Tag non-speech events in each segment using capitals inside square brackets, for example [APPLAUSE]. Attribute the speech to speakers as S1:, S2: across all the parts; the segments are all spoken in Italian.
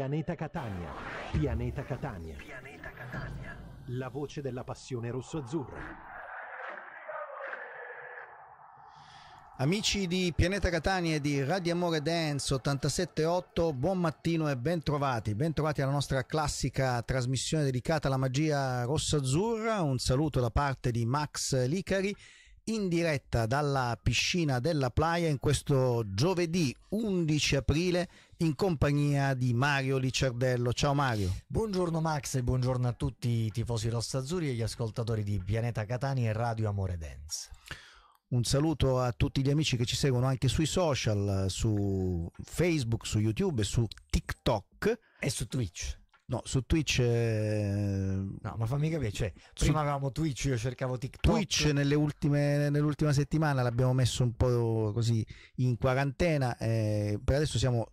S1: Pianeta Catania. Pianeta Catania. Pianeta Catania. La voce
S2: della passione rosso-azzurra. Amici di Pianeta Catania e di Radio Amore Dance 87.8, buon mattino e bentrovati. Bentrovati alla nostra classica trasmissione dedicata alla magia rossa-azzurra. Un saluto da parte di Max Licari in diretta dalla piscina della Playa in questo giovedì 11 aprile in compagnia di Mario Licerdello. Ciao Mario.
S3: Buongiorno Max e buongiorno a tutti i tifosi rossazzurri e gli ascoltatori di Pianeta Catani e Radio Amore Dance.
S2: Un saluto a tutti gli amici che ci seguono anche sui social, su Facebook, su YouTube su TikTok. E su Twitch. No, su Twitch. Eh... No, ma fammi capire, cioè,
S3: prima su... avevamo Twitch, io cercavo TikTok. Twitch
S2: ultime, nell'ultima settimana l'abbiamo messo un po' così in quarantena. Eh, per adesso siamo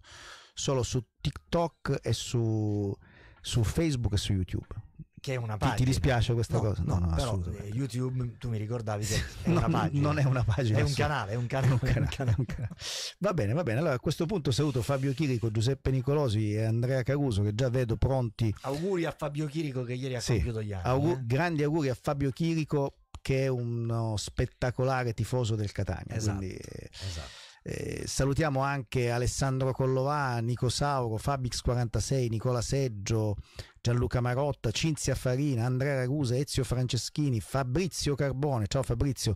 S2: solo su TikTok e su, su Facebook e su YouTube.
S3: Che è una pagina. Ti, ti dispiace questa no, cosa? No, no, no assolutamente. Eh, YouTube, mm, tu mi ricordavi che [LAUGHS] è no, una pagina. Non è una pagina. È un canale, è un canale. È un canale, un canale.
S2: va bene, va bene. Allora a questo punto saluto Fabio Chirico, Giuseppe Nicolosi e Andrea Caruso che già vedo pronti.
S3: Auguri a Fabio Chirico che ieri ha sì, compiuto gli anni. Auguri, eh?
S2: Grandi auguri a Fabio Chirico che è uno spettacolare tifoso del Catania. Esatto, quindi, esatto. esatto. Eh, salutiamo anche Alessandro Collovà, Nico Sauro, Fabix46, Nicola Seggio, Gianluca Marotta, Cinzia Farina, Andrea Ragusa, Ezio Franceschini, Fabrizio Carbone, ciao Fabrizio,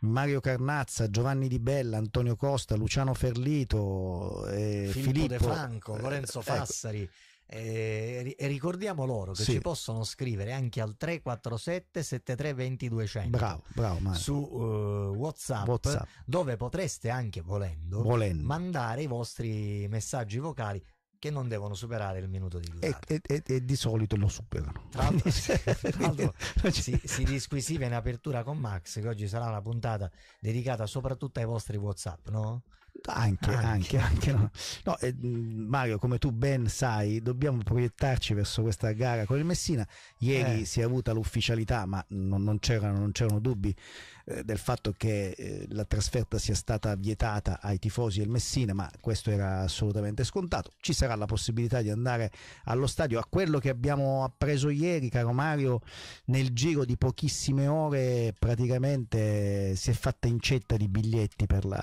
S2: Mario Carnazza, Giovanni Di Bella, Antonio Costa, Luciano Ferlito, eh, Filippo, Filippo De Franco, eh, Lorenzo ecco. Fassari.
S3: Ecco eh, e ricordiamo loro che sì. ci possono scrivere anche al 347 732200 bravo, bravo Mario. su uh, WhatsApp, WhatsApp, dove potreste anche volendo, volendo, mandare i vostri messaggi vocali che non devono superare il minuto di durata
S2: e, e, e di solito lo superano tra l'altro, [LAUGHS] [LAUGHS] tra
S3: l'altro si, si disquisiva in apertura con Max che oggi sarà una puntata dedicata soprattutto ai
S2: vostri Whatsapp no? Anche, anche, anche. anche no. No, eh, Mario, come tu ben sai, dobbiamo proiettarci verso questa gara con il Messina. Ieri eh. si è avuta l'ufficialità, ma non, non, c'erano, non c'erano, dubbi eh, del fatto che eh, la trasferta sia stata vietata ai tifosi del Messina, ma questo era assolutamente scontato. Ci sarà la possibilità di andare allo stadio. A quello che abbiamo appreso ieri, caro Mario, nel giro di pochissime ore praticamente si è fatta incetta di biglietti per la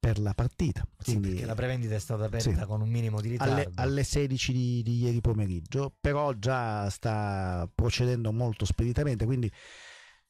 S2: per la partita. Sì, perché la
S3: prevendita è stata aperta sì. con un minimo di ritardo. Alle,
S2: alle 16 di, di, ieri pomeriggio, però già sta procedendo molto speditamente. Quindi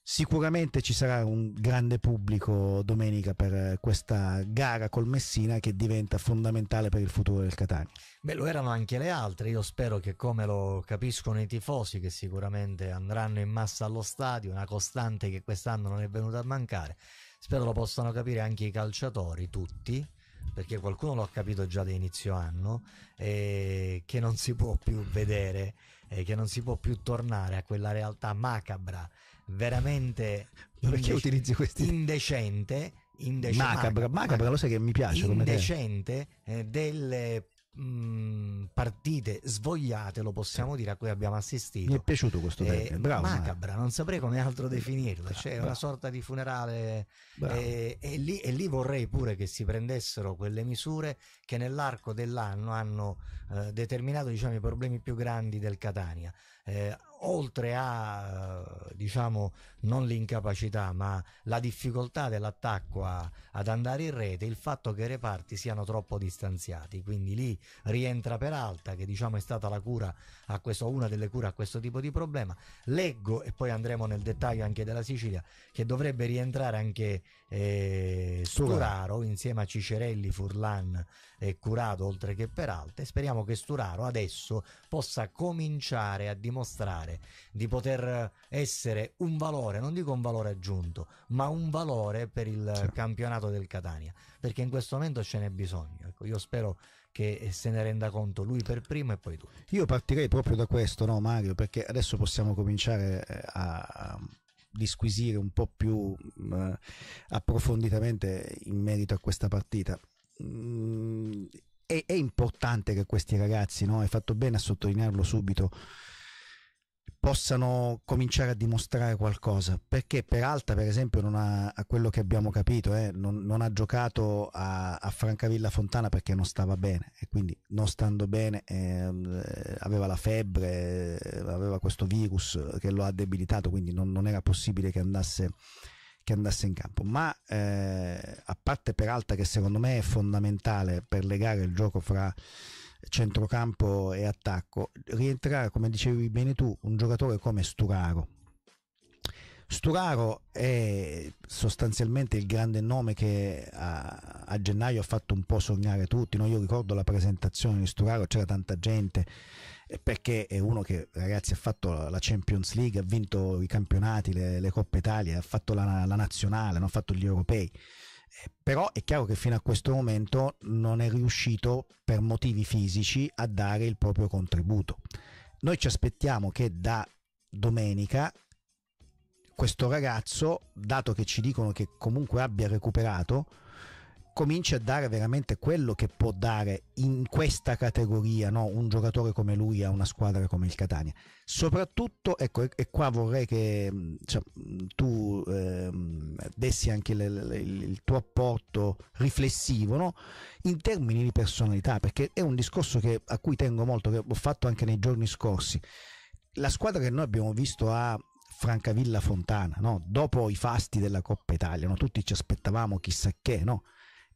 S2: sicuramente ci sarà un grande pubblico domenica per questa gara col Messina che diventa fondamentale per il futuro del Catania.
S3: Beh, lo erano anche le altre. Io spero che, come lo capiscono i tifosi, che sicuramente andranno in massa allo stadio, una costante che quest'anno non è venuta a mancare Spero lo possano capire anche i calciatori, tutti, perché qualcuno l'ha capito già da inizio anno, eh, che non si può più vedere, eh, che non si può più tornare a quella realtà macabra, veramente perché utilizzi questi? indecente indecente macabra, macabra, macabra lo sai che mi piace indecente come te. Eh, delle partite svogliate, lo possiamo dire, a cui abbiamo assistito. Mi è piaciuto questo eh, termine, eh, bravo. Macabra, non saprei come altro eh, definirlo, bravo, cioè bravo. una sorta di funerale eh, e, lì, e, lì, vorrei pure che si prendessero quelle misure che nell'arco dell'anno hanno eh, determinato diciamo, i problemi più grandi del Catania. Eh, oltre a diciamo non l'incapacità ma la difficoltà dell'attacco ad andare in rete il fatto che i reparti siano troppo distanziati quindi lì rientra Peralta che diciamo è stata la cura a questo una delle cure a questo tipo di problema leggo e poi andremo nel dettaglio anche della Sicilia che dovrebbe rientrare anche eh, Sturaro insieme a Cicerelli Furlan e Curato oltre che Peralta e speriamo che Sturaro adesso possa cominciare a dimostrare fare, di poter essere un valore, non dico un valore aggiunto, ma un valore per il sì. campionato del Catania, perché in questo momento ce n'è bisogno. Ecco, io spero che se ne renda conto lui per primo e poi tu.
S2: Io partirei proprio da questo, no Mario, perché adesso possiamo cominciare eh, a disquisire un po' più mm, eh, approfonditamente in merito a questa partita. Mm, è, è, importante che questi ragazzi, no? hai fatto bene a sottolinearlo subito, possano cominciare a dimostrare qualcosa perché Peralta per esempio non ha, a quello che abbiamo capito eh, non, non, ha giocato a, a, Francavilla Fontana perché non stava bene e quindi non stando bene ehm, eh, aveva la febbre eh, aveva questo virus che lo ha debilitato quindi non, non era possibile che andasse, che andasse in campo ma eh, a parte Peralta che secondo me è fondamentale per legare il gioco fra centrocampo e attacco, rientrare, come dicevi bene tu, un giocatore come Sturaro. Sturaro è sostanzialmente il grande nome che a, a gennaio ha fatto un po' sognare tutti. No? Io ricordo la presentazione di Sturaro, c'era tanta gente eh, perché è uno che ragazzi ha fatto la Champions League, ha vinto i campionati, le, le Coppe Italia, ha fatto la, la nazionale, ha fatto gli europei però è chiaro che fino a questo momento non è riuscito per motivi fisici a dare il proprio contributo. Noi ci aspettiamo che da domenica questo ragazzo, dato che ci dicono che comunque abbia recuperato, comincia a dare veramente quello che può dare in questa categoria no? un giocatore come lui a una squadra come il Catania. Soprattutto, ecco, e, e qua vorrei che mm, cioè, mm, tu eh, dessi anche le, le, il tuo apporto riflessivo no? in termini di personalità, perché è un discorso che, a cui tengo molto, che ho fatto anche nei giorni scorsi. La squadra che noi abbiamo visto a Francavilla Fontana, no? dopo i fasti della Coppa Italia, no? tutti ci aspettavamo chissà che, no?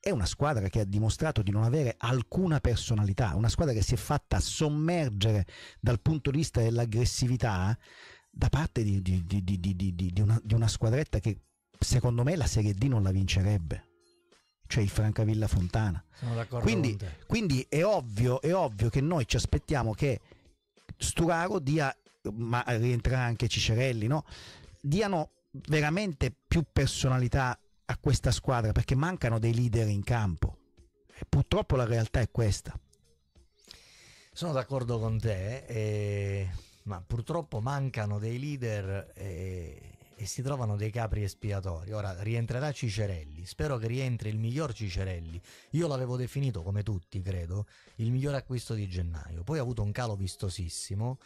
S2: è una squadra che ha dimostrato di non avere alcuna personalità, una squadra che si è fatta sommergere dal punto di vista dell'aggressività da parte di, di, di, di una, una squadretta che secondo me la Serie D non la vincerebbe cioè il Francavilla Fontana.
S3: Sono Quindi,
S2: quindi è, ovvio, è, ovvio, che noi ci aspettiamo che Sturaro dia, ma rientra anche Cicerelli, no? diano veramente più personalità a questa squadra perché mancano dei leader in campo. E purtroppo la realtà è questa.
S3: Sono d'accordo con te, eh, ma purtroppo mancano dei leader eh, e si trovano dei capri espiatori. Ora rientrerà Cicerelli, spero che rientri il miglior Cicerelli. Io l'avevo definito, come tutti credo, il miglior acquisto di gennaio. Poi ha avuto un calo vistosissimo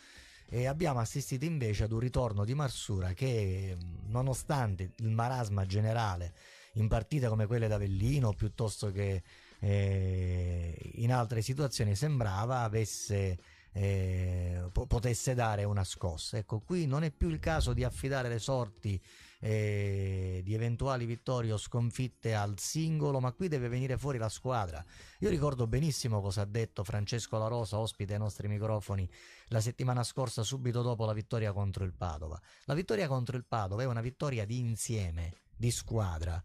S3: e abbiamo assistito invece ad un ritorno di Marsura che mm, nonostante il marasma generale in partite come quelle d'Avellino piuttosto che eh, in altre situazioni sembrava avesse eh, potesse dare una scossa ecco qui non è più il caso di affidare le sorti eh, di eventuali vittorie o sconfitte al singolo, ma qui deve venire fuori la squadra. Io ricordo benissimo cosa ha detto Francesco La Rosa, ospite ai nostri microfoni, la settimana scorsa, subito dopo la vittoria contro il Padova. La vittoria contro il Padova è una vittoria di insieme, di squadra,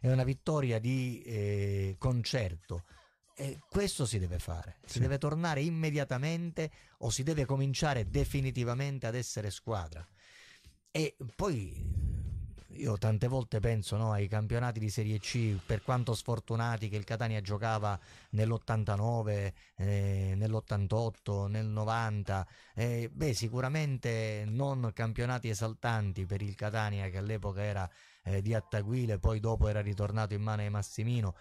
S3: è una vittoria di eh, concerto. E questo si deve fare, si sì. deve tornare immediatamente o si deve cominciare definitivamente ad essere squadra. E poi io tante volte penso no, ai campionati di Serie C, per quanto sfortunati che il Catania giocava nell'89, eh, nell'88, nel 90, eh, beh sicuramente non campionati esaltanti per il Catania che all'epoca era eh, di Attaguile, poi dopo era ritornato in mano ai Massimino,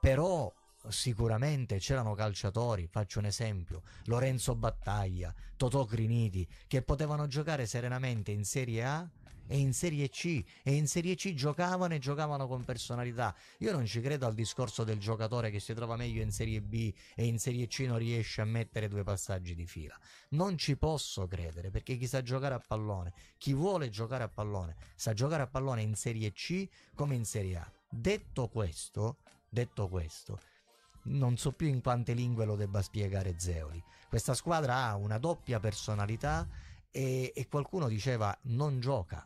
S3: però sicuramente c'erano calciatori, faccio un esempio, Lorenzo Battaglia, Totò Criniti, che potevano giocare serenamente in Serie A è in Serie C e in Serie C giocavano e giocavano con personalità. Io non ci credo al discorso del giocatore che si trova meglio in Serie B e in Serie C non riesce a mettere due passaggi di fila. Non ci posso credere perché chi sa giocare a pallone, chi vuole giocare a pallone, sa giocare a pallone in Serie C come in Serie A. Detto questo, detto questo, non so più in quante lingue lo debba spiegare Zeoli. Questa squadra ha una doppia personalità e, e qualcuno diceva non gioca.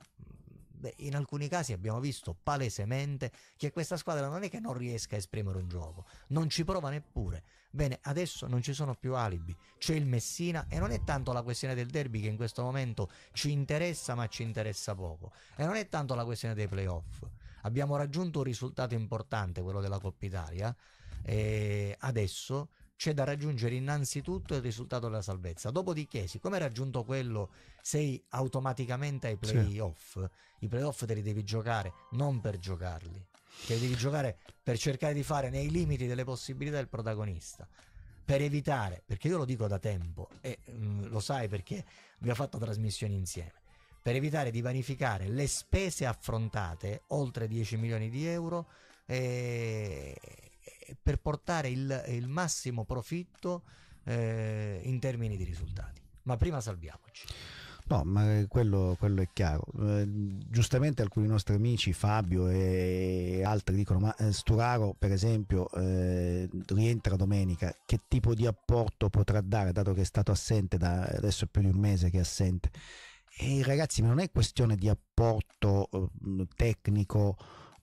S3: Beh, in alcuni casi abbiamo visto palesemente che questa squadra non è che non riesca a esprimere un gioco, non ci prova neppure. Bene, adesso non ci sono più alibi, c'è il Messina e non è tanto la questione del derby che in questo momento ci interessa ma ci interessa poco e non è tanto la questione dei playoff. Abbiamo raggiunto un risultato importante, quello della Coppa Italia, e adesso c'è da raggiungere innanzitutto il risultato della salvezza. Dopodiché, siccome hai raggiunto quello, sei automaticamente ai playoff. Sì. I playoff te li devi giocare non per giocarli, te li devi giocare per cercare di fare nei limiti delle possibilità del protagonista. Per evitare, perché io lo dico da tempo e mh, mm, lo sai perché abbiamo fatto trasmissioni insieme per evitare di vanificare le spese affrontate, oltre 10 milioni di euro, eh, per portare il, il massimo profitto eh, in termini di risultati. Ma prima salviamoci.
S2: No, ma quello, quello è chiaro. Eh, giustamente alcuni nostri amici, Fabio e altri, dicono: Ma eh, Sturaro, per esempio, eh, rientra domenica. Che tipo di apporto potrà dare, dato che è stato assente da adesso più di un mese che è assente? E ragazzi, non è questione di apporto eh, tecnico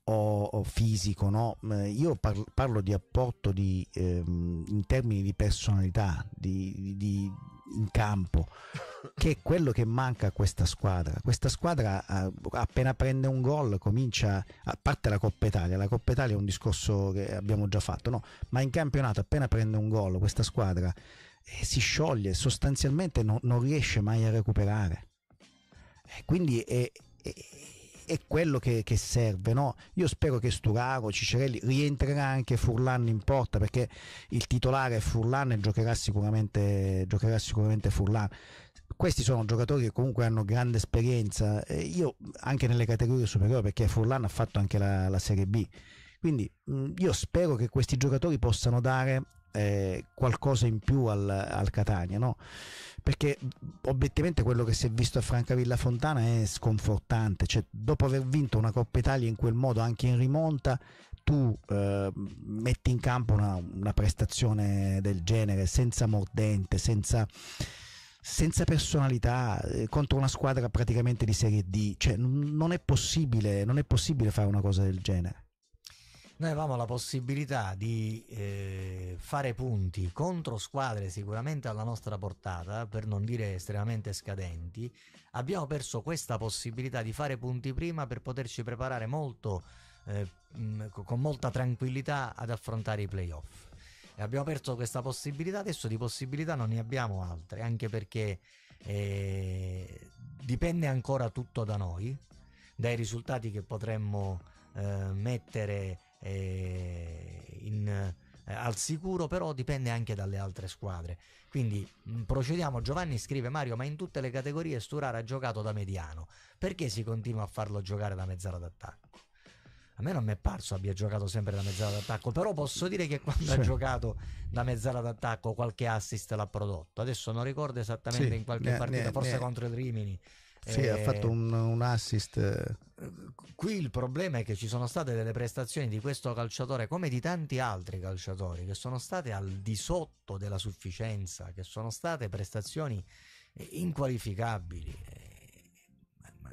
S2: o fisico, no? io parlo, parlo di apporto di, ehm, in termini di personalità di, di, in campo, che è quello che manca a questa squadra. Questa squadra eh, appena prende un gol comincia, a parte la Coppa Italia, la Coppa Italia è un discorso che abbiamo già fatto, no? ma in campionato appena prende un gol questa squadra eh, si scioglie, sostanzialmente no, non riesce mai a recuperare. Eh, quindi è è quello che, che serve. No? Io spero che Sturaro, Cicerelli rientrerà anche Furlan in porta perché il titolare è Furlan e giocherà sicuramente, giocherà sicuramente Furlan questi sono giocatori che comunque hanno grande esperienza, eh, io anche nelle categorie superiori, perché Furlan ha fatto anche la, la Serie B. Quindi mh, io spero che questi giocatori possano dare eh, qualcosa in più al, al Catania, no? perché obiettivamente quello che si è visto a Francavilla Fontana è sconfortante, cioè, dopo aver vinto una Coppa Italia in quel modo anche in rimonta tu eh, metti in campo una, una prestazione del genere senza mordente, senza senza personalità eh, contro una squadra praticamente di Serie D. Cioè, non è, non, è possibile, fare una cosa del genere
S3: noi avevamo la possibilità di eh, fare punti contro squadre sicuramente alla nostra portata, per non dire estremamente scadenti, abbiamo perso questa possibilità di fare punti prima per poterci preparare molto, eh, mm, con molta tranquillità ad affrontare i playoff. E abbiamo perso questa possibilità, adesso di possibilità non ne abbiamo altre, anche perché eh, dipende ancora tutto da noi, dai risultati che potremmo eh, mettere eh, in, eh, al sicuro, però dipende anche dalle altre squadre. Quindi mh, mm, procediamo. Giovanni scrive: Mario, ma in tutte le categorie Sturara ha giocato da mediano. Perché si continua a farlo giocare da mezzala d'attacco? A me non mi è parso abbia giocato sempre da mezzala d'attacco, però posso dire che quando cioè. ha giocato da mezzala d'attacco qualche assist l'ha prodotto. Adesso non ricordo esattamente sì, in qualche ne partita, ne forse ne contro il Rimini, sì, eh, ha fatto
S2: un, un, assist.
S3: Qui il problema è che ci sono state delle prestazioni di questo calciatore, come di tanti altri calciatori, che sono state al di sotto della sufficienza, che sono state prestazioni inqualificabili.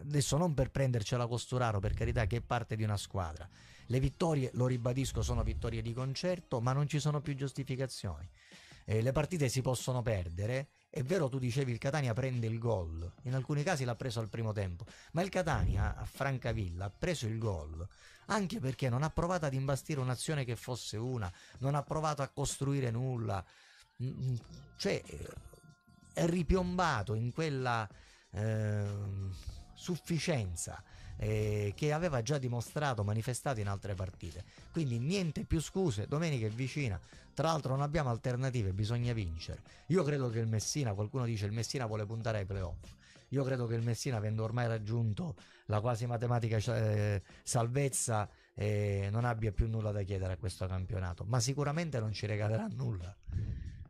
S3: Adesso non per prendercela Costuraro, per carità, che è parte di una squadra. Le vittorie, lo ribadisco, sono vittorie di concerto, ma non ci sono più giustificazioni. Eh, le partite si possono perdere è vero, tu dicevi il Catania prende il gol, in alcuni casi l'ha preso al primo tempo, ma il Catania a Francavilla ha preso il gol anche perché non ha provato ad imbastire un'azione che fosse una, non ha provato a costruire nulla, mm, mm, cioè eh, è ripiombato in quella eh, sufficienza eh, che aveva già dimostrato, manifestato in altre partite. Quindi niente più scuse, domenica è vicina, tra l'altro non abbiamo alternative, bisogna vincere. Io credo che il Messina, qualcuno dice il Messina vuole puntare ai playoff, io credo che il Messina avendo ormai raggiunto la quasi matematica eh, salvezza eh, non abbia più nulla da chiedere a questo campionato, ma sicuramente non ci regalerà nulla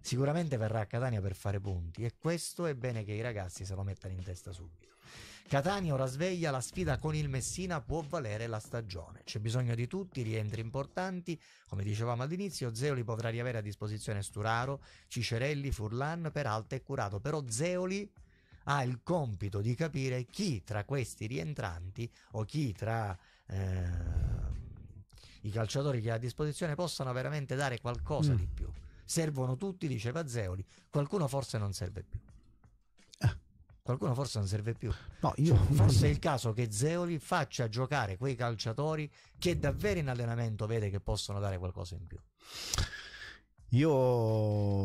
S3: sicuramente verrà a Catania per fare punti e questo è bene che i ragazzi se lo mettano in testa subito. Catania ora sveglia, la sfida con il Messina può valere la stagione. C'è bisogno di tutti, rientri importanti, come dicevamo all'inizio, Zeoli potrà riavere a disposizione Sturaro, Cicerelli, Furlan, Peralta e Curato, però Zeoli ha il compito di capire chi tra questi rientranti o chi tra eh, i calciatori che ha a disposizione possano veramente dare qualcosa mm. di più. Servono tutti, diceva Zeoli, qualcuno forse non serve più qualcuno forse non serve più. No, io... cioè, forse è il caso che Zeoli faccia giocare quei calciatori che davvero in allenamento vede che possono dare qualcosa in più.
S2: Io,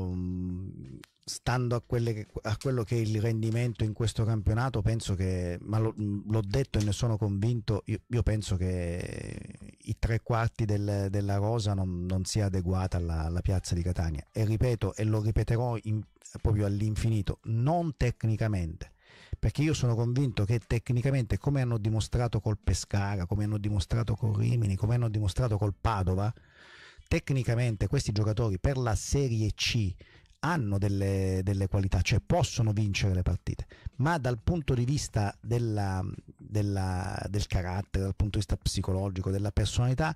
S2: mm, stando a, che, a quello che è il rendimento in questo campionato, penso che, ma mm, l'ho detto e ne sono convinto, io, io, penso che i tre quarti del, della rosa non, non sia adeguata alla, alla piazza di Catania. E ripeto, e lo ripeterò in, proprio all'infinito, non tecnicamente, perché io sono convinto che tecnicamente, come hanno dimostrato col Pescara, come hanno dimostrato col Rimini, come hanno dimostrato col Padova, tecnicamente questi giocatori per la Serie C hanno delle, delle, qualità, cioè possono vincere le partite, ma dal punto di vista della, della, del carattere, dal punto di vista psicologico, della personalità,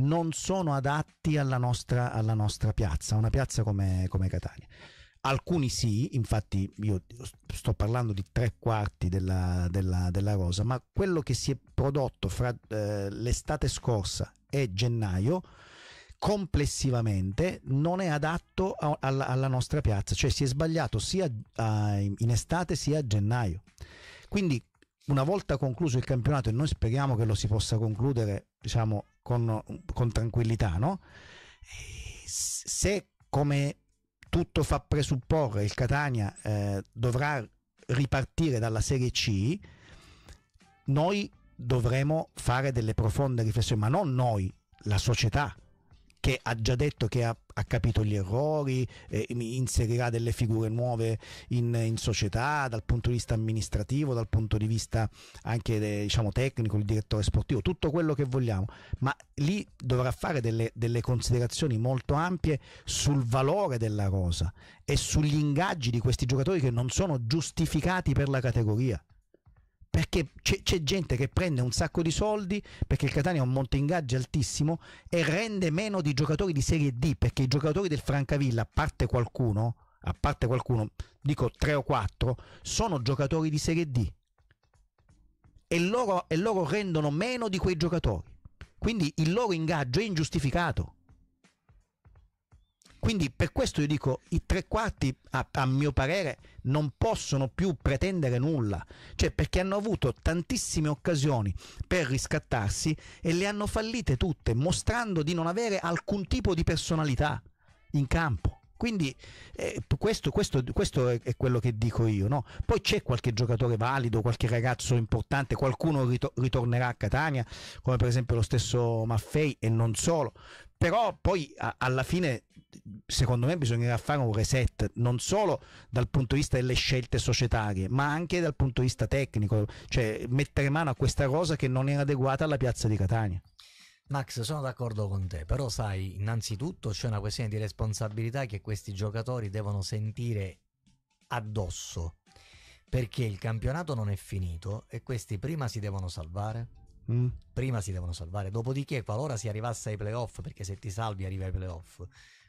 S2: non sono adatti alla nostra, alla nostra piazza, una piazza come, come Catania alcuni sì, infatti io sto parlando di tre quarti della, della, della rosa, ma quello che si è prodotto fra eh, l'estate scorsa e gennaio complessivamente non è adatto a, alla, alla, nostra piazza, cioè si è sbagliato sia a, in estate sia a gennaio. Quindi una volta concluso il campionato e noi speriamo che lo si possa concludere diciamo, con, con tranquillità, no? se come tutto fa presupporre il Catania eh, dovrà ripartire dalla Serie C, noi dovremo fare delle profonde riflessioni, ma non noi, la società che ha già detto che ha, ha capito gli errori, eh, inserirà delle figure nuove in, in, società dal punto di vista amministrativo, dal punto di vista anche eh, diciamo, tecnico, il direttore sportivo, tutto quello che vogliamo, ma lì dovrà fare delle, delle considerazioni molto ampie sul valore della rosa e sugli ingaggi di questi giocatori che non sono giustificati per la categoria perché c'è, gente che prende un sacco di soldi perché il Catania ha un monte ingaggi altissimo e rende meno di giocatori di Serie D perché i giocatori del Francavilla, a parte qualcuno, a parte qualcuno, dico 3 o 4, sono giocatori di Serie D e loro, e loro rendono meno di quei giocatori. Quindi il loro ingaggio è ingiustificato. Quindi per questo io dico i tre quarti, a, a, mio parere, non possono più pretendere nulla, cioè perché hanno avuto tantissime occasioni per riscattarsi e le hanno fallite tutte, mostrando di non avere alcun tipo di personalità in campo. Quindi eh, questo, questo, questo, è, quello che dico io. No? Poi c'è qualche giocatore valido, qualche ragazzo importante, qualcuno ritor- ritornerà a Catania, come per esempio lo stesso Maffei e non solo. Però poi a- alla fine secondo me bisognerà fare un reset non solo dal punto di vista delle scelte societarie ma anche dal punto di vista tecnico cioè mettere mano a questa cosa che non era adeguata alla piazza di Catania
S3: Max, sono d'accordo con te, però sai, innanzitutto c'è una questione di responsabilità che questi giocatori devono sentire addosso, perché il campionato non è finito e questi prima si devono salvare, Mm. prima si devono salvare, dopodiché qualora si arrivasse ai playoff, perché se ti salvi arrivi ai playoff,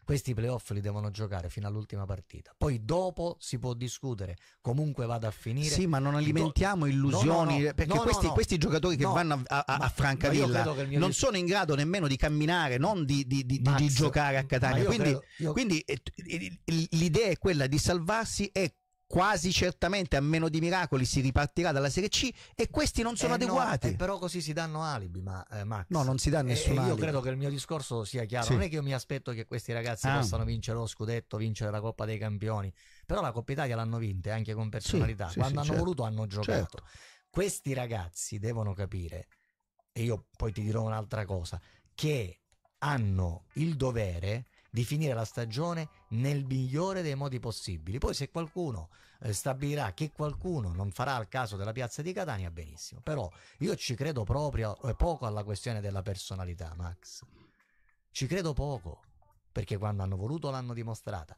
S3: questi playoff li devono giocare fino all'ultima partita. Poi dopo si può discutere, comunque vada a finire. Sì, ma non alimentiamo illusioni, no, no, no, perché questi, questi, giocatori che vanno a,
S2: a, ma, a Francavilla non rischio... sono in grado nemmeno di camminare, non di, di, di, Max, di giocare a Catania. Quindi, io... quindi eh, l'idea è quella di salvarsi e quasi certamente a meno di miracoli si ripartirà dalla Serie C e questi non sono eh adeguati. No, eh,
S3: però così si danno alibi, ma eh, Max. No, non si dà eh, nessun alibi. Io credo che il mio discorso sia chiaro, sì. non è che io mi aspetto che questi ragazzi ah. possano vincere lo scudetto, vincere la Coppa dei Campioni, però la Coppa Italia l'hanno vinta eh, anche con personalità, sì, quando sì, hanno certo. voluto hanno certo. giocato. Certo. Questi ragazzi devono capire e io poi ti dirò un'altra cosa che hanno il dovere di finire la stagione nel migliore dei modi possibili. Poi se qualcuno eh, stabilirà che qualcuno non farà il caso della piazza di Catania, benissimo. Però io ci credo proprio eh, poco alla questione della personalità, Max. Ci credo poco, perché quando hanno voluto l'hanno dimostrata.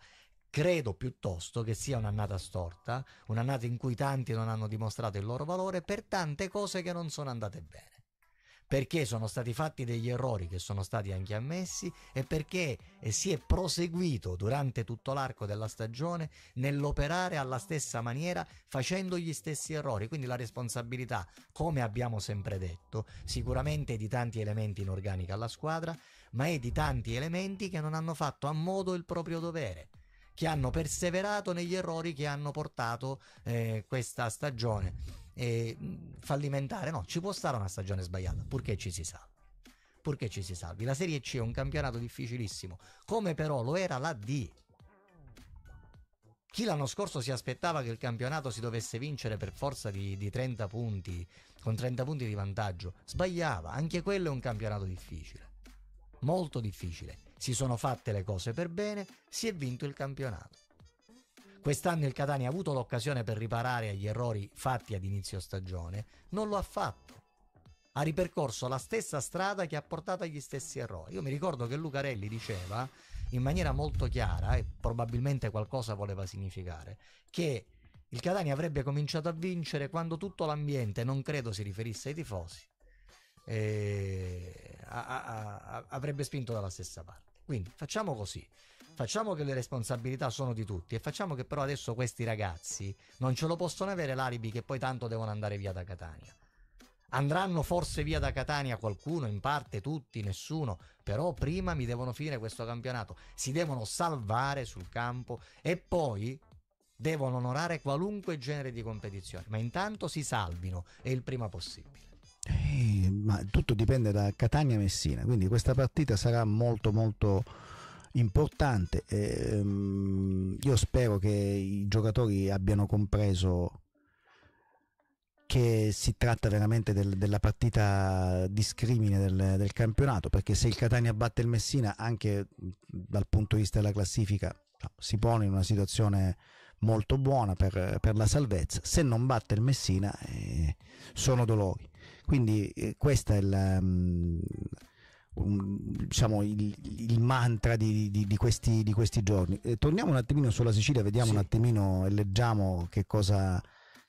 S3: Credo piuttosto che sia un'annata storta, un'annata in cui tanti non hanno dimostrato il loro valore per tante cose che non sono andate bene perché sono stati fatti degli errori che sono stati anche ammessi e perché eh, si è proseguito durante tutto l'arco della stagione nell'operare alla stessa maniera facendo gli stessi errori. Quindi la responsabilità, come abbiamo sempre detto, sicuramente è di tanti elementi in alla squadra, ma è di tanti elementi che non hanno fatto a modo il proprio dovere che hanno perseverato negli errori che hanno portato eh, questa stagione eh, fallimentare. No, ci può stare una stagione sbagliata, purché ci si salvi. Purché ci si salvi. La Serie C è un campionato difficilissimo, come però lo era la D. Chi l'anno scorso si aspettava che il campionato si dovesse vincere per forza di, di 30 punti, con 30 punti di vantaggio, sbagliava. Anche quello è un campionato difficile. Molto difficile si sono fatte le cose per bene, si è vinto il campionato. Quest'anno il Catania ha avuto l'occasione per riparare agli errori fatti ad inizio stagione, non lo ha fatto. Ha ripercorso la stessa strada che ha portato agli stessi errori. Io mi ricordo che Lucarelli diceva in maniera molto chiara, e probabilmente qualcosa voleva significare, che il Catania avrebbe cominciato a vincere quando tutto l'ambiente, non credo si riferisse ai tifosi, eh, a, a, a, avrebbe spinto dalla stessa parte. Quindi facciamo così, facciamo che le responsabilità sono di tutti e facciamo che però adesso questi ragazzi non ce lo possono avere l'alibi che poi tanto devono andare via da Catania. Andranno forse via da Catania qualcuno, in parte tutti, nessuno, però prima mi devono finire questo campionato, si devono salvare sul campo e poi devono onorare qualunque genere di competizione, ma intanto si salvino e il prima possibile.
S2: Eh, ma tutto dipende da Catania e Messina, quindi questa partita sarà molto molto importante. Eh, io spero che i giocatori abbiano compreso che si tratta veramente del, della partita discrimine del, del, campionato, perché se il Catania batte il Messina, anche dal punto di vista della classifica, si pone in una situazione molto buona per, per la salvezza. Se non batte il Messina, eh, sono dolori. Quindi eh, questo è il, mm, um, diciamo, il, il mantra di, di, di, questi, di, questi, giorni. Eh, torniamo un attimino sulla Sicilia, vediamo sì. un attimino e leggiamo che cosa...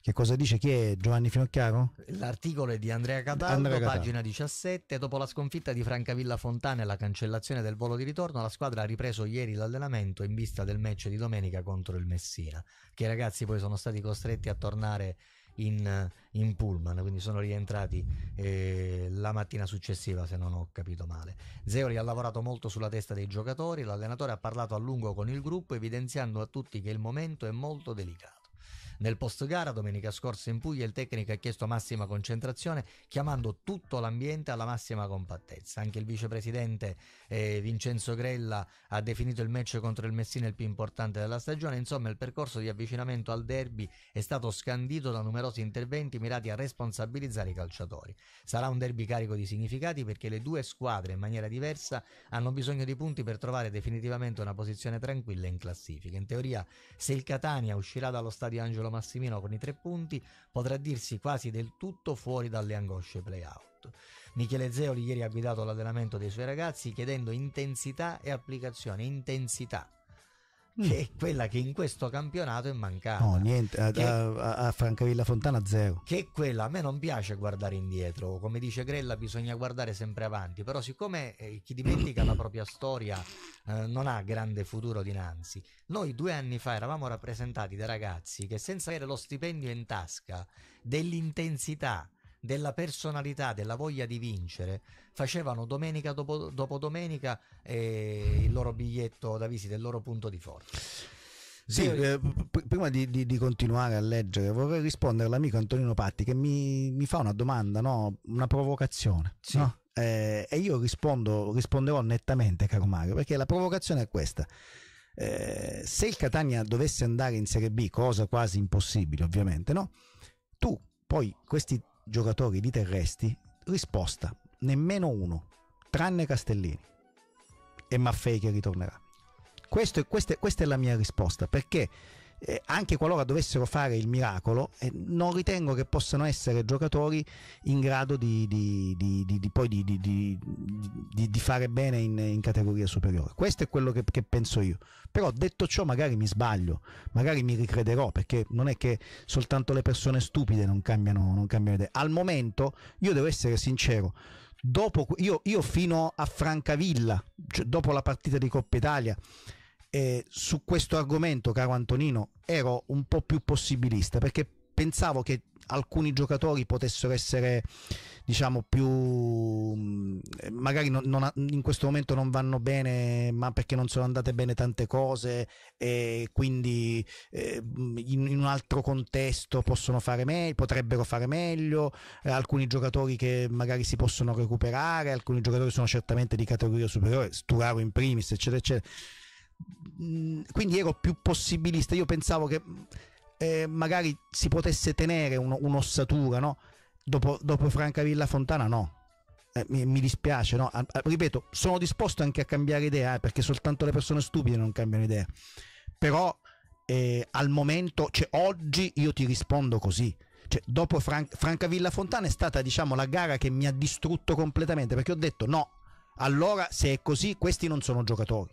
S2: Che cosa dice chi è Giovanni Finocchiaro?
S3: L'articolo è di Andrea Cataldo, Andrea Cataldo, pagina 17. Dopo la sconfitta di Francavilla Fontana e la cancellazione del volo di ritorno, la squadra ha ripreso ieri l'allenamento in vista del match di domenica contro il Messina, che i ragazzi poi sono stati costretti a tornare in, in pullman, quindi sono rientrati eh, la mattina successiva se non ho capito male. Zeoli ha lavorato molto sulla testa dei giocatori, l'allenatore ha parlato a lungo con il gruppo evidenziando a tutti che il momento è molto delicato. Nel post gara domenica scorsa in Puglia il tecnico ha chiesto massima concentrazione chiamando tutto l'ambiente alla massima compattezza. Anche il vicepresidente eh, Vincenzo Grella ha definito il match contro il Messina il più importante della stagione. Insomma, il percorso di avvicinamento al derby è stato scandito da numerosi interventi mirati a responsabilizzare i calciatori. Sarà un derby carico di significati perché le due squadre in maniera diversa hanno bisogno di punti per trovare definitivamente una posizione tranquilla in classifica. In teoria, se il Catania uscirà dallo stadio Angelo Massimino con i tre punti potrà dirsi quasi del tutto fuori dalle angosce playout. Michele Zeoli ieri ha guidato l'allenamento dei suoi ragazzi chiedendo intensità e applicazione, intensità Mm. che è quella che in questo campionato è mancata. No,
S2: niente, a, a, a Francavilla Fontana zero. Che
S3: è quella, a me non piace guardare indietro, come dice Grella bisogna guardare sempre avanti, però siccome eh, chi dimentica la propria storia eh, non ha grande futuro dinanzi, noi due anni fa eravamo rappresentati da ragazzi che senza avere lo stipendio in tasca dell'intensità della personalità, della voglia di vincere, facevano domenica dopo, dopo domenica eh, il loro biglietto da visita, il loro punto di forza.
S2: Sì, eh, prima di, di, di, continuare a leggere vorrei rispondere all'amico Antonino Patti che mi, mi fa una domanda, no? una provocazione. Sì. No? Eh, e io rispondo, risponderò nettamente, caro Mario, perché la provocazione è questa. Eh, se il Catania dovesse andare in Serie B, cosa quasi impossibile ovviamente, no? tu poi questi giocatori di terrestri, risposta, nemmeno uno, tranne Castellini. E Maffei che ritornerà. Questo, questa, questa è la mia risposta, perché eh, anche qualora dovessero fare il miracolo, eh, non ritengo che possano essere giocatori in grado di, di, di, di poi di, fare bene in, in, categoria superiore. Questo è quello che, che, penso io. Però detto ciò, magari mi sbaglio, magari mi ricrederò, perché non è che soltanto le persone stupide non cambiano, non cambiano idea. Al momento, io devo essere sincero. Dopo, io, io fino a Francavilla, cioè dopo la partita di Coppa Italia, eh, su questo argomento, caro Antonino, ero un po' più possibilista perché pensavo che alcuni giocatori potessero essere diciamo più mm, magari non, non, in questo momento non vanno bene ma perché non sono andate bene tante cose e quindi eh, in, in, un altro contesto possono fare meglio potrebbero fare meglio eh, alcuni giocatori che magari si possono recuperare alcuni giocatori sono certamente di categoria superiore Sturaro in primis eccetera eccetera Mm, quindi ero più possibilista. Io pensavo che eh, magari si potesse tenere uno, un'ossatura, no? Dopo, dopo Franca Fontana, no. Eh, mi, mi, dispiace, no? A, a, ripeto, sono disposto anche a cambiare idea, eh, perché soltanto le persone stupide non cambiano idea. Però eh, al momento, cioè oggi io ti rispondo così. Cioè, dopo Fran- Franca Fontana è stata, diciamo, la gara che mi ha distrutto completamente, perché ho detto no, allora se è così, questi non sono giocatori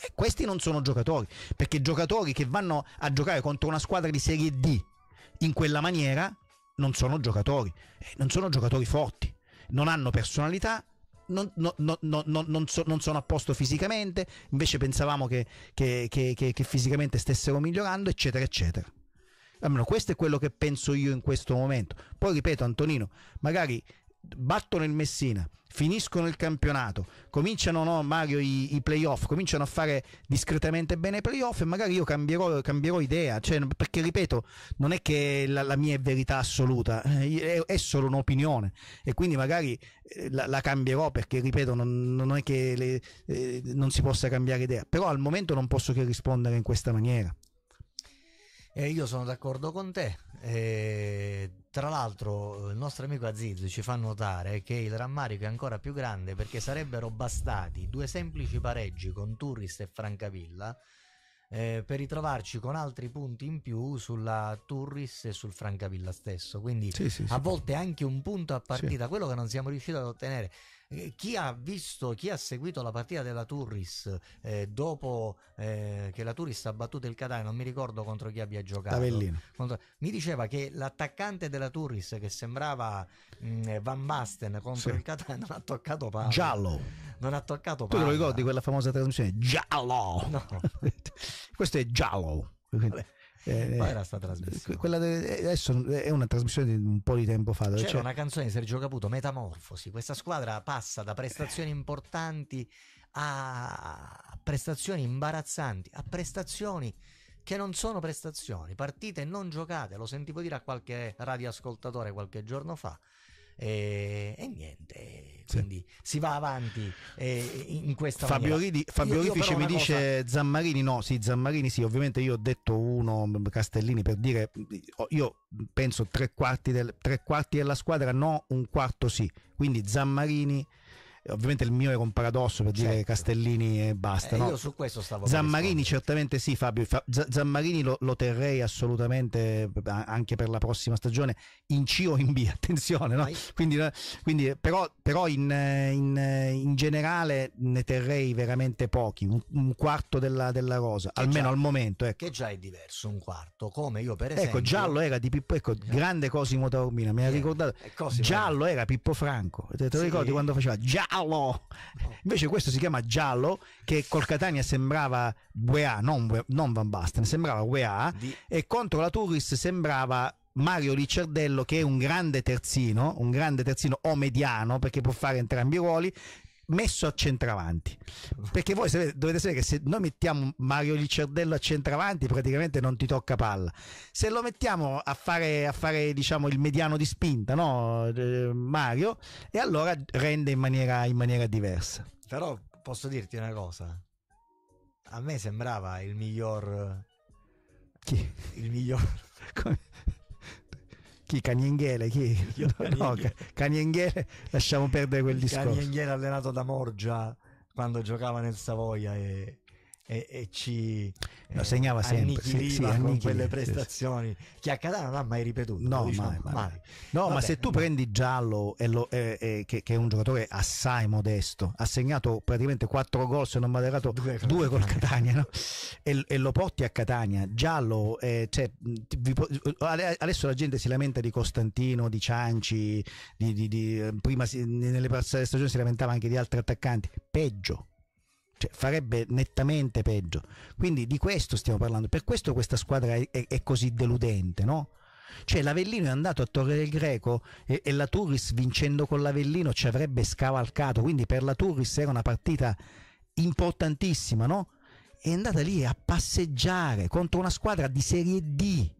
S2: e eh, questi non sono giocatori, perché giocatori che vanno a giocare contro una squadra di Serie D in quella maniera non sono giocatori, eh, non sono giocatori forti, non hanno personalità, non, no, no, no, non, so, non, sono a posto fisicamente, invece pensavamo che, che, che, che, fisicamente stessero migliorando, eccetera, eccetera. Almeno questo è quello che penso io in questo momento. Poi ripeto, Antonino, magari battono il Messina, finiscono il campionato, cominciano no, Mario i, i, playoff, cominciano a fare discretamente bene i playoff e magari io cambierò, cambierò idea, cioè, perché ripeto, non è che la, la mia è verità assoluta, eh, è, è solo un'opinione e quindi magari eh, la, la cambierò perché ripeto, non, non è che le, eh, non si possa cambiare idea, però al momento non posso che rispondere in questa maniera.
S3: Eh, io sono d'accordo con te. Eh tra l'altro eh, il nostro amico Aziz ci fa notare che il rammarico è ancora più grande perché sarebbero bastati due semplici pareggi con Turris e Francavilla eh, per ritrovarci con altri punti in più sulla Turris e sul Francavilla stesso. Quindi sì, sì, a sì, volte anche un punto a partita, quello che non siamo riusciti ad ottenere. Eh, chi ha visto, chi ha seguito la partita della Turris eh, dopo eh, che la Turris ha battuto il Catania, non mi ricordo contro chi abbia giocato. Contro... Mi diceva che l'attaccante della Turris che sembrava mh, mm, eh, Van Basten contro sì. il Catania non ha toccato palla. Giallo. Non ha toccato palla. Tu te lo ricordi quella
S2: famosa trasmissione? Giallo. No. [LAUGHS]
S3: Questo è giallo. Vabbè.
S2: Eh, eh, Poi era stata trasmessa. Quella de, eh, adesso eh, è una trasmissione di un po' di tempo fa. C'era cioè... una
S3: canzone di Sergio Caputo, Metamorfosi. Questa squadra passa da prestazioni importanti a prestazioni imbarazzanti, a prestazioni che non sono prestazioni, partite non giocate, lo sentivo dire a qualche radioascoltatore qualche giorno fa e, eh, e niente quindi si va avanti eh, in questa Fabio maniera. Ridi, Fabio io, mi dice
S2: cosa... Zammarini no sì Zammarini sì ovviamente io ho detto uno Castellini per dire io penso tre quarti, del, tre quarti della squadra no un quarto sì quindi Zammarini ovviamente il mio era un paradosso per certo. dire Castellini e basta. Eh, no? Io su questo stavo Zammarini, certamente sì, Fabio. Fa- Zammarini lo, lo, terrei assolutamente anche per la prossima stagione in C o in B. [LAUGHS] Attenzione, no? quindi, quindi, però, però in, in, in, generale ne terrei veramente pochi, un, un quarto della, della rosa, che almeno già, al momento. Ecco. Che già è diverso un
S1: quarto,
S3: come io per ecco, esempio. Ecco, giallo
S2: era di Pippo, ecco, eh. grande Cosimo Taormina, mi ha eh, ricordato. Eh, Cosimo. Giallo era Pippo Franco, te, te sì. ricordi quando faceva giallo? giallo. Oh. Invece questo si chiama giallo, che col Catania sembrava UEA, non, non Van Basten, sembrava UEA, Di... e contro la Turris sembrava Mario Ricciardello che è un grande terzino, un grande terzino o mediano perché può fare entrambi i ruoli, messo a centravanti. [LAUGHS] Perché voi sapete, dovete sapere che se noi mettiamo Mario Licciardello a centravanti, praticamente non ti tocca palla. Se lo mettiamo a fare, a fare diciamo, il mediano di spinta, no? eh, Mario, e allora rende in maniera, in maniera diversa.
S3: Però posso dirti una cosa. A me sembrava il miglior. Chi?
S2: Il miglior. [LAUGHS] Come? chi Canienghele chi Io, no, Canienghele lasciamo perdere quel discorso
S3: Canienghele allenato da Morgia quando giocava nel Savoia e e, e ci eh, lo segnava eh, sempre sì, sì, con quelle prestazioni sì, che a Catania non ha mai ripetuto no, diciamo, mai, mai. Mai.
S2: no Vabbè, ma se tu prendi Giallo lo, eh, eh, che, che, è un giocatore assai modesto ha segnato praticamente 4 gol se non mi errato due col Catania no? e, e, lo porti a Catania Giallo eh, cioè, vi, adesso la gente si lamenta di Costantino di Cianci di, di, di, eh, prima si, nelle passate stagioni si lamentava anche di altri attaccanti peggio cioè, farebbe nettamente peggio. Quindi di questo stiamo parlando, per questo questa squadra è, è, è così deludente, no? Cioè l'Avellino è andato a Torre del Greco e, e la Turris vincendo con l'Avellino ci avrebbe scavalcato, quindi per la Turris era una partita importantissima, no? È andata lì a passeggiare contro una squadra di Serie D,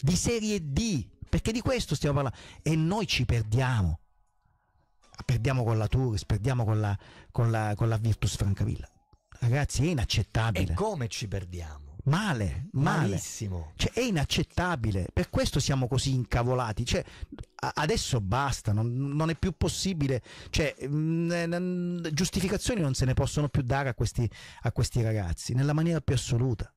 S2: di Serie D, perché di questo stiamo parlando e noi ci perdiamo perdiamo con la Turis, perdiamo con la, con la, con la Virtus Francavilla. Ragazzi, è inaccettabile. E come ci perdiamo? male, male. Malissimo. Cioè, è inaccettabile. Per questo siamo così incavolati. Cioè, adesso basta, non, non, è più possibile. Cioè, mh, giustificazioni non se ne possono più dare a questi, a questi ragazzi nella maniera più assoluta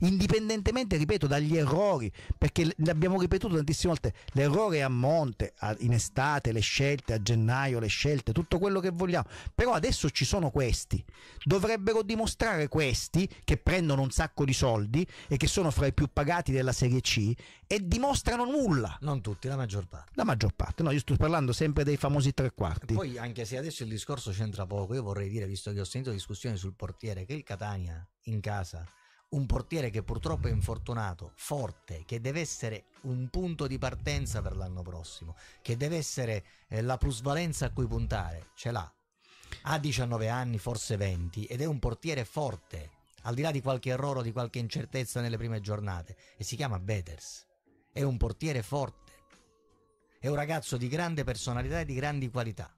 S2: indipendentemente, ripeto, dagli errori, perché l'abbiamo ripetuto tantissime volte, l'errore è a monte, in estate, le scelte, a gennaio, le scelte, tutto quello che vogliamo, però adesso ci sono questi, dovrebbero dimostrare questi che prendono un sacco di soldi e che sono fra i più pagati della Serie C e dimostrano nulla. Non tutti, la maggior parte. La maggior parte, no, io sto parlando sempre dei famosi tre quarti. poi
S3: anche se adesso il discorso c'entra poco, io vorrei dire, visto che ho sentito discussioni sul portiere, che il Catania in casa un portiere che purtroppo è infortunato, forte, che deve essere un punto di partenza per l'anno prossimo, che deve essere eh, la plusvalenza a cui puntare, ce l'ha. Ha 19 anni, forse 20, ed è un portiere forte, al di là di qualche errore o di qualche incertezza nelle prime giornate, e si chiama Beters. È un portiere forte. È un ragazzo di grande personalità e di grandi qualità.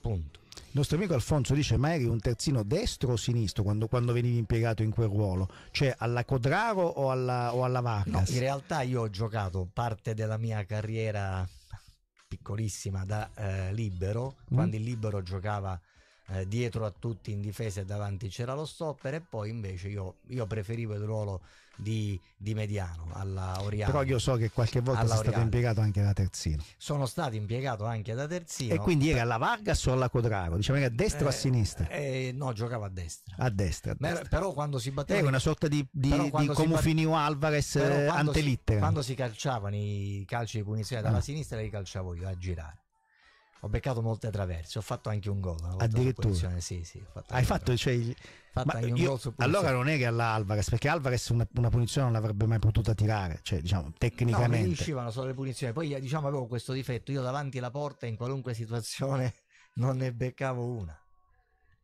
S2: Punto. Il nostro amico Alfonso dice: Ma eri un terzino destro o sinistro quando, quando venivi impiegato in quel ruolo? Cioè alla Codraro o alla, o alla Vargas? No, in realtà io ho giocato parte della mia carriera piccolissima
S3: da eh, libero, mm. quando il libero giocava eh, dietro a tutti in difesa e davanti c'era lo stopper e poi invece io, io preferivo il ruolo di, di mediano alla Oriana. Però io
S2: so che qualche volta sei stato impiegato anche da terzino.
S3: Sono stato impiegato anche da terzino. E quindi era
S2: alla Vargas o alla Quadrago? Diciamo che a destra eh, o a eh, sinistra?
S3: Eh, no, giocava a
S2: destra. A destra, a destra. Ma, però
S3: quando si batteva... Era una sorta di, di, di come finiva Alvarez antelittera. Quando si calciavano i calci di punizione dalla ah. sinistra li calciavo io a girare ho beccato molte traverse, ho fatto anche un gol. Addirittura. Sì, sì, fatto Hai fatto
S2: cioè, fatta in un io, allora non è che all'Alvarez perché Alvarez una, una, punizione non l'avrebbe mai potuta tirare cioè diciamo tecnicamente no, riuscivano
S3: solo le punizioni poi diciamo avevo questo difetto io davanti alla porta in qualunque situazione [LAUGHS] non ne beccavo una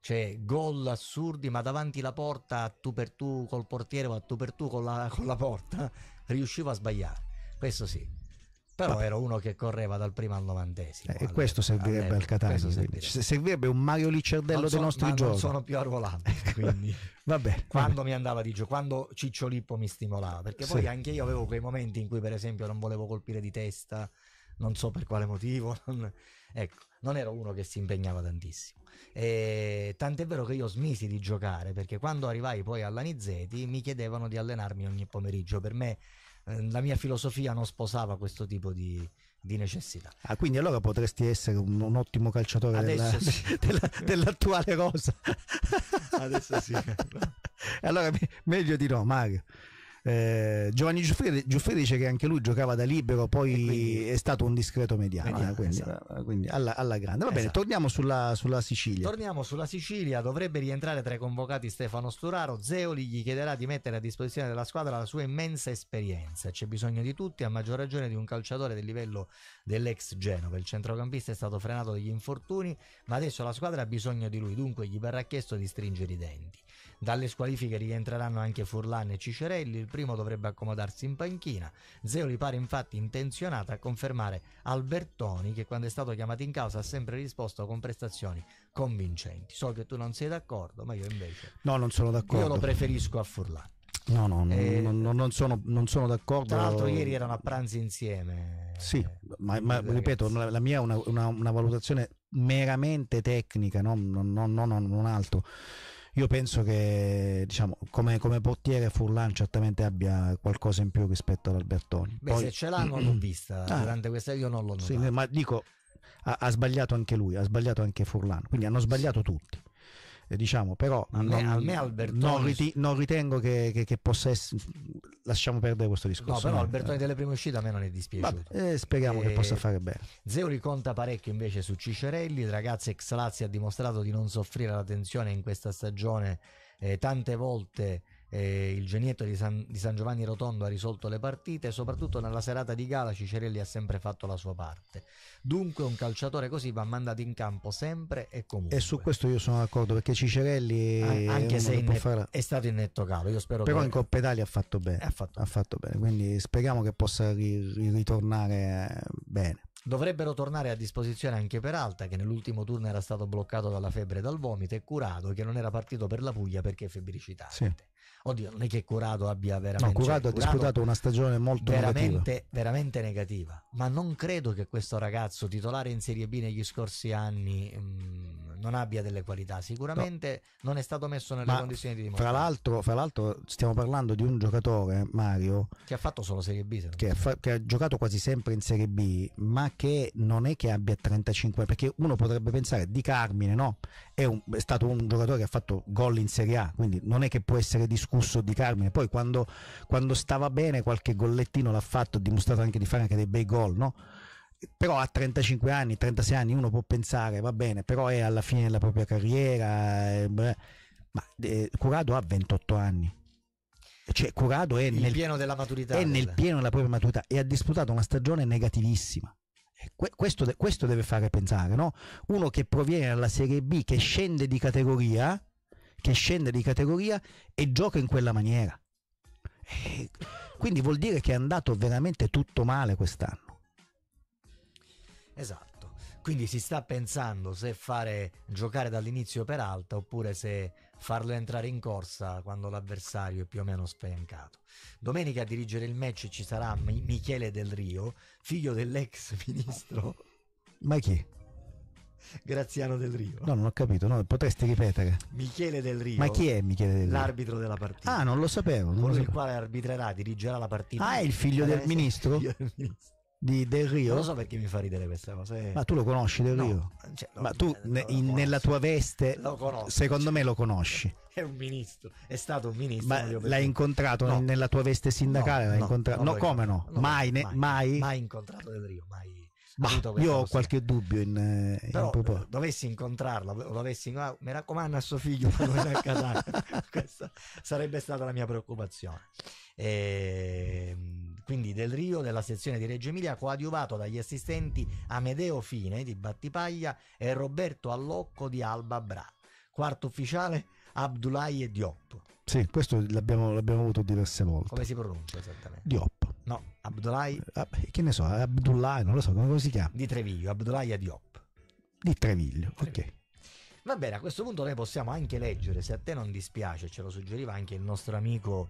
S3: cioè gol assurdi ma davanti alla porta a tu per tu col portiere o a tu per tu con la, con la porta [LAUGHS] riuscivo a sbagliare questo sì però Vabbè. era uno che correva dal primo al novantesimo. Eh,
S2: e questo servirebbe al Catania, servirebbe. servirebbe. un Mario Licciardello non so, dei nostri giorni. Non sono
S3: più arruolato, [LAUGHS] quindi vabbè, quando vabbè. mi andava di gioco, quando Ciccio Lippo mi stimolava, perché poi sì. anche io avevo quei momenti in cui per esempio non volevo colpire di testa, non so per quale motivo, [LAUGHS] non... ecco, non ero uno che si impegnava tantissimo. E... tant'è vero che io smisi di giocare, perché quando arrivai poi alla Nizzeti mi chiedevano di allenarmi ogni pomeriggio, per me eh, la mia filosofia non sposava questo tipo di, di necessità.
S2: Ah, quindi allora potresti essere un, un ottimo calciatore della, sì. [LAUGHS] della, dell'attuale rosa. Adesso sì. [LAUGHS] allora meglio di no, Mario. Eh, Giovanni Giuffre, Giuffre, dice che anche lui giocava da libero, poi quindi, è stato un discreto mediano. mediano quindi, esatto. quindi alla, alla, grande. Va bene, esatto. torniamo sulla, sulla, Sicilia.
S3: Torniamo sulla Sicilia, dovrebbe rientrare tra i convocati Stefano Sturaro. Zeoli gli chiederà di mettere a disposizione della squadra la sua immensa esperienza. C'è bisogno di tutti, a maggior ragione di un calciatore del livello dell'ex Genova. Il centrocampista è stato frenato dagli infortuni, ma adesso la squadra ha bisogno di lui, dunque gli verrà chiesto di stringere i denti. Dalle squalifiche rientreranno anche Furlan e Cicerelli, il primo dovrebbe accomodarsi in panchina. Zeoli pare infatti intenzionato a confermare Albertoni che quando è stato chiamato in causa ha sempre risposto con prestazioni convincenti. So che tu non sei d'accordo, ma io invece...
S2: No, non sono d'accordo. Io lo preferisco a Furlan. No, no, eh, non, non, sono, sono d'accordo. Tra l'altro, ieri erano
S3: a pranzo insieme.
S2: Sì, ma, ma ripeto, la mia è una, una, una, valutazione meramente tecnica, no? non, non, non altro io penso che diciamo, come, come portiere Furlan certamente abbia qualcosa in più rispetto ad Albertoni. Beh, Poi, se ce l'hanno l'ho vista ah, durante questa, io non l'ho notata. Sì, ma dico, ha, ha, sbagliato anche lui, ha sbagliato anche Furlan, quindi hanno sbagliato sì. tutti diciamo, però a me, non, a me non, riti- non ritengo che, che, che, possa essere... Lasciamo perdere questo discorso. No, però Albertoni
S3: delle prime uscite a me non è dispiaciuto. Vabbè, eh, speriamo che possa eh, fare bene. Zeo conta parecchio invece su Cicerelli, il ragazzo ex Lazio ha dimostrato di non soffrire la tensione in questa stagione eh, tante volte eh, il genietto di San, di San, Giovanni Rotondo ha risolto le partite e soprattutto nella serata di gala Cicerelli ha sempre fatto la sua parte. Dunque un calciatore così va mandato in campo sempre e comunque. E su
S2: questo io sono d'accordo perché Cicerelli An- anche se net- fare...
S3: è stato in netto calo, io spero Però che... in
S2: Coppa Italia ha fatto bene. Ha fatto, ha fatto bene, quindi speriamo che possa ri- ritornare eh, bene.
S3: Dovrebbero tornare a disposizione anche Peralta, che nell'ultimo turno era stato bloccato dalla febbre e dal vomito, e Curado, che non era partito per la Puglia perché è febbricitante. Sì oddio, non è che Curato abbia veramente... No, Curato cioè, ha Curato disputato una
S2: stagione molto veramente, negativa.
S3: Veramente negativa, ma non credo che questo ragazzo titolare in Serie B negli scorsi anni... Mh, mm, non abbia delle qualità, sicuramente no. non è stato messo nelle Ma condizioni di dimostrare. Fra
S2: l'altro, fra l'altro, stiamo parlando di un giocatore, Mario,
S3: che ha fatto solo Serie B, se
S2: che, fa- che ha giocato quasi sempre in Serie B, ma che non è che abbia 35 perché uno potrebbe pensare di Carmine, no? È, un, è stato un giocatore che ha fatto gol in Serie A, quindi non è che può essere discusso di Carmine. Poi quando, quando stava bene qualche gollettino l'ha fatto, ha dimostrato anche di fare anche dei bei gol, no? però a 35 anni, 36 anni uno può pensare, va bene, però è alla fine della propria carriera, eh, beh, ma eh, Curado ha 28 anni. Cioè, Curado è nel, pieno della maturità, è nel pieno della propria maturità e ha disputato una stagione negativissima. Questo, questo, deve fare pensare, no? Uno che proviene dalla Serie B, che scende di categoria, che scende di categoria e gioca in quella maniera. E eh, quindi vuol dire che è andato veramente tutto male quest'anno. Esatto.
S3: Quindi si sta pensando se fare giocare dall'inizio per alta oppure se farlo entrare in corsa quando l'avversario è più o meno spiancato. Domenica a dirigere il match ci sarà Michele Del Rio, figlio dell'ex [LAUGHS] ministro. Ma chi? Graziano Del Rio.
S2: No, non ho capito, no, potresti ripetere.
S3: Michele Del Rio. Ma chi è Michele Del Rio? L'arbitro della partita.
S2: Ah, non lo sapevo. Non Colui il
S3: quale arbitrerà, dirigerà la partita. Ah, è il figlio del eh,
S2: ministro? Figlio del ministro di Del Rio. Non lo so perché
S3: mi fa ridere questa cosa. Eh. Ma tu lo conosci Del Rio? Cioè, no, cioè,
S2: lo, Ma tu ne, in, nella tua veste, lo conosco, secondo cioè, me lo conosci.
S3: È un ministro, è stato un ministro. Ma l'hai incontrato no.
S2: nella tua veste sindacale? No, no, incontrato... no come no? Mai, ne, mai, mai, mai?
S3: incontrato Del Rio, mai. Bah, io ho possibile. qualche
S2: dubbio in, eh, Però, in eh,
S3: dovessi incontrarlo, dovessi, ah, mi raccomando a suo figlio [LAUGHS] Questa sarebbe stata la mia preoccupazione. E, ehm, quindi del Rio della sezione di Reggio Emilia, coadiuvato dagli assistenti Amedeo Fine di Battipaglia e Roberto Allocco di Alba Bra. Quarto ufficiale
S2: Abdoulaye Diop. Sì, questo l'abbiamo, l'abbiamo avuto diverse volte. Come
S3: si pronuncia esattamente?
S2: Diop. No, Abdullahi. Eh, che ne so, Abdullahi, non lo so, come si chiama? Di Treviglio, Abdoulaye Diop.
S4: Di Treviglio, Treviglio. ok.
S3: Va bene, a questo punto noi possiamo anche leggere, se a te non dispiace, ce lo suggeriva anche il nostro amico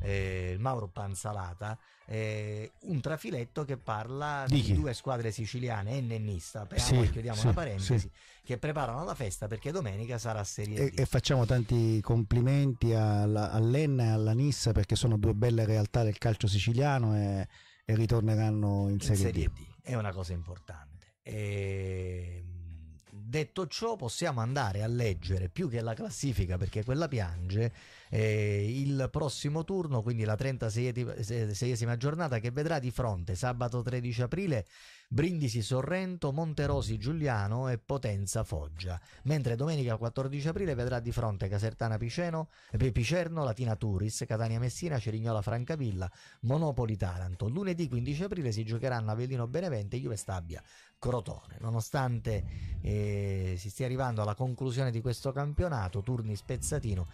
S3: eh, Mauro Panzalata, eh, un trafiletto che parla di, di due squadre siciliane e nennista, per sì, chiudiamo sì, una parentesi, sì. che preparano la festa perché domenica sarà Serie e,
S2: D. E, facciamo tanti complimenti alla, all'Enna e alla Nissa perché sono due belle realtà del calcio siciliano e, e ritorneranno in, in Serie, serie D. D.
S3: È una cosa importante. Ehm detto ciò, possiamo andare a leggere più che la classifica, perché quella piange, eh, il prossimo turno, quindi la 36esima giornata, che vedrà di fronte sabato 13 aprile Brindisi Sorrento, Monterosi Giuliano e Potenza Foggia, mentre domenica 14 aprile vedrà di fronte Casertana Piceno, eh, Picerno, Latina Turis, Catania Messina, Cerignola Francavilla, Monopoli Taranto. Lunedì 15 aprile si giocheranno Avellino Benevente, e Juve Stabia, Crotone. Nonostante eh, si stia arrivando alla conclusione di questo campionato, turni spezzatino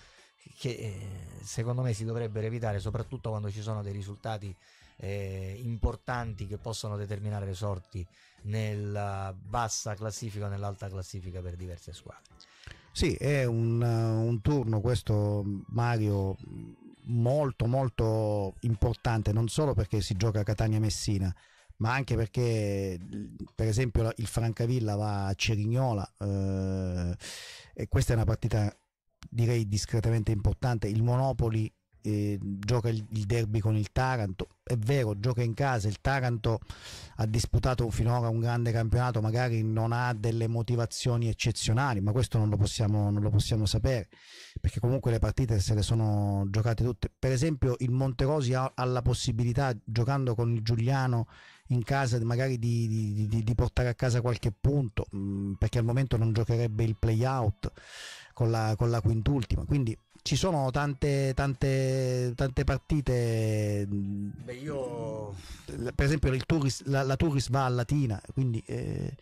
S3: che eh, secondo me si dovrebbero evitare soprattutto quando ci sono dei risultati eh, importanti che possono determinare le sorti nella bassa classifica o nell'alta classifica per diverse squadre.
S2: Sì, è un, eh, un turno questo Mario molto molto importante non solo perché si gioca Catania-Messina ma anche perché per esempio il Francavilla va a Cerignola eh, e questa è una partita direi discretamente importante il Monopoli eh, gioca il, il, derby con il Taranto è vero gioca in casa il Taranto ha disputato finora un grande campionato magari non ha delle motivazioni eccezionali ma questo non lo possiamo, non lo possiamo sapere perché comunque le partite se le sono giocate tutte per esempio il Monterosi ha, ha la possibilità giocando con il Giuliano in casa magari di, di, di portare a casa qualche punto mh, mm, perché al momento non giocherebbe il play out con la, con la quintultima quindi ci sono tante, tante, tante partite. Beh,
S3: io...
S2: Per esempio Turis, la, la Turis va a Latina, quindi eh,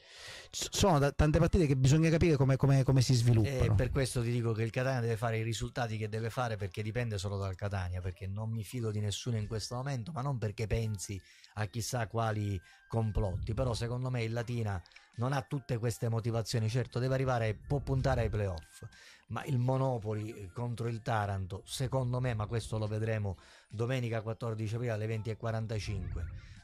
S2: sono da, tante partite che bisogna capire come, come, come si sviluppano. E eh, per
S3: questo ti dico che il Catania deve fare i risultati che deve fare perché dipende solo dal Catania, perché non mi fido di nessuno in questo momento, ma non perché pensi a chissà quali complotti, però secondo me il Latina non ha tutte queste motivazioni, certo deve arrivare, può puntare ai playoff, ma il Monopoli eh, contro il Taranto, secondo me, ma questo lo vedremo domenica 14 aprile alle 20.45,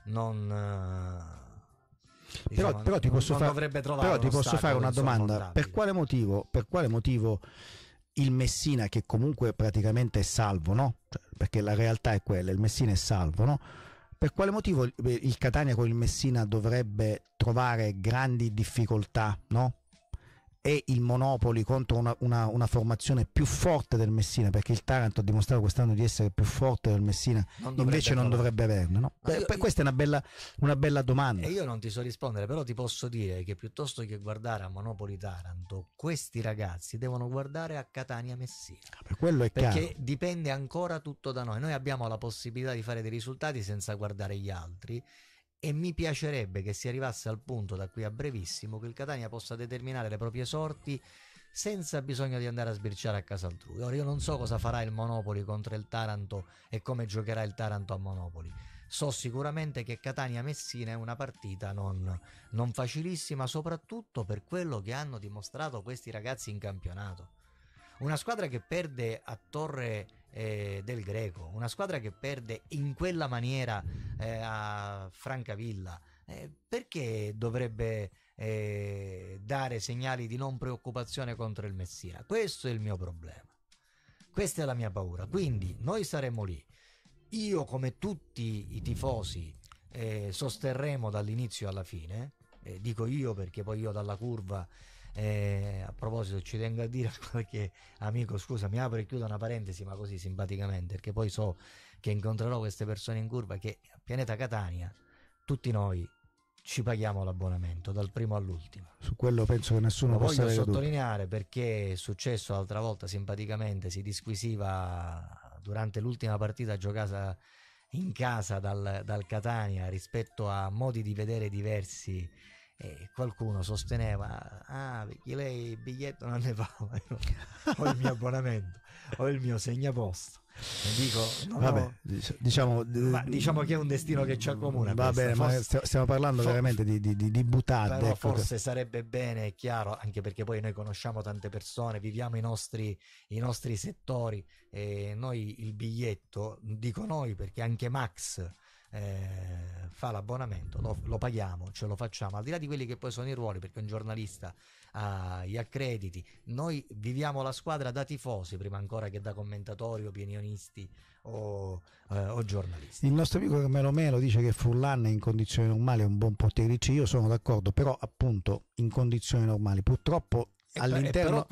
S3: non... Eh,
S2: diciamo, però, però, ti posso, far, però ti posso fare una domanda per quale, motivo, per quale motivo il Messina che comunque praticamente è salvo no? Cioè, perché la realtà è quella il Messina è salvo no? per quale motivo eh, il Catania con il Messina dovrebbe trovare grandi difficoltà no? e il Monopoli contro una, una, una, formazione più forte del Messina, perché il Taranto ha dimostrato quest'anno di essere più forte del Messina, non invece non dovrebbe averne. No? Beh, io, io, questa è una bella, una bella domanda. E
S3: io non ti so rispondere, però ti posso dire che piuttosto che guardare a Monopoli Taranto, questi ragazzi devono guardare a Catania Messina. Ah,
S2: per quello è perché chiaro.
S3: dipende ancora tutto da noi. Noi abbiamo la possibilità di fare dei risultati senza guardare gli altri e mi piacerebbe che si arrivasse al punto da qui a brevissimo che il Catania possa determinare le proprie sorti senza bisogno di andare a sbirciare a casa altrui. Ora io non so cosa farà il Monopoli contro il Taranto e come giocherà il Taranto a Monopoli. So sicuramente che Catania-Messina è una partita non, non facilissima, soprattutto per quello che hanno dimostrato questi ragazzi in campionato. Una squadra che perde a Torre eh, del Greco, una squadra che perde in quella maniera eh, a Francavilla, eh, perché dovrebbe eh, dare segnali di non preoccupazione contro il Messina? Questo è il mio problema, questa è la mia paura, quindi noi saremo lì, io come tutti i tifosi eh, sosterremo dall'inizio alla fine, eh, dico io perché poi io dalla curva eh, a proposito, ci tengo a dire a [LAUGHS] qualche amico, scusa, mi apro e chiudo una parentesi, ma così simpaticamente, perché poi so che incontrerò queste persone in curva che a Pianeta Catania tutti noi ci paghiamo l'abbonamento dal primo all'ultimo.
S2: Su quello penso che nessuno Lo possa voglio
S3: sottolineare dubbi. perché è successo l'altra volta simpaticamente, si disquisiva durante l'ultima partita giocata in casa dal, dal Catania rispetto a modi di vedere diversi e qualcuno sosteneva ah perché lei il biglietto non ne [LAUGHS] fa ho il mio abbonamento ho il mio segnaposto Dico, no, Vabbè, diciamo, eh, diciamo, che è un destino che ci accomuna. Va bene, ma stiamo parlando for, veramente
S2: di, di, di buttate. Ecco forse
S3: che... sarebbe bene, è chiaro, anche perché poi noi conosciamo tante persone, viviamo i nostri, i nostri settori e noi il biglietto, dico noi perché anche Max eh, fa l'abbonamento, lo, lo, paghiamo, ce lo facciamo, al di là di quelli che poi sono i ruoli, perché un giornalista ha gli accrediti, noi viviamo la squadra da tifosi prima ancora che da commentatori, opinionisti o, eh, o giornalisti.
S2: Il nostro amico Carmelo Melo dice che Furlan in condizioni normali è un buon portiere, io sono d'accordo, però appunto in condizioni normali, purtroppo all'interno,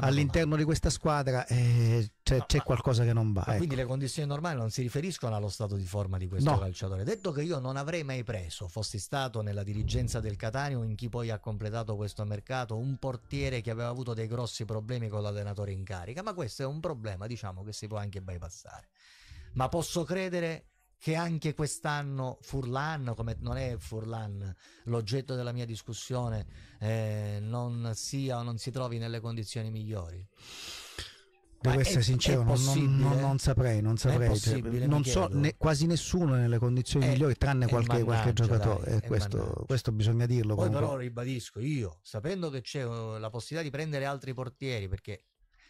S2: all'interno di questa squadra eh, c'è, no, c'è, qualcosa che non va. Ecco. Quindi
S3: le condizioni normali non si riferiscono allo stato di forma di questo no. calciatore. Detto che io non avrei mai preso, fossi stato nella dirigenza del Catania, in chi poi ha completato questo mercato, un portiere che aveva avuto dei grossi problemi con l'allenatore in carica, ma questo è un problema diciamo che si può anche bypassare. Ma posso credere che anche quest'anno Furlan, come non è Furlan l'oggetto della mia discussione, eh, non sia o non si trovi nelle condizioni migliori? Devo Ma essere è, sincero, è non, non, non,
S2: saprei, non saprei. Cioè, non so ne, quasi nessuno nelle condizioni è, migliori, tranne qualche, qualche giocatore. Dai, eh, questo, questo, bisogna dirlo. Poi comunque. però
S3: ribadisco io, sapendo che c'è uh, la possibilità di prendere altri portieri, perché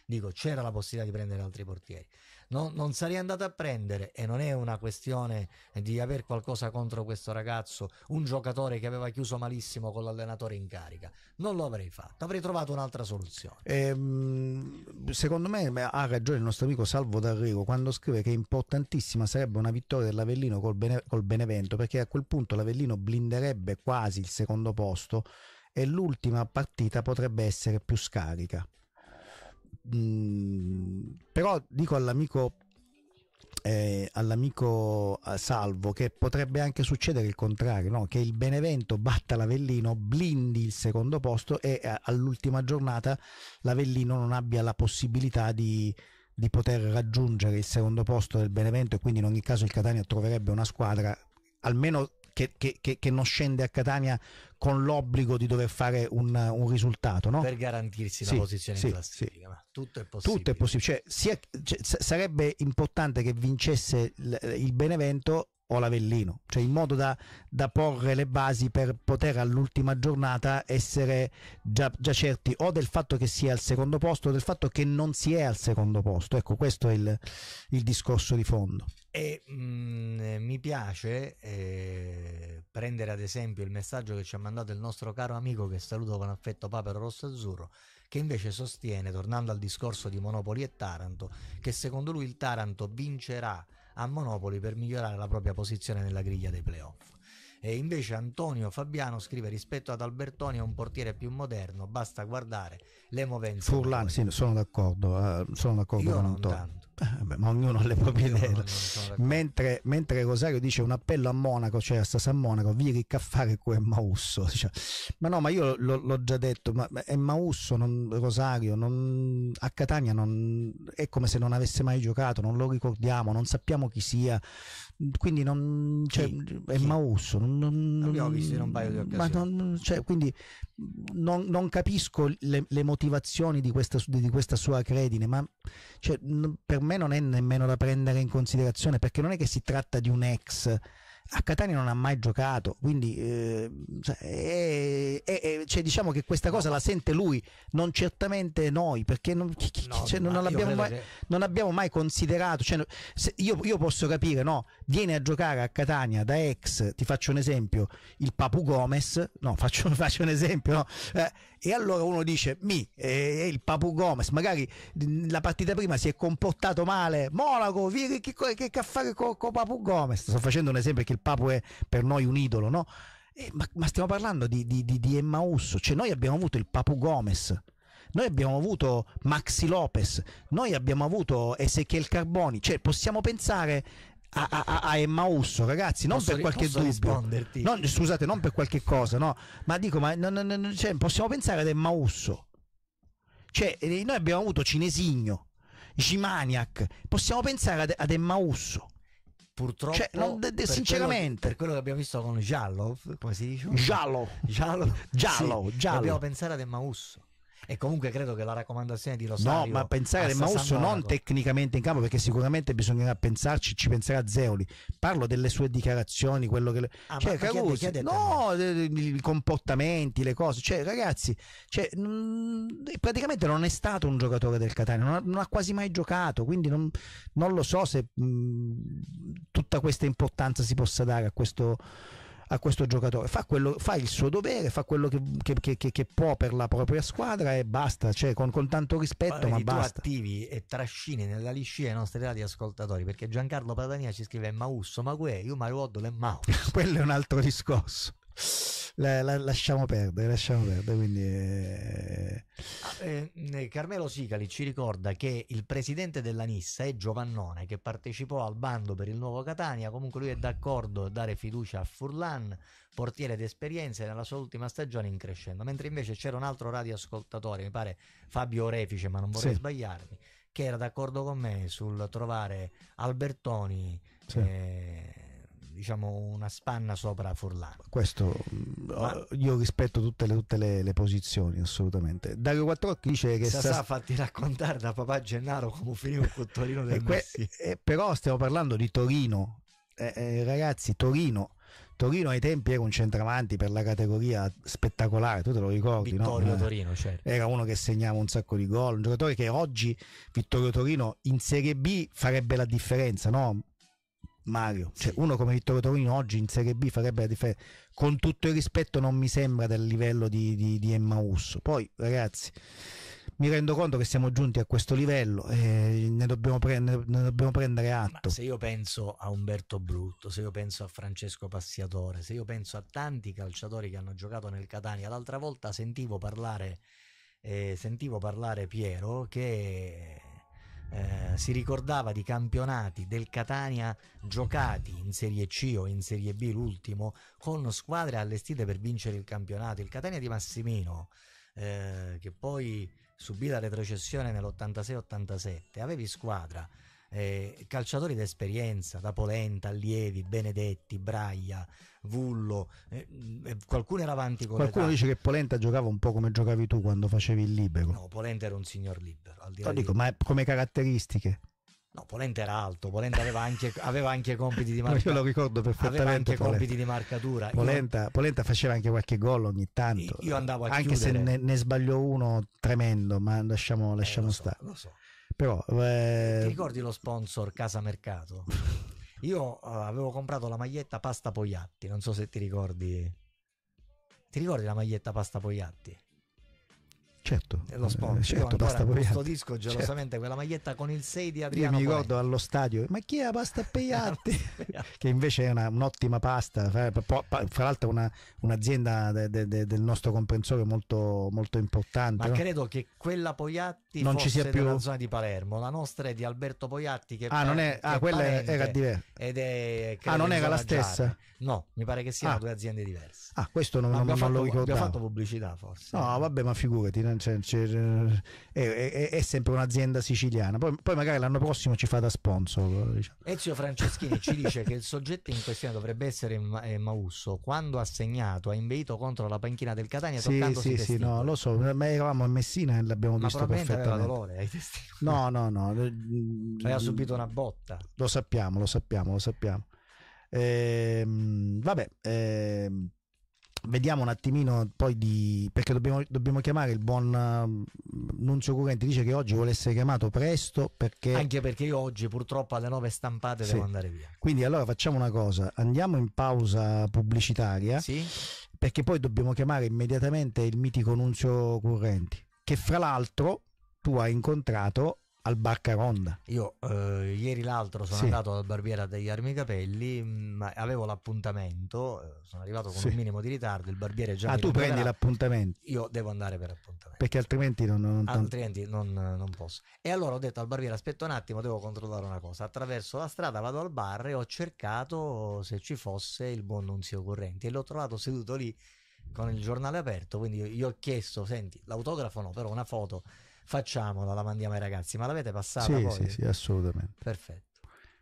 S3: dico c'era la possibilità di prendere altri portieri non, non sarei andato a prendere e non è una questione di aver qualcosa contro questo ragazzo, un giocatore che aveva chiuso malissimo con l'allenatore in carica, non lo avrei fatto,
S2: avrei trovato un'altra soluzione. Ehm, secondo me ha ragione il nostro amico Salvo D'Arrigo quando scrive che importantissima sarebbe una vittoria dell'Avellino col, Bene, col Benevento perché a quel punto l'Avellino blinderebbe quasi il secondo posto e l'ultima partita potrebbe essere più scarica. Mm, però dico all'amico eh, all'amico eh, Salvo che potrebbe anche succedere il contrario, no? che il Benevento batta l'Avellino, blindi il secondo posto e eh, all'ultima giornata l'Avellino non abbia la possibilità di, di, poter raggiungere il secondo posto del Benevento e quindi in ogni caso il Catania troverebbe una squadra almeno che, che, che, non scende a Catania con l'obbligo di dover fare un, un risultato no? per garantirsi sì, la posizione sì, in classifica sì. tutto è possibile, tutto è possibile. Cioè, sia, cioè, sarebbe importante che vincesse il Benevento o l'Avellino, cioè in modo da, da, porre le basi per poter all'ultima giornata essere già, già, certi o del fatto che sia al secondo posto o del fatto che non si è al secondo posto. Ecco, questo è il, il discorso di fondo.
S3: E mh, mm, mi piace eh, prendere ad esempio il messaggio che ci ha mandato il nostro caro amico che saluto con affetto Papero Rosso Azzurro, che invece sostiene, tornando al discorso di Monopoli e Taranto, che secondo lui il Taranto vincerà a Monopoli per migliorare la propria posizione nella griglia dei playoff. E invece Antonio Fabiano scrive rispetto ad Albertoni è un portiere più moderno, basta guardare le movenze. Furlan,
S2: sì, sono d'accordo, eh, sono d'accordo con Antonio. Eh, beh, ma ognuno ha le proprie idee. Mentre, mentre, Rosario dice un appello a Monaco, cioè a San Monaco, vi ricaffare qui è Mausso. [LAUGHS] Cioè. Ma no, ma io l'ho già detto, ma è Mausso, non, Rosario, non, a Catania non, è come se non avesse mai giocato, non lo ricordiamo, non sappiamo chi sia, quindi non, cioè, chi? è chi? Mausso. Non, non, L'abbiamo visto in un paio di occasioni. Ma non, cioè, quindi non, non capisco le, le, motivazioni di questa, di questa sua credine, ma cioè, per me non è nemmeno da prendere in considerazione perché non è che si tratta di un ex a Catania non ha mai giocato, quindi eh, cioè, è, eh, è, eh, eh, cioè, diciamo che questa cosa no. la sente lui, non certamente noi, perché non, no, cioè, non, abbiamo, mai, che... non abbiamo, mai, considerato. Cioè, io, io, posso capire, no, viene a giocare a Catania da ex, ti faccio un esempio, il Papu Gomez, no, faccio, [LAUGHS] faccio un esempio, no, eh, e allora uno dice, mi, è il Papu Gomez, magari la partita prima si è comportato male, Monaco, via, che, che, che fare con co Papu Gomez? Sto facendo un esempio perché il Papu è per noi un idolo, no? Eh, ma, ma, stiamo parlando di, di, di, di Emma cioè noi abbiamo avuto il Papu Gomez, noi abbiamo avuto Maxi Lopez, noi abbiamo avuto Ezechiel Carboni, cioè possiamo pensare a, a, a Emma ragazzi, non posso per qualche dubbio, no, scusate, non per qualche cosa, no, ma dico, ma no, no, cioè, possiamo pensare ad Emma cioè, eh, noi abbiamo avuto Cinesigno, Gimaniac, possiamo pensare ad, ad Emma purtroppo cioè, non, de, de, per sinceramente quello, per quello che abbiamo visto con Giallo come si dice? Giallo Giallo Giallo, sì, Giallo. dobbiamo
S3: pensare ad Emma e comunque credo che la raccomandazione di Rosario. No, ma pensare a Mausso non
S2: tecnicamente in campo, perché sicuramente bisognerà pensarci, ci penserà Zeoli. Parlo delle sue dichiarazioni, quello che. Ah, cioè, Caruso, no, i comportamenti, le cose. Cioè, ragazzi, cioè, mh, mm, praticamente non è stato un giocatore del Catania, non ha, non ha quasi mai giocato. Quindi non, non lo so se mh, mm, tutta questa importanza si possa dare a questo a questo giocatore, fa, quello, fa il suo dovere, fa quello che, che, che, che, può per la propria squadra e basta, cioè, con, con, tanto rispetto, ma, vedi, ma basta.
S3: Tu attivi e trascini nella liscia i nostri dati ascoltatori, perché Giancarlo Patania ci scrive Ma Usso, ma Mague, io Maruoddolo e Mau.
S2: [LAUGHS] quello è un altro discorso. La, la, lasciamo perdere, lasciamo perdere. Quindi,
S3: ah, eh... Eh, Carmelo Sicali ci ricorda che il presidente della Nissa è Giovannone che partecipò al bando per il nuovo Catania. Comunque lui è d'accordo a dare fiducia a Furlan, portiere d'esperienza, nella sua ultima stagione in crescendo. Mentre invece c'era un altro radioascoltatore, mi pare Fabio Orefice, ma non vorrei sì. sbagliarmi, che era d'accordo con me sul trovare Albertoni. Sì. Eh, diciamo una spanna sopra Forlano.
S2: Questo Ma... Mm, io rispetto tutte, le, tutte le, le, posizioni, assolutamente. Dario Quattrocchi dice che. Sasà sta...
S3: fatti raccontare da papà Gennaro come finì con Torino del que-
S2: eh, Però stiamo parlando di Torino, eh, eh, ragazzi, Torino. Torino ai tempi era un centravanti per la categoria spettacolare, tu te lo ricordi? Vittorio no? Eh, Torino, certo. Era uno che segnava un sacco di gol, un giocatore che oggi Vittorio Torino in Serie B farebbe la differenza, no? Mario, cioè uno come Vittorio Torino oggi in Serie B farebbe la differenza. Con tutto il rispetto, non mi sembra del livello di, di, di Emma Poi, ragazzi, mi rendo conto che siamo giunti a questo livello e eh, ne dobbiamo, pre- ne dobbiamo prendere atto.
S3: Ma se io penso a Umberto Brutto, se io penso a Francesco Passiatore, se io penso a tanti calciatori che hanno giocato nel Catania, l'altra volta sentivo parlare, eh, sentivo parlare Piero che eh, si ricordava di campionati del Catania giocati in Serie C o in Serie B l'ultimo con squadre allestite per vincere il campionato. Il Catania di Massimino, eh, che poi subì la retrocessione nell'86-87, avevi squadra. Eh, calciatori d'esperienza da Polenta, Allievi, Benedetti, Braia, Vullo, eh, mm, eh, qualcuno era avanti con Qualcuno dice
S2: che Polenta giocava un po' come giocavi tu quando facevi il libero. No,
S3: Polenta era un signor libero. Al di Lo dico, di... ma
S2: come caratteristiche?
S3: No, Polenta era alto, Polenta aveva anche, aveva anche compiti di marcatura. [LAUGHS] io lo ricordo perfettamente. Aveva anche Polenta. compiti di marcatura. Polenta,
S2: io... Polenta, faceva anche qualche gol ogni tanto. Io andavo a Anche chiudere. se ne, ne, sbagliò uno tremendo, ma lasciamo, lasciamo eh, lo stare. So, lo so. Però, eh... Ti
S3: ricordi lo sponsor Casa Mercato? [LAUGHS] Io uh, avevo comprato la maglietta pasta Poiatti, non so se ti ricordi. Ti ricordi la maglietta pasta Poiatti?
S2: Certo, eh, lo sport. Eh, certo, Io custodisco certo. gelosamente
S3: certo. quella maglietta con il
S2: 6 di Adriano. Io mi ricordo Bonetti. allo stadio, ma chi è la pasta [LAUGHS] Peiatti? che invece è una, un'ottima pasta, fra, l'altro una, un'azienda de, de, de, del nostro comprensore molto, molto importante. Ma no? credo
S3: che quella Poiatti non ci sia più la zona di Palermo, la nostra è di Alberto Poiatti che Ah, non è, ah, è quella era diversa. Ah, non era la stessa? Giare. No, mi pare che siano ah. due aziende diverse.
S2: Ah, questo non, non, non fatto, lo ricordo. Abbiamo fatto
S3: pubblicità forse.
S2: No, vabbè, ma figurati, eh, cioè, eh, è, è, è, sempre un'azienda siciliana. Poi, poi, magari l'anno prossimo ci fa da sponsor. Diciamo.
S3: Ezio Franceschini ci dice che il soggetto in questione dovrebbe essere eh, Mausso. Quando ha segnato, ha inveito contro la panchina del Catania. Sì, sì, sì, no,
S2: lo so. Ma eravamo a Messina e l'abbiamo Ma visto perfettamente.
S3: dolore No,
S2: no, no. Cioè, ha subito una botta. Lo sappiamo, lo sappiamo, lo sappiamo. Ehm, vabbè. Ehm, Vediamo un attimino poi di... perché dobbiamo, dobbiamo chiamare il buon uh, Nunzio Currenti, dice che oggi vuole essere chiamato presto perché... Anche
S3: perché io oggi purtroppo alle 9 stampate sì. devo andare via.
S2: Quindi allora facciamo una cosa, andiamo in pausa pubblicitaria sì? perché poi dobbiamo chiamare immediatamente il mitico Nunzio Currenti, che fra l'altro tu hai incontrato al Baccaronda. Io
S3: eh, ieri l'altro sono sì. andato dal barbiere a tagliarmi i capelli, mh, avevo l'appuntamento, eh, sono arrivato con sì. un minimo di ritardo, il barbiere già... Ah, tu prendi l'appuntamento? Io devo andare per appuntamento.
S2: Perché altrimenti non, non, altrimenti
S3: non, non, posso. E allora ho detto al barbiere aspetta un attimo, devo controllare una cosa. Attraverso la strada vado al bar e ho cercato se ci fosse il buon Nunzio corrente e l'ho trovato seduto lì con il giornale aperto, quindi io, io ho chiesto, senti, l'autografo no, però una foto facciamola, la mandiamo ai ragazzi. Ma l'avete passata sì, poi? Sì, sì,
S2: assolutamente. Perfetto.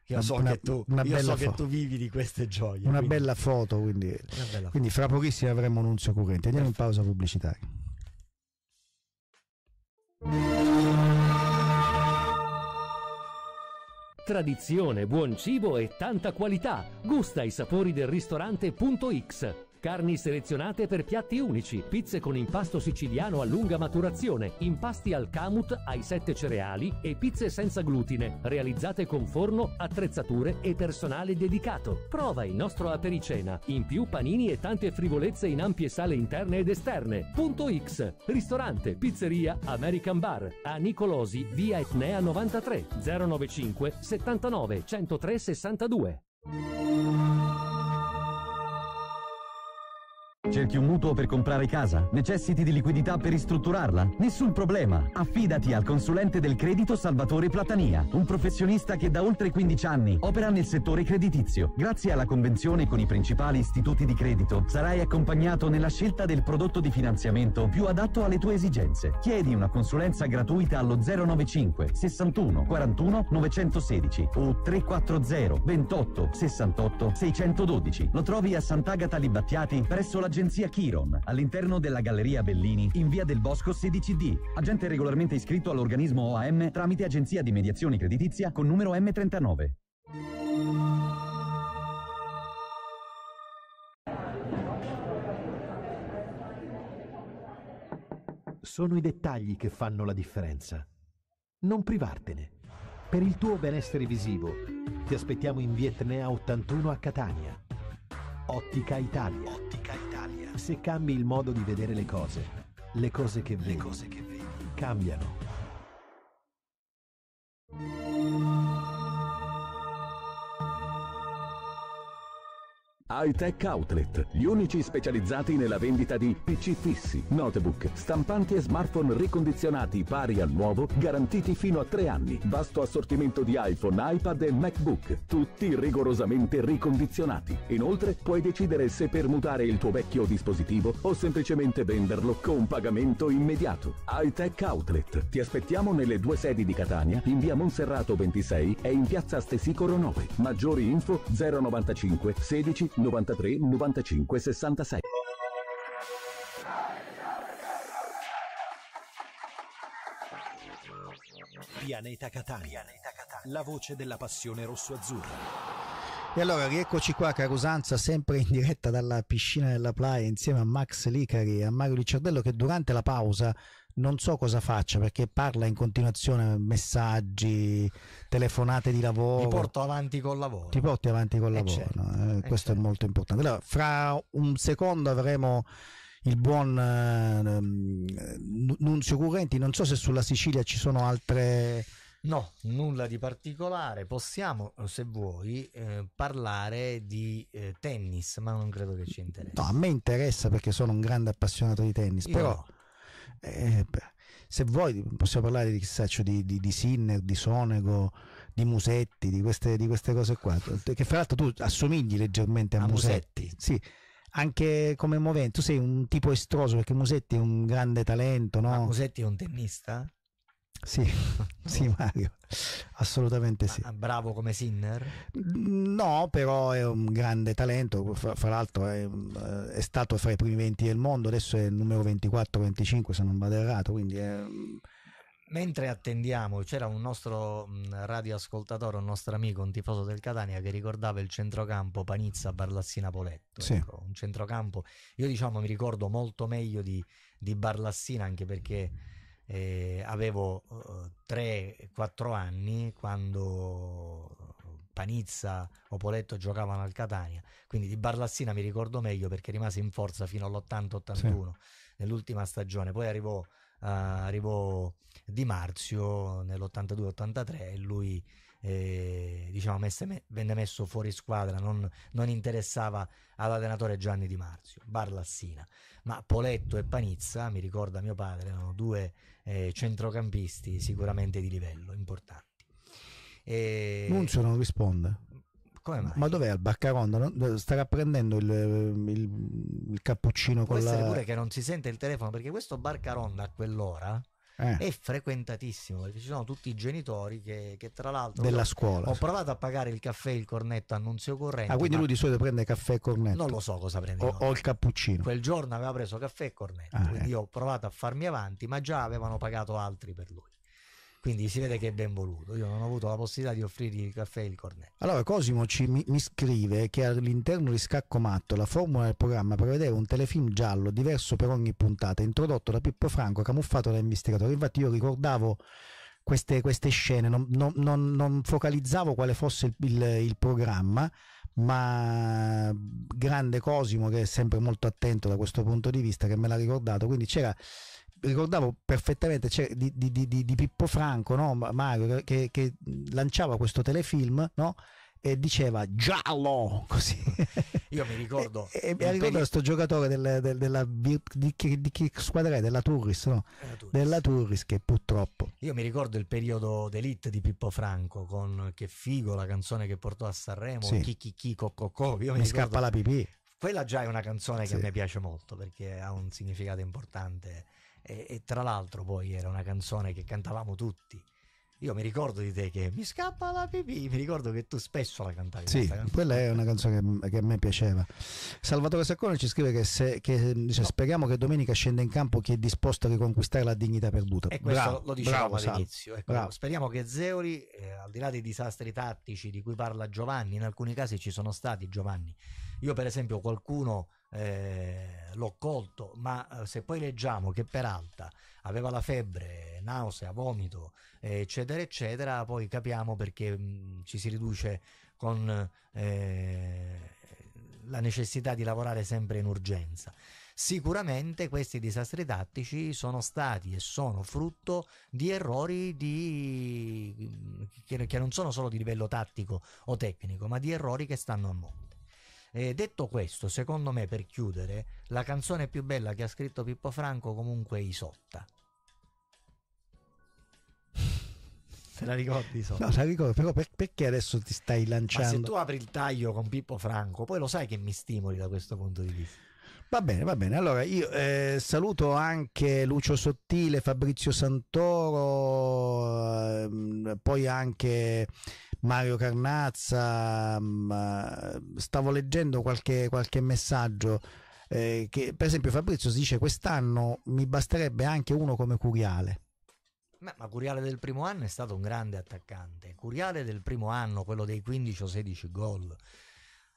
S2: Io una, so, una, che, tu, io so che,
S3: tu, vivi di queste gioie. Una quindi. bella
S2: foto, quindi, una bella quindi foto. fra pochissimo avremo un Nunzio corrente. Andiamo Perfetto. in pausa pubblicitaria.
S5: Tradizione, buon cibo e tanta qualità. Gusta i sapori del ristorante.x Carni selezionate per piatti unici, pizze con impasto siciliano a lunga maturazione, impasti al camut ai sette cereali e pizze senza glutine, realizzate con forno, attrezzature e personale dedicato. Prova il nostro apericena. In più panini e tante frivolezze in ampie sale interne ed esterne. Punto X. Ristorante, pizzeria American Bar a Nicolosi, via Etnea 93 095 79 103 62. Cerchi un mutuo per comprare casa? Necessiti di liquidità
S6: per ristrutturarla? Nessun problema! Affidati al consulente del credito Salvatore Platania, un professionista che da oltre 15 anni opera nel settore creditizio. Grazie alla convenzione con i principali istituti di credito, sarai accompagnato nella scelta del prodotto di finanziamento più adatto alle tue esigenze. Chiedi una consulenza gratuita allo 095 61 41 916 o 340 28 68 612. Lo trovi a Sant'Agata Libattiati presso la Agenzia Chiron, all'interno della Galleria Bellini, in via del Bosco 16D. Agente regolarmente iscritto all'organismo OAM tramite Agenzia di Mediazione Creditizia con numero M39.
S1: Sono i dettagli che fanno la differenza. Non privartene. Per il tuo benessere visivo, ti aspettiamo in Vietnea 81 a Catania Ottica Italia. Ottica Italia. Se cambi il modo di vedere le cose, le cose che vedi, cose che vedi. cambiano.
S7: Hightech Outlet, gli unici specializzati nella vendita di PC fissi, notebook, stampanti e smartphone ricondizionati pari al nuovo, garantiti fino a tre anni. Vasto assortimento di iPhone, iPad e MacBook, tutti rigorosamente ricondizionati. Inoltre puoi decidere se permutare il tuo vecchio dispositivo o semplicemente venderlo con pagamento immediato. Hightech Outlet, ti aspettiamo nelle due sedi di Catania, in via Monserrato 26 e in piazza Stesicoro 9. Maggiori info 095 16 93 95 66.
S1: Pianeta Catania. la voce della passione rosso-azzurra.
S2: E allora rieccoci qua, caro Sanza, sempre in diretta dalla piscina della Playa insieme a Max Licari e a Mario Licciardello, che durante la pausa non so cosa faccia perché parla in continuazione messaggi, telefonate di lavoro. Ti porto
S3: avanti col lavoro.
S2: Ti porti avanti col eh, lavoro. Certo, eh, eh questo certo. è molto importante. Allora, fra un secondo avremo il buon eh, ehm, Nunzio Currenti. Non so se sulla Sicilia ci sono altre. No, nulla
S3: di particolare. Possiamo, se vuoi, eh, parlare di eh, tennis, ma non credo che ci interessi.
S2: No, a me interessa perché sono un grande appassionato di tennis. Io però. No eh, se vuoi possiamo parlare di chissà cioè di, di, di, Sinner, di Sonego, di Musetti, di queste, di queste cose qua, che fra l'altro tu assomigli leggermente a, a Musetti. Musetti. Sì, anche come movente, tu sei un tipo estroso perché Musetti è un grande talento, no? Ma Musetti
S3: è un tennista?
S2: Sì, [LAUGHS] sì Mario, assolutamente sì. Ah,
S3: bravo come Sinner?
S2: No, però è un grande talento, fra, fra l'altro è, eh, è, stato fra i primi 20 del mondo, adesso è il numero 24-25 se non vado errato, quindi è...
S3: Mentre attendiamo, c'era
S2: un nostro mm,
S3: radioascoltatore, un nostro amico, un tifoso del Catania che ricordava il centrocampo Panizza Barlassina Poletto. Sì. Ecco, un centrocampo, io diciamo mi ricordo molto meglio di, di Barlassina anche perché eh, avevo eh, 3-4 anni quando Panizza o Poletto giocavano al Catania, quindi di Barlassina mi ricordo meglio perché rimase in forza fino all'80-81 sì. nell'ultima stagione, poi arrivò, uh, arrivò Di Marzio nell'82-83 e lui eh, diciamo, messe, venne messo fuori squadra, non, non interessava all'allenatore Gianni Di Marzio, Barlassina, ma Poletto e Panizza, mi ricorda mio padre, erano due eh, centrocampisti sicuramente di livello importanti. E... Nunzio
S2: non risponde. Come mai? Ma dov'è il Baccaronda? Eh, starà prendendo il, eh, il, il cappuccino Può con la... pure
S3: che non si sente il telefono perché questo Barcaronda a quell'ora eh. è frequentatissimo perché ci sono tutti i genitori che, che tra l'altro della ho, scuola ho provato a pagare il caffè e il cornetto a Nunzio Corrente ah quindi lui di solito
S2: prende caffè e cornetto non lo so cosa prende o, o il cappuccino quel
S3: giorno aveva preso caffè e cornetto ah, quindi eh. io ho provato a farmi avanti ma già avevano pagato altri per lui quindi si vede che è ben voluto. Io non ho avuto la possibilità di offrirgli il caffè e il cornetto.
S2: Allora, Cosimo ci, mi, mi, scrive che all'interno di Scacco Matto la formula del programma prevedeva un telefilm giallo diverso per ogni puntata, introdotto da Pippo Franco, camuffato da investigatore. Infatti, io ricordavo. Queste, queste scene, non, non, non, non, focalizzavo quale fosse il, il, il programma, ma grande Cosimo che è sempre molto attento da questo punto di vista che me l'ha ricordato quindi c'era ricordavo perfettamente cioè, di, di, di, di, Pippo Franco, no? Mario, che, che, lanciava questo telefilm no? e diceva giallo [LAUGHS] così. Io mi ricordo. e, e mi ricordo questo giocatore del, del, della, di, che squadra è? Della Turris, no? Turris, Della Turris che purtroppo.
S3: Io mi ricordo il periodo d'elite di Pippo Franco con Che figo, la canzone che portò a Sanremo, sì. Chi chi chi co, co, co. mi, mi ricordo... scappa la pipì. Quella già è una canzone che sì. a me piace molto perché ha un significato importante e, e tra l'altro poi era una canzone che cantavamo tutti. Io mi ricordo di te che mi scappa la pipì, mi ricordo che tu spesso la cantavi. Sì,
S2: quella è una canzone che, che, a me piaceva. Salvatore Saccone ci scrive che, se, che dice, no. speriamo che domenica scenda in campo chi è disposto a riconquistare la dignità perduta. E questo bravo, lo dicevamo bravo, all'inizio. Ecco,
S3: speriamo che Zeuri, eh, al di là dei disastri tattici di cui parla Giovanni, in alcuni casi ci sono stati Giovanni. Io per esempio qualcuno eh, l'ho colto, ma eh, se poi leggiamo che Peralta aveva la febbre, nausea, vomito, eccetera, eccetera, poi capiamo perché mh, mm, ci si riduce con eh, la necessità di lavorare sempre in urgenza. Sicuramente questi disastri tattici sono stati e sono frutto di errori di... che, che non sono solo di livello tattico o tecnico, ma di errori che stanno a noi. Eh, detto questo, secondo me per chiudere, la canzone più bella che ha scritto Pippo Franco comunque è Isotta. Te la
S2: ricordi Isotta? No, te la ricordo, però per, perché adesso ti stai lanciando? Ma se tu
S3: apri il taglio con Pippo Franco, poi lo sai che mi stimoli da questo punto di vista.
S2: Va bene, va bene. Allora io eh, saluto anche Lucio Sottile, Fabrizio Santoro, eh, poi anche Mario Carnazza, mm, eh, stavo leggendo qualche, qualche messaggio. Eh, che per esempio Fabrizio si dice quest'anno mi basterebbe anche uno come Curiale
S3: Beh, ma, Curiale del primo anno è stato un grande attaccante Curiale del primo anno quello dei 15 o 16 gol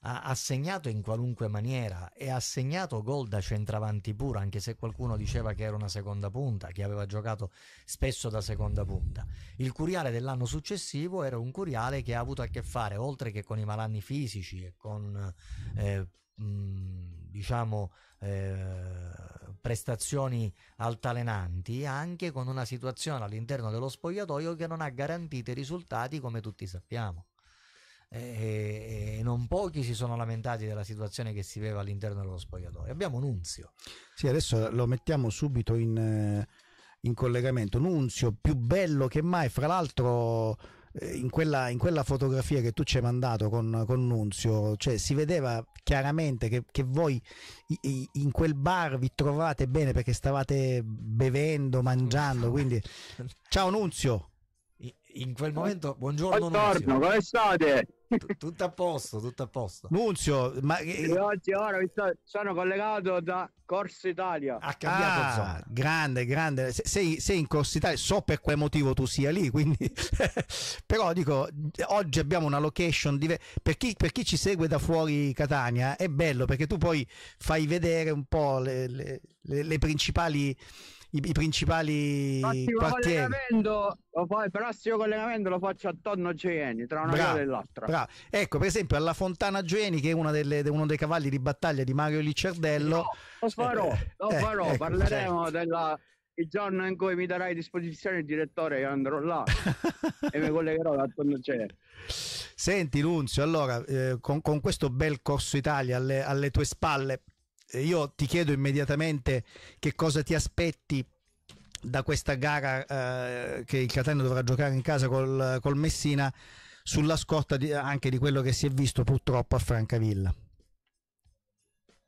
S3: ha segnato in qualunque maniera e ha segnato gol da centravanti pura, anche se qualcuno diceva che era una seconda punta, che aveva giocato spesso da seconda punta. Il Curiale dell'anno successivo era un Curiale che ha avuto a che fare, oltre che con i malanni fisici e con eh, diciamo eh, prestazioni altalenanti anche con una situazione all'interno dello spogliatoio che non ha garantito i risultati come tutti sappiamo e, eh, e, eh, non pochi si sono lamentati della situazione che si viveva all'interno dello spogliatoio.
S2: Abbiamo Nunzio. Sì, adesso lo mettiamo subito in, eh, in collegamento. Nunzio, più bello che mai, fra l'altro... In quella, in quella, fotografia che tu ci hai mandato con, con Nunzio, cioè, si vedeva chiaramente che, che, voi in quel bar vi trovate bene perché stavate bevendo, mangiando. Quindi, [LAUGHS] ciao Nunzio.
S3: In quel momento, buongiorno.
S2: Buongiorno, Nunzio. come state?
S8: tutto a posto, tutto a posto.
S2: Nunzio, ma e
S8: oggi ora mi sto, sono collegato da Corsa Italia. Ha cambiato ah, zona.
S2: Grande, grande. Sei, sei, in Corsa Italia, so per quale motivo tu sia lì, quindi [LAUGHS] però dico, oggi abbiamo una location diversa. Per, per, chi ci segue da fuori Catania è bello perché tu poi fai vedere un po' le, le, le, le principali i, i principali prossimo quartieri.
S8: Poi, il prossimo collegamento lo faccio attorno a Gioieni, tra una bravo, e l'altra. Bravo.
S2: Ecco, per esempio, alla Fontana Gioieni, che è delle, uno dei cavalli di battaglia di Mario Licciardello. No,
S8: lo farò, eh, lo eh, farò. Eh, parleremo certo. della il giorno in cui mi darai a disposizione il direttore io andrò là [LAUGHS] e mi collegherò da
S4: Tornocene
S2: senti Lunzio allora eh, con, con, questo bel corso Italia alle, alle tue spalle io ti chiedo immediatamente che cosa ti aspetti da questa gara eh, che il Catania dovrà giocare in casa col, col Messina sulla scorta di, anche di quello che si è visto purtroppo a Francavilla.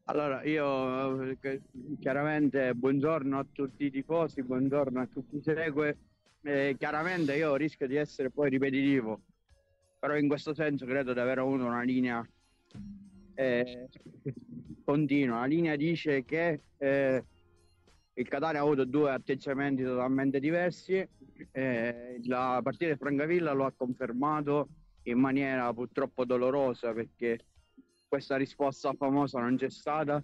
S8: Allora, io eh, chiaramente buongiorno a tutti i tifosi, buongiorno a chi segue. Eh, chiaramente io rischio di essere poi ripetitivo, però in questo senso credo di avere avuto una linea eh, continua. La linea dice che eh, il Qatar ha avuto due atteggiamenti totalmente diversi. Eh, la partita di Francavilla lo ha confermato in maniera purtroppo dolorosa perché questa risposta famosa non c'è stata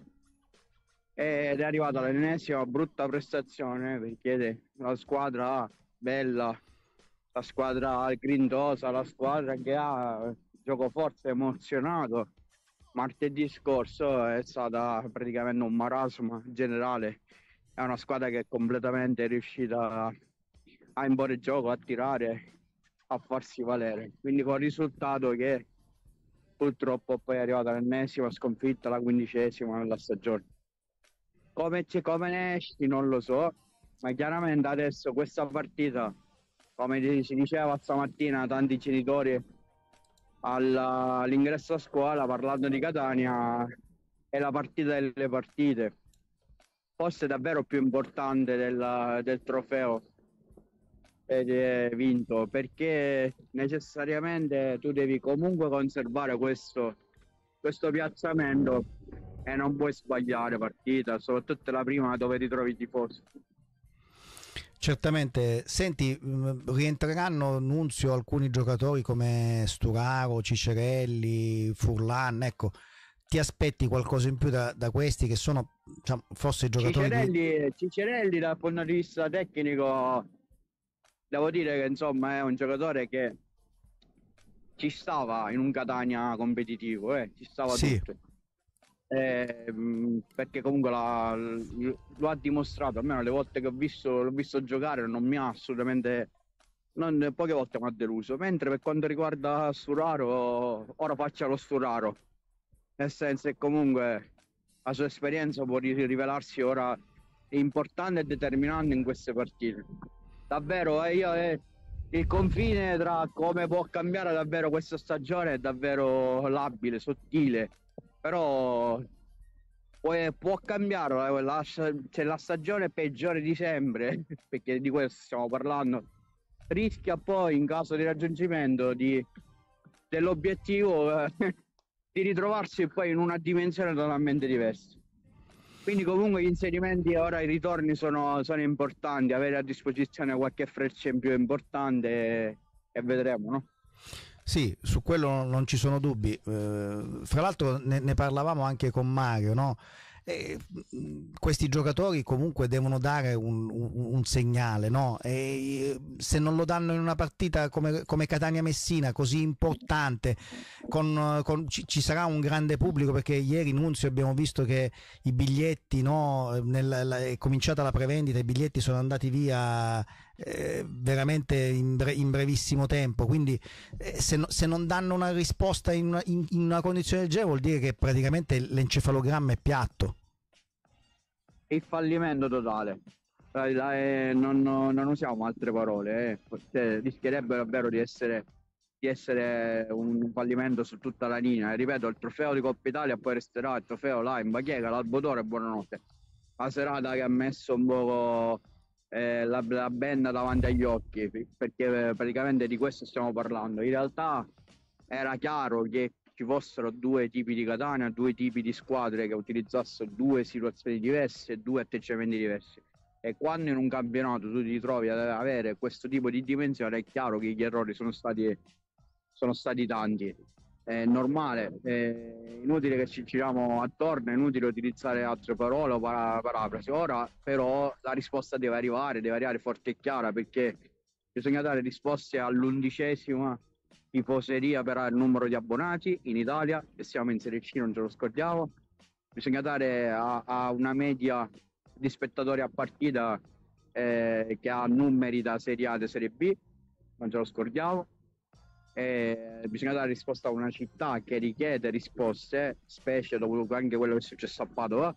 S8: ed è arrivata l'ennesima brutta prestazione perché la squadra bella, la squadra grindosa, la squadra che ha gioco forte emozionato martedì scorso è stata praticamente un marasma generale. È una squadra che è completamente riuscita a imporre il gioco, a tirare, a farsi valere. Quindi con il risultato che purtroppo poi è arrivata l'ennesima sconfitta, la quindicesima nella stagione. Come, come ne esci non lo so, ma chiaramente adesso questa partita, come si diceva stamattina, tanti genitori alla, all'ingresso a scuola parlando di Catania è la partita delle partite forse davvero più importante del, del trofeo ed è vinto perché necessariamente tu devi comunque conservare questo, questo piazzamento e non puoi sbagliare partita soprattutto la prima dove ti trovi tifoso
S2: Certamente, senti, mm, rientreranno Nunzio alcuni giocatori come Sturaro, Cicerelli, Furlan, ecco, ti aspetti qualcosa in più da, da questi che sono diciamo, forse i giocatori
S8: Cicerelli, di... Cicerelli dal punto di vista tecnico devo dire che insomma è un giocatore che ci stava in un Catania competitivo, eh, ci stava sì. tutto eh, mm, perché comunque la, lo ha dimostrato, almeno le volte che ho visto, l'ho visto giocare non mi ha assolutamente, non, poche volte mi ha deluso, mentre per quanto riguarda Sturaro, ora faccia lo Sturaro, nel senso che comunque la sua esperienza può rivelarsi ora importante e determinante in queste partite. Davvero, eh, io, eh, il confine tra come può cambiare davvero questa stagione è davvero labile, sottile però può, può cambiare eh, la, c'è cioè, la stagione peggiore di sempre [LAUGHS] perché di questo stiamo parlando rischia poi in caso di raggiungimento di, dell'obiettivo eh, [LAUGHS] di ritrovarsi poi in una dimensione totalmente diversa quindi comunque gli inserimenti ora i ritorni sono, sono importanti avere a disposizione qualche freccia in più è importante e, e vedremo no?
S2: Sì, su quello non ci sono dubbi. Eh, fra l'altro ne, ne, parlavamo anche con Mario, no? eh, questi giocatori comunque devono dare un, un, un segnale, no? Eh, se non lo danno in una partita come, come Catania-Messina, così importante, con, con, ci, ci, sarà un grande pubblico perché ieri Nunzio abbiamo visto che i biglietti, no? Nel, la, è cominciata la prevendita, i biglietti sono andati via eh, veramente in, bre in, brevissimo tempo. Quindi eh, se, no, se, non danno una risposta in una, in, in una condizione del genere vuol dire che praticamente l'encefalogramma è piatto.
S8: Il fallimento totale. Eh, non, non, usiamo altre parole, eh. Cioè, rischierebbe davvero di essere, di essere, un fallimento su tutta la linea. Ripeto, il trofeo di Coppa Italia poi resterà il trofeo là in Bachiega, l'Albodoro buonanotte. La serata che ha messo un po' eh, la, la benda davanti agli occhi, perché eh, praticamente di questo stiamo parlando. In realtà era chiaro che ci fossero due tipi di Catania due tipi di squadre che utilizzassero due situazioni diverse, due atteggiamenti diversi. E quando in un campionato tu ti trovi ad avere questo tipo di dimensione, è chiaro che gli errori sono stati, sono stati tanti è normale, è inutile che ci giriamo attorno, è inutile utilizzare altre parole o para- parafrasi. Ora però la risposta deve arrivare, deve arrivare forte e chiara perché bisogna dare risposte all'undicesima tifoseria per il numero di abbonati in Italia, che siamo in Serie C, non ce lo scordiamo. Bisogna dare a, a una media di spettatori a partita eh, che ha numeri da Serie A e Serie B, non ce lo scordiamo eh, bisogna dare risposta a una città che richiede risposte, specie dopo anche quello che è successo a Padova,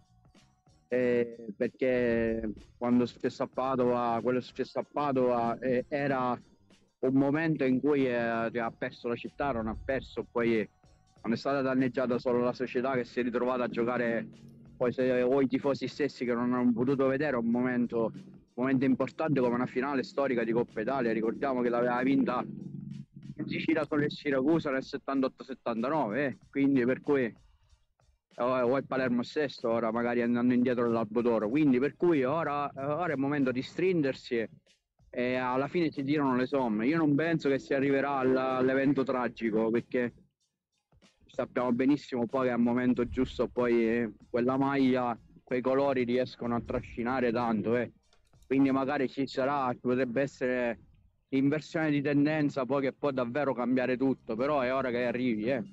S8: eh, perché quando è successo a Padova, quello che è successo a Padova eh, era un momento in cui eh, ha perso la città, non ha perso, poi non è stata danneggiata solo la società che si è ritrovata a giocare, poi se, o i tifosi stessi che non hanno potuto vedere un momento, un momento importante come una finale storica di Coppa Italia, ricordiamo che l'aveva vinta Sirasola e Siracusa nel 78-79, eh, quindi per cui o il Palermo sesto ora magari andando indietro all'albo d'oro quindi per cui ora, ora, è il momento di stringersi e alla fine si tirano le somme io non penso che si arriverà all'evento tragico perché sappiamo benissimo poi che al momento giusto poi eh, quella maglia quei colori riescono a trascinare tanto eh. quindi magari ci sarà potrebbe essere inversione di tendenza poi che può davvero cambiare tutto, però è ora che arrivi, eh.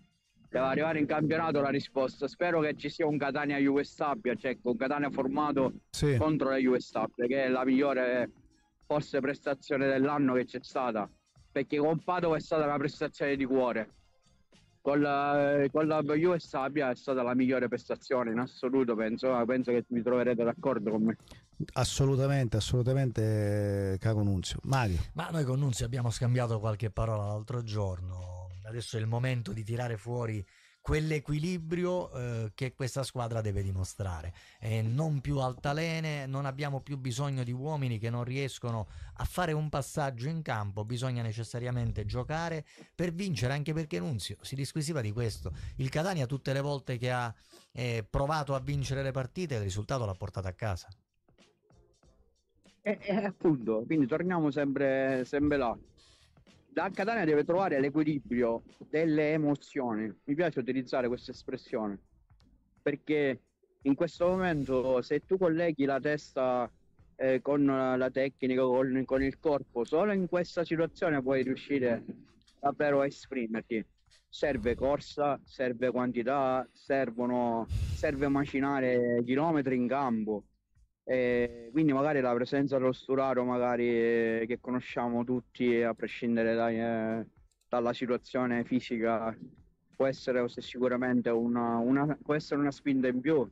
S8: Deve arrivare in campionato la risposta. Spero che ci sia un Catania Juve Stabia, cioè un Catania formato sì. contro la Juve Stabia, che è la migliore forse prestazione dell'anno che c'è stata. Perché con Padova è stata una prestazione di cuore. Con la, con la Juve Stabia è stata la migliore prestazione in assoluto, penso, penso che mi troverete d'accordo con me.
S2: Assolutamente, assolutamente, caro Nunzio. Mario.
S8: Ma noi con Nunzio abbiamo scambiato qualche parola l'altro giorno.
S3: Adesso è il momento di tirare fuori quell'equilibrio eh, che questa squadra deve dimostrare. Eh, non più altalene, non abbiamo più bisogno di uomini che non riescono a fare un passaggio in campo, bisogna necessariamente giocare per vincere, anche perché Nunzio si disquisiva di questo. Il Catania tutte le volte che ha eh, provato a vincere le partite, il risultato l'ha portato a casa.
S8: E, eh, e eh, eh. appunto, quindi torniamo sempre, sempre là. Da Catania deve trovare l'equilibrio delle emozioni. Mi piace utilizzare questa espressione perché in questo momento se tu colleghi la testa eh, con la tecnica, con, con, il corpo, solo in questa situazione puoi riuscire davvero a esprimerti. Serve corsa, serve quantità, servono, serve macinare chilometri in campo, e quindi magari la presenza dello Sturaro magari, eh, che conosciamo tutti a prescindere da, eh, dalla situazione fisica può essere sicuramente una, una, può essere una spinta in più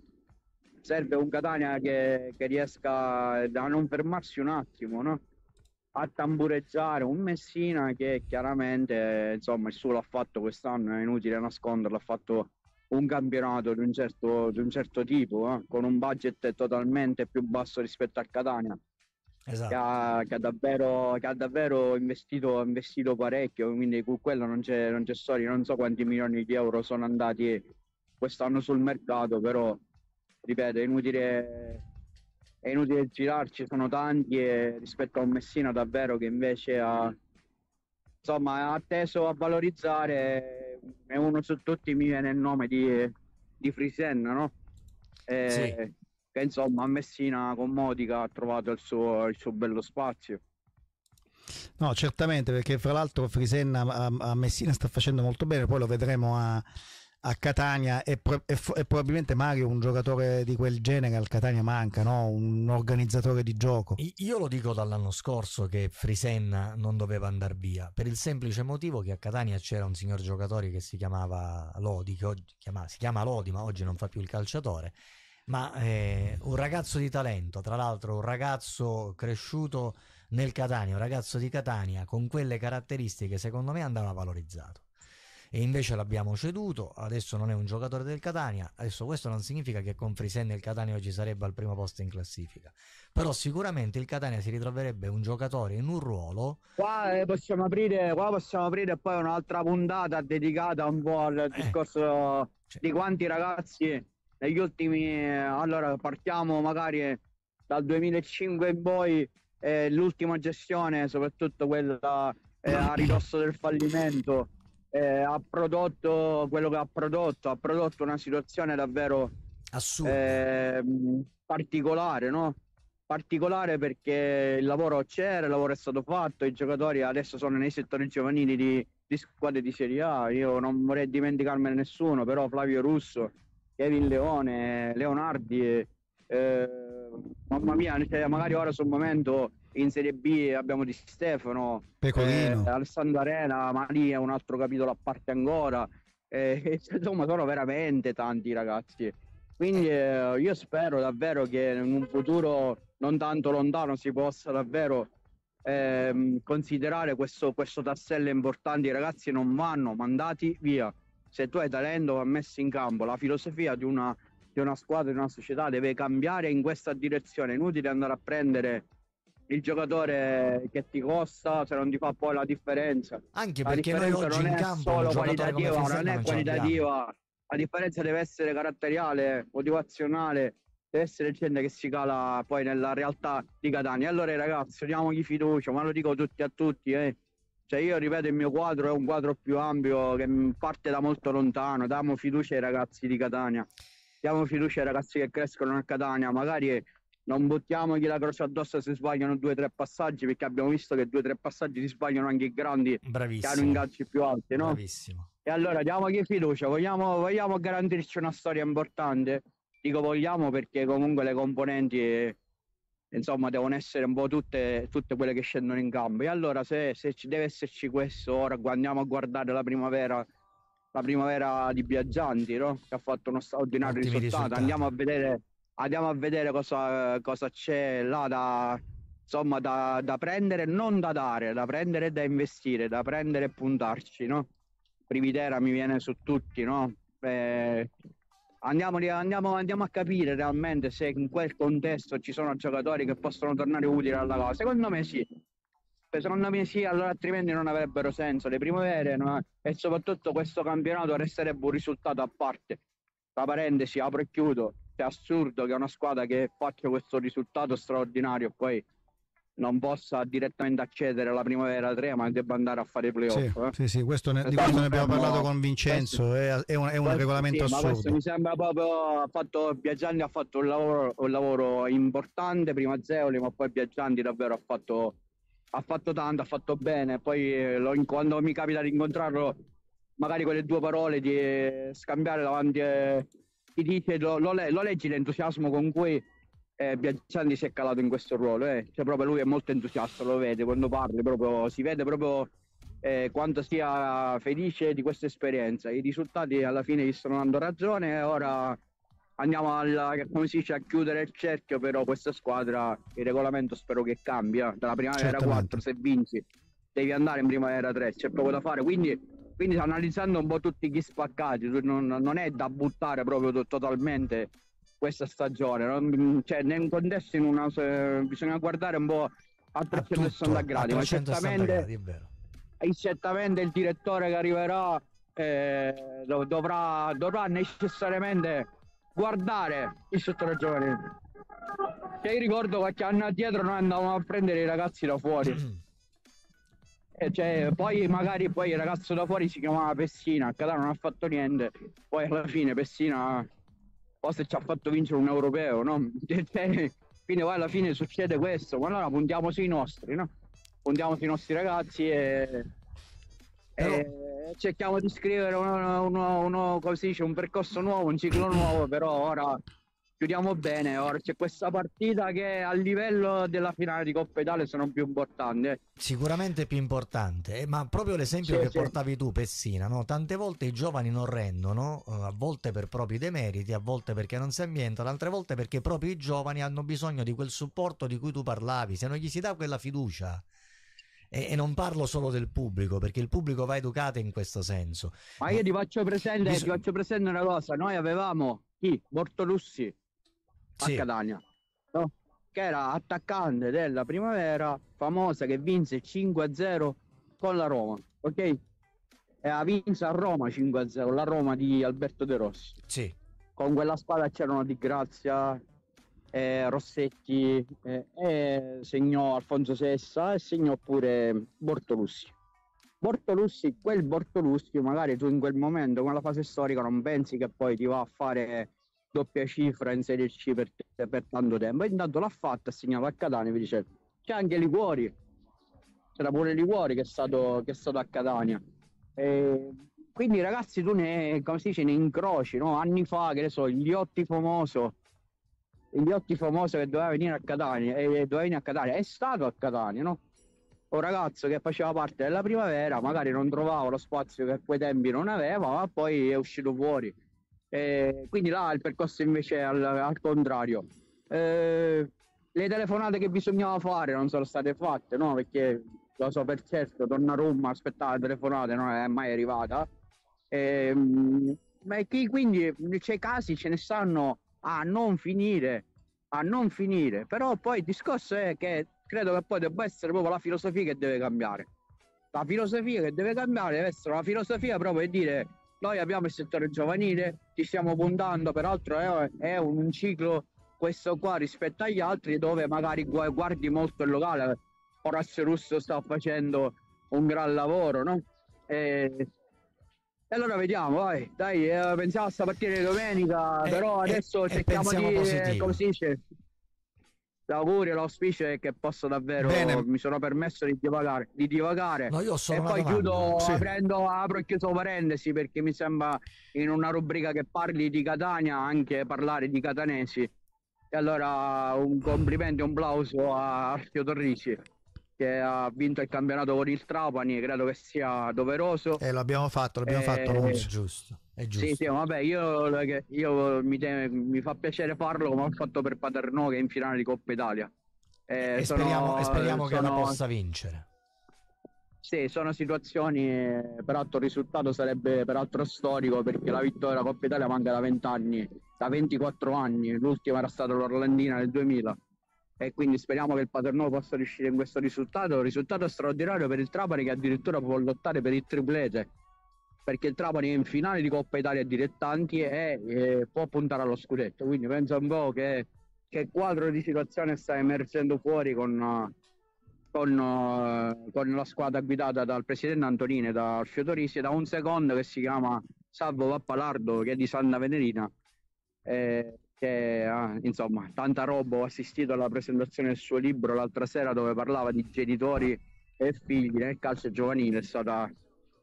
S8: serve un Catania che, che riesca eh, a non fermarsi un attimo no? a tambureggiare un Messina che chiaramente insomma il suo l'ha fatto quest'anno è inutile nasconderlo ha fatto un campionato di un certo, di un certo tipo, eh, con un budget totalmente più basso rispetto al Catania. Esatto. Che, ha, che, ha davvero, che ha davvero investito, investito, parecchio, quindi con quello non c'è, non c'è storia. Non so quanti milioni di euro sono andati quest'anno sul mercato, però ripeto, è inutile, è inutile girarci, sono tanti e rispetto a un Messina davvero che invece ha, insomma, ha teso a valorizzare è uno su tutti mi viene il nome di, di Frisenna, no? E, sì. Che insomma a Messina con Modica ha trovato il suo, il suo bello spazio.
S2: No, certamente, perché fra l'altro Frisenna a Messina sta facendo molto bene, poi lo vedremo a, a Catania e, pro e, e, probabilmente Mario un giocatore di quel genere al Catania manca, no? un organizzatore di gioco.
S1: Io lo
S3: dico dall'anno scorso che Frisenna non doveva andare via, per il semplice motivo che a Catania c'era un signor giocatore che si chiamava Lodi, che oggi chiama, si chiama Lodi ma oggi non fa più il calciatore, ma eh, un ragazzo di talento, tra l'altro un ragazzo cresciuto nel Catania, un ragazzo di Catania con quelle caratteristiche secondo me andava valorizzato e invece l'abbiamo ceduto, adesso non è un giocatore del Catania, adesso questo non significa che con Frisenne il Catania oggi sarebbe al primo posto in classifica, però sicuramente il Catania si ritroverebbe un giocatore in un ruolo.
S8: Qua eh, possiamo aprire, qua possiamo aprire poi un'altra puntata dedicata un po' al eh, discorso eh, cioè. di quanti ragazzi negli ultimi... Eh, allora partiamo magari dal 2005 in poi eh, l'ultima gestione, soprattutto quella eh, a ridosso del fallimento, eh, ha prodotto quello che ha prodotto, ha prodotto una situazione davvero eh, particolare, no? particolare perché il lavoro c'era, il lavoro è stato fatto, i giocatori adesso sono nei settori giovanili di, di squadre di Serie A, io non vorrei dimenticarmene nessuno, però Flavio Russo, Kevin Leone, Leonardi, eh, mamma mia, cioè magari ora sul momento in Serie B abbiamo Di Stefano,
S2: Pecorino.
S8: eh, Alessandro Arena, ma è un altro capitolo a parte ancora. Eh, [LAUGHS] insomma, sono veramente tanti ragazzi. Quindi eh. eh, io spero davvero che in un futuro non tanto lontano si possa davvero ehm, considerare questo, questo, tassello importante. I ragazzi non vanno mandati via. Se tu hai talento va messo in campo. La filosofia di una, di una squadra, di una società deve cambiare in questa direzione. È inutile andare a prendere il giocatore che ti costa se non ti fa poi la differenza. Anche perché noi oggi non in campo solo qualitativa, non è qualitativa. La differenza deve essere caratteriale, motivazionale, deve essere gente che si cala poi nella realtà di Catania. Allora ragazzi, diamogli fiducia, ma lo dico tutti a tutti, eh. Cioè io ripeto il mio quadro è un quadro più ampio che parte da molto lontano, diamo fiducia ai ragazzi di Catania. Diamo fiducia ai ragazzi che crescono a Catania, magari non buttiamogli la croce addosso se sbagliano due o tre passaggi, perché abbiamo visto che due o tre passaggi si sbagliano anche i grandi Bravissimo. che hanno ingaggi più alti, no? Bravissimo. E allora diamogli fiducia, vogliamo, vogliamo garantirci una storia importante? Dico vogliamo perché comunque le componenti insomma devono essere un po' tutte, tutte quelle che scendono in campo. E allora se, se ci deve esserci questo, ora andiamo a guardare la primavera la primavera di Biaggianti, no? che ha fatto una straordinaria risultato. Andiamo a vedere andiamo a vedere cosa, cosa c'è là da, insomma, da, da, prendere, non da dare, da prendere e da investire, da prendere e puntarci, no? Prividera mi viene su tutti, no? Eh, Andiamo, andiamo, andiamo, a capire realmente se in quel contesto ci sono giocatori che possono tornare utili alla cosa. Secondo me sì. Secondo me sì, allora altrimenti non avrebbero senso le primavere no? e soprattutto questo campionato resterebbe un risultato a parte. Tra parentesi, apro e chiudo è assurdo che una squadra che faccia questo risultato straordinario poi non possa direttamente accedere alla primavera 3 ma debba andare a fare playoff sì, eh.
S2: sì, sì, questo ne, di esatto. questo ne abbiamo eh, parlato con Vincenzo questo, è, un, è un regolamento sì, assurdo mi
S8: sembra proprio fatto, Biagianni ha fatto un lavoro, un lavoro importante prima Zeoli ma poi Biagianni davvero ha fatto, ha fatto tanto ha fatto bene poi eh, lo, quando mi capita di incontrarlo magari con le due parole di eh, scambiare davanti eh, si dice, lo, lo, lo leggi l'entusiasmo con cui eh, Biagianti si è calato in questo ruolo, eh. cioè proprio lui è molto entusiasta, lo vede quando parli, proprio, si vede proprio eh, quanto sia felice di questa esperienza. I risultati alla fine gli stanno dando ragione e ora andiamo alla, dice, a chiudere il cerchio, però questa squadra, il regolamento spero che cambia, dalla primavera Certamente. 4 se vinci devi andare in primavera 3, c'è poco da fare, quindi quindi analizzando un po' tutti gli spaccati, non, non è da buttare proprio totalmente questa stagione, non, cioè nel contesto in una, bisogna guardare un po' a 360 gradi, ma certamente, gradi, certamente il direttore che arriverà eh, dovrà, dovrà, necessariamente guardare il settore giovanile. Che io ricordo qualche anno addietro noi andavamo a prendere i ragazzi da fuori. [CLEARS THROAT] Eh, cioè, poi magari poi il ragazzo da fuori si chiamava Pessina, a Catania non ha fatto niente, poi alla fine Pessina forse ci ha fatto vincere un europeo, no? [LAUGHS] Eh, cioè, quindi poi alla fine succede questo, ma allora puntiamo sui nostri, no? Puntiamo sui nostri ragazzi e, Però... e cerchiamo di scrivere uno, uno, uno, un percorso nuovo, un ciclo nuovo, però ora chiudiamo bene. Ora c'è questa partita che a livello della finale di Coppa Italia sono più importante. Eh. Sicuramente più importante, eh, ma proprio
S3: l'esempio sì, che sì. portavi tu, Pessina, no? tante volte i giovani non rendono, eh, a volte per propri demeriti, a volte perché non si ambientano, altre volte perché proprio i giovani hanno bisogno di quel supporto di cui tu parlavi, se non gli si dà quella fiducia. E, e non parlo solo del pubblico, perché il pubblico va educato in questo
S8: senso. Ma io ti faccio presente, Bis- ti faccio presente una cosa: noi avevamo chi? Bortolussi, sì. a Catania, no? che era attaccante della primavera famosa che vinse 5-0 con la Roma, ok? E ha vinto a Roma 5-0, la Roma di Alberto De Rossi. Sì. Con quella squadra c'erano Di Grazia, eh, Rossetti, eh, eh, segnò Alfonso Sessa e segnò pure Bortolussi. Bortolussi, quel Bortolussi, magari tu in quel momento con la fase storica non pensi che poi ti va a fare doppia cifra in Serie C per, per tanto tempo. intanto l'ha fatta, segnava a Catania, mi dice c'è anche Liguori, c'era pure Liguori che è stato, che è stato a Catania. E quindi ragazzi tu ne, come si dice, ne incroci, no? anni fa, che ne so, Gliotti famoso, Gliotti famoso che doveva venire a Catania, e, doveva venire a Catania, è stato a Catania, no? un ragazzo che faceva parte della primavera, magari non trovava lo spazio che a quei tempi non aveva, ma poi è uscito fuori eh, quindi là il percorso invece è al, al contrario. Eh, le telefonate che bisognava fare non sono state fatte, no? Perché lo so per certo, torna a Roma, aspettare telefonate, non è mai arrivata. Eh, ma quindi c'è casi, ce ne stanno a non finire, a non finire. Però poi il discorso è che credo che poi debba essere proprio la filosofia che deve cambiare. La filosofia che deve cambiare deve essere una filosofia proprio di dire noi abbiamo il settore giovanile, ci stiamo puntando, peraltro è, è un ciclo questo qua rispetto agli altri dove magari guardi molto il locale. Orazio Russo sta facendo un gran lavoro, no? E, e allora vediamo, vai, dai, eh, pensavo a sta di domenica, e, eh, però eh, adesso e, eh, cerchiamo e di, positivo. come si dice, l'augurio, l'auspicio è che possa davvero Bene. mi sono permesso di divagare, di divagare. No, e poi chiudo sì. aprendo, apro e chiudo parentesi perché mi sembra in una rubrica che parli di Catania anche parlare di catanesi e allora un complimento e un plauso a Artio Torrici che ha vinto il campionato con il Trapani credo che sia doveroso e eh, l'abbiamo fatto l'abbiamo e... Eh, fatto Lonzo. giusto è giusto. Sì, sì, vabbè, io, io mi, te, mi, fa piacere farlo come ho fatto per Paternò che è in finale di Coppa Italia. Eh, e, sono, speriamo, e, speriamo, sono, che la possa vincere. Sì, sono situazioni, peraltro il risultato sarebbe peraltro storico perché la vittoria della Coppa Italia manca da 20 anni, da 24 anni, l'ultima era stata l'Orlandina nel 2000 e quindi speriamo che il Paternò possa riuscire in questo risultato, risultato straordinario per il Trapani che addirittura può lottare per il triplete perché il Trapani è in finale di Coppa Italia direttanti e, e può puntare allo scudetto. Quindi penso un po' che, che quadro di situazione sta emergendo fuori con, con, con la squadra guidata dal presidente Antonini, da Fiotorisi e da un secondo che si chiama Salvo Vappalardo, che è di Santa Venerina. Eh, che ah, insomma tanta roba ho assistito alla presentazione del suo libro l'altra sera dove parlava di genitori e figli nel calcio giovanile è stata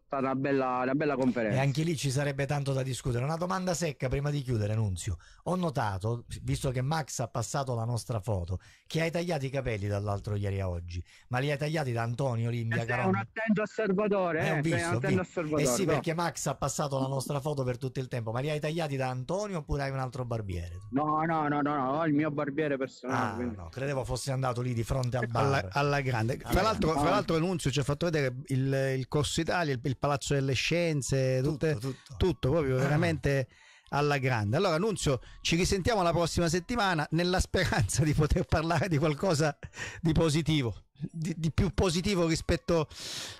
S8: stata una bella, una bella conferenza. E anche
S3: lì ci sarebbe tanto da discutere. Una domanda secca prima di chiudere, Nunzio. Ho notato, visto che Max ha passato la nostra foto, che hai tagliato i capelli dall'altro ieri a oggi, ma li hai tagliati da Antonio Limbia. Eh, sei Carone. un
S8: attento osservatore. Eh, eh, visto, un attento osservatore. Eh sì, no. perché
S3: Max ha passato la nostra foto per tutto il tempo, ma li hai tagliati da Antonio oppure hai un altro barbiere?
S2: No, no, no, no, no ho il mio barbiere personale. Ah, no, credevo fosse andato lì di fronte al bar. Alla, alla grande. Allora, fra l'altro, Nunzio ci ha fatto vedere il, il Corso Italia, il, il il Palazzo delle Scienze, tutte, tutto, tutto. tutto, proprio ah. veramente alla grande. Allora, Nunzio, ci risentiamo la prossima settimana nella speranza di poter parlare di qualcosa di positivo, di, di più positivo rispetto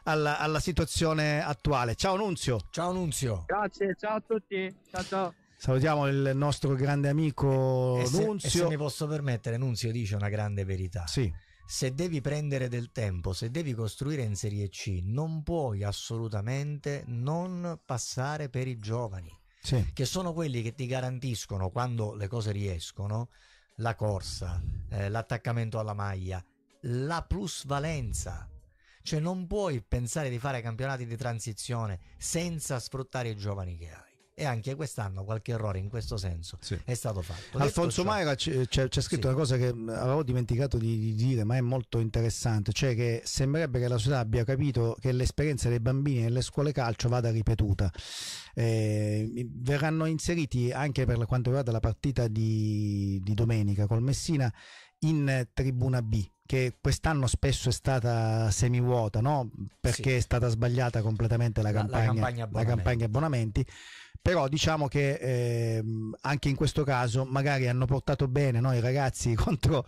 S2: alla, alla, situazione attuale. Ciao Nunzio. Ciao Nunzio.
S8: Grazie, ciao a tutti. Ciao ciao.
S2: Salutiamo il nostro grande
S3: amico e, e Nunzio. e se mi posso permettere, Nunzio dice una grande verità. Sì se devi prendere del tempo, se devi costruire in Serie C, non puoi assolutamente non passare per i giovani, sì. che sono quelli che ti garantiscono quando le cose riescono la corsa, eh, l'attaccamento alla maglia, la plusvalenza. Cioè non puoi pensare di fare campionati di transizione senza sfruttare i giovani che hai e anche quest'anno qualche errore in questo senso sì. è stato fatto. Alfonso ciò,
S2: Maira c'è, scritto sì. una cosa che avevo dimenticato di, di, dire, ma è molto interessante, cioè che sembrerebbe che la società abbia capito che l'esperienza dei bambini nelle scuole calcio vada ripetuta. Eh, verranno inseriti anche per quanto riguarda la partita di, di domenica col Messina in Tribuna B, che quest'anno spesso è stata semivuota no? perché sì. è stata sbagliata completamente la campagna, la, la campagna abbonamenti. La campagna abbonamenti però diciamo che eh, anche in questo caso magari hanno portato bene noi ragazzi [LAUGHS] contro,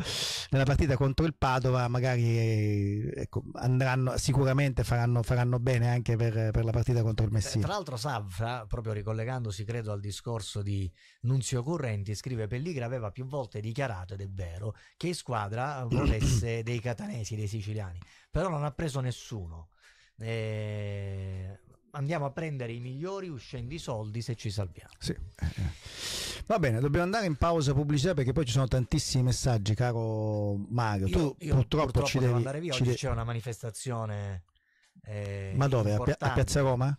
S2: nella partita contro il Padova magari eh, ecco, andranno, sicuramente faranno, faranno bene anche per, per, la partita contro il eh, Messina tra
S3: l'altro Savra proprio ricollegandosi credo al discorso di Nunzio Correnti scrive Pelligra aveva più volte dichiarato ed è vero che in squadra [CLEARS THROAT] volesse dei catanesi dei siciliani però non ha preso nessuno eh, andiamo a prendere i migliori uscendo i soldi se ci salviamo. Sì. Eh, eh.
S2: Va bene, dobbiamo andare in pausa pubblicità perché poi ci sono tantissimi messaggi, caro Mario. Io, tu io purtroppo, purtroppo ci devi andare via, oggi c'è una
S3: manifestazione eh, Ma dove? A, Pia a Piazza Roma?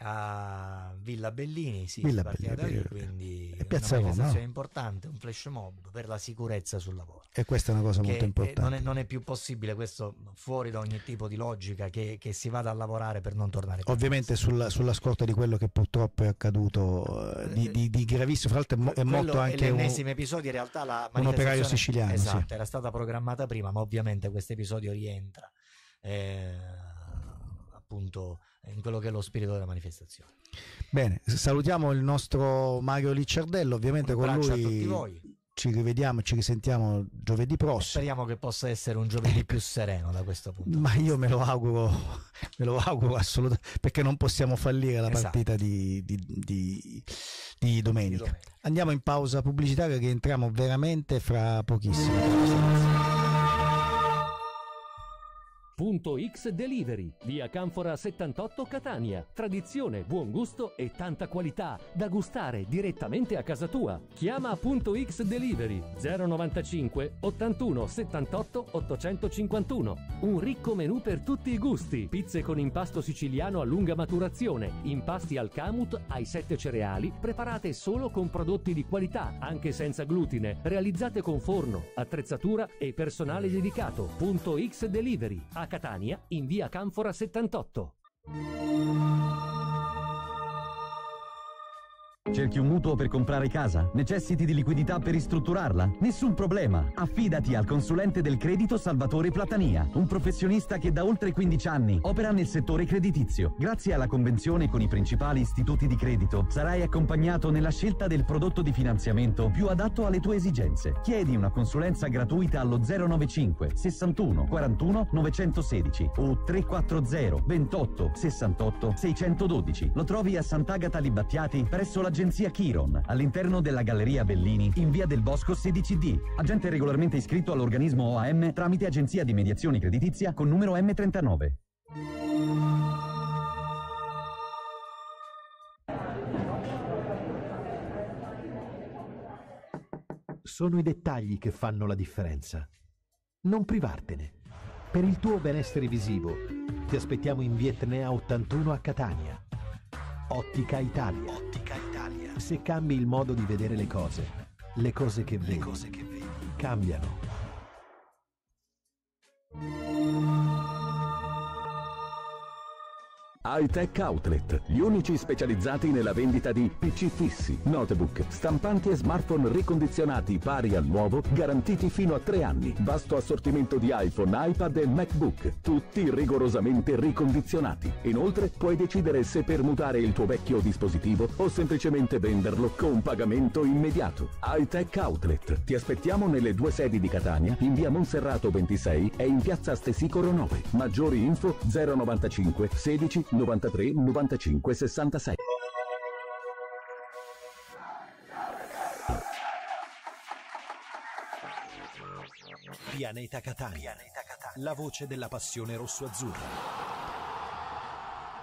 S3: a Villa Bellini, sì, Villa Bellini, da lì, eh, quindi
S2: è eh, Piazza Roma, no?
S3: importante, un flash mob per la sicurezza sul lavoro.
S2: E questa è una cosa che, molto eh, importante. Non
S3: è, non è, più possibile questo fuori da ogni tipo di logica che, che si vada a lavorare per non tornare.
S2: Ovviamente sulla, sulla, scorta di quello che purtroppo è accaduto eh, di, di, di, gravissimo, fra l'altro è, è morto anche l'ennesimo
S3: episodio, in realtà la un operaio siciliano. Esatto, sì. era stata programmata prima, ma ovviamente questo episodio rientra. Eh, appunto in quello che è lo spirito della manifestazione.
S2: Bene, salutiamo il nostro Mario Licciardello, ovviamente Un con lui ci rivediamo, ci risentiamo giovedì prossimo. Speriamo che possa essere un giovedì più sereno da questo punto. Ma io me lo auguro, me lo auguro assolutamente, perché non possiamo fallire la esatto. partita di, di, di, di, di domenica. Andiamo in pausa pubblicitaria che entriamo veramente fra pochissimo.
S5: X Delivery, via Canfora 78 Catania. Tradizione, buon gusto e tanta qualità da gustare direttamente a casa tua. Chiama Punto X Delivery 095 81 78 851. Un ricco menù per tutti i gusti. Pizze con impasto siciliano a lunga maturazione, impasti al camut ai sette cereali, preparate solo con prodotti di qualità, anche senza glutine, realizzate con forno, attrezzatura e personale dedicato. Punto X Delivery. A Catania in via Canfora 78.
S6: Cerchi un mutuo per
S5: comprare casa? Necessiti di liquidità
S6: per ristrutturarla? Nessun problema! Affidati al consulente del credito Salvatore Platania, un professionista che da oltre 15 anni opera nel settore creditizio. Grazie alla convenzione con i principali istituti di credito, sarai accompagnato nella scelta del prodotto di finanziamento più adatto alle tue esigenze. Chiedi una consulenza gratuita allo 095 61 41 916 o 340 28 68 612. Lo trovi a Sant'Agata Libattiati presso la Agenzia Chiron, all'interno della Galleria Bellini, in via del Bosco 16D. Agente regolarmente iscritto all'organismo OAM tramite Agenzia di Mediazione Creditizia con numero M39.
S1: Sono i dettagli che fanno la differenza. Non privartene. Per il tuo benessere visivo, ti aspettiamo in Vietnea 81 a Catania. Ottica Italia. Ottica Italia. Se cambi il modo di vedere le cose, le cose
S7: che vedi, cose che vedi. cambiano. Hightech Outlet, gli unici specializzati nella vendita di PC fissi, notebook, stampanti e smartphone ricondizionati pari al nuovo, garantiti fino a tre anni. Vasto assortimento di iPhone, iPad e MacBook, tutti rigorosamente ricondizionati. Inoltre puoi decidere se permutare il tuo vecchio dispositivo o semplicemente venderlo con pagamento immediato. Hightech Outlet, ti aspettiamo nelle due sedi di Catania, in via Monserrato 26 e in piazza Stesicoro 9. Maggiori info 095 16 93 95 66.
S1: Pianeta Catania. Pianeta Catania. La voce della passione rosso-azzurra.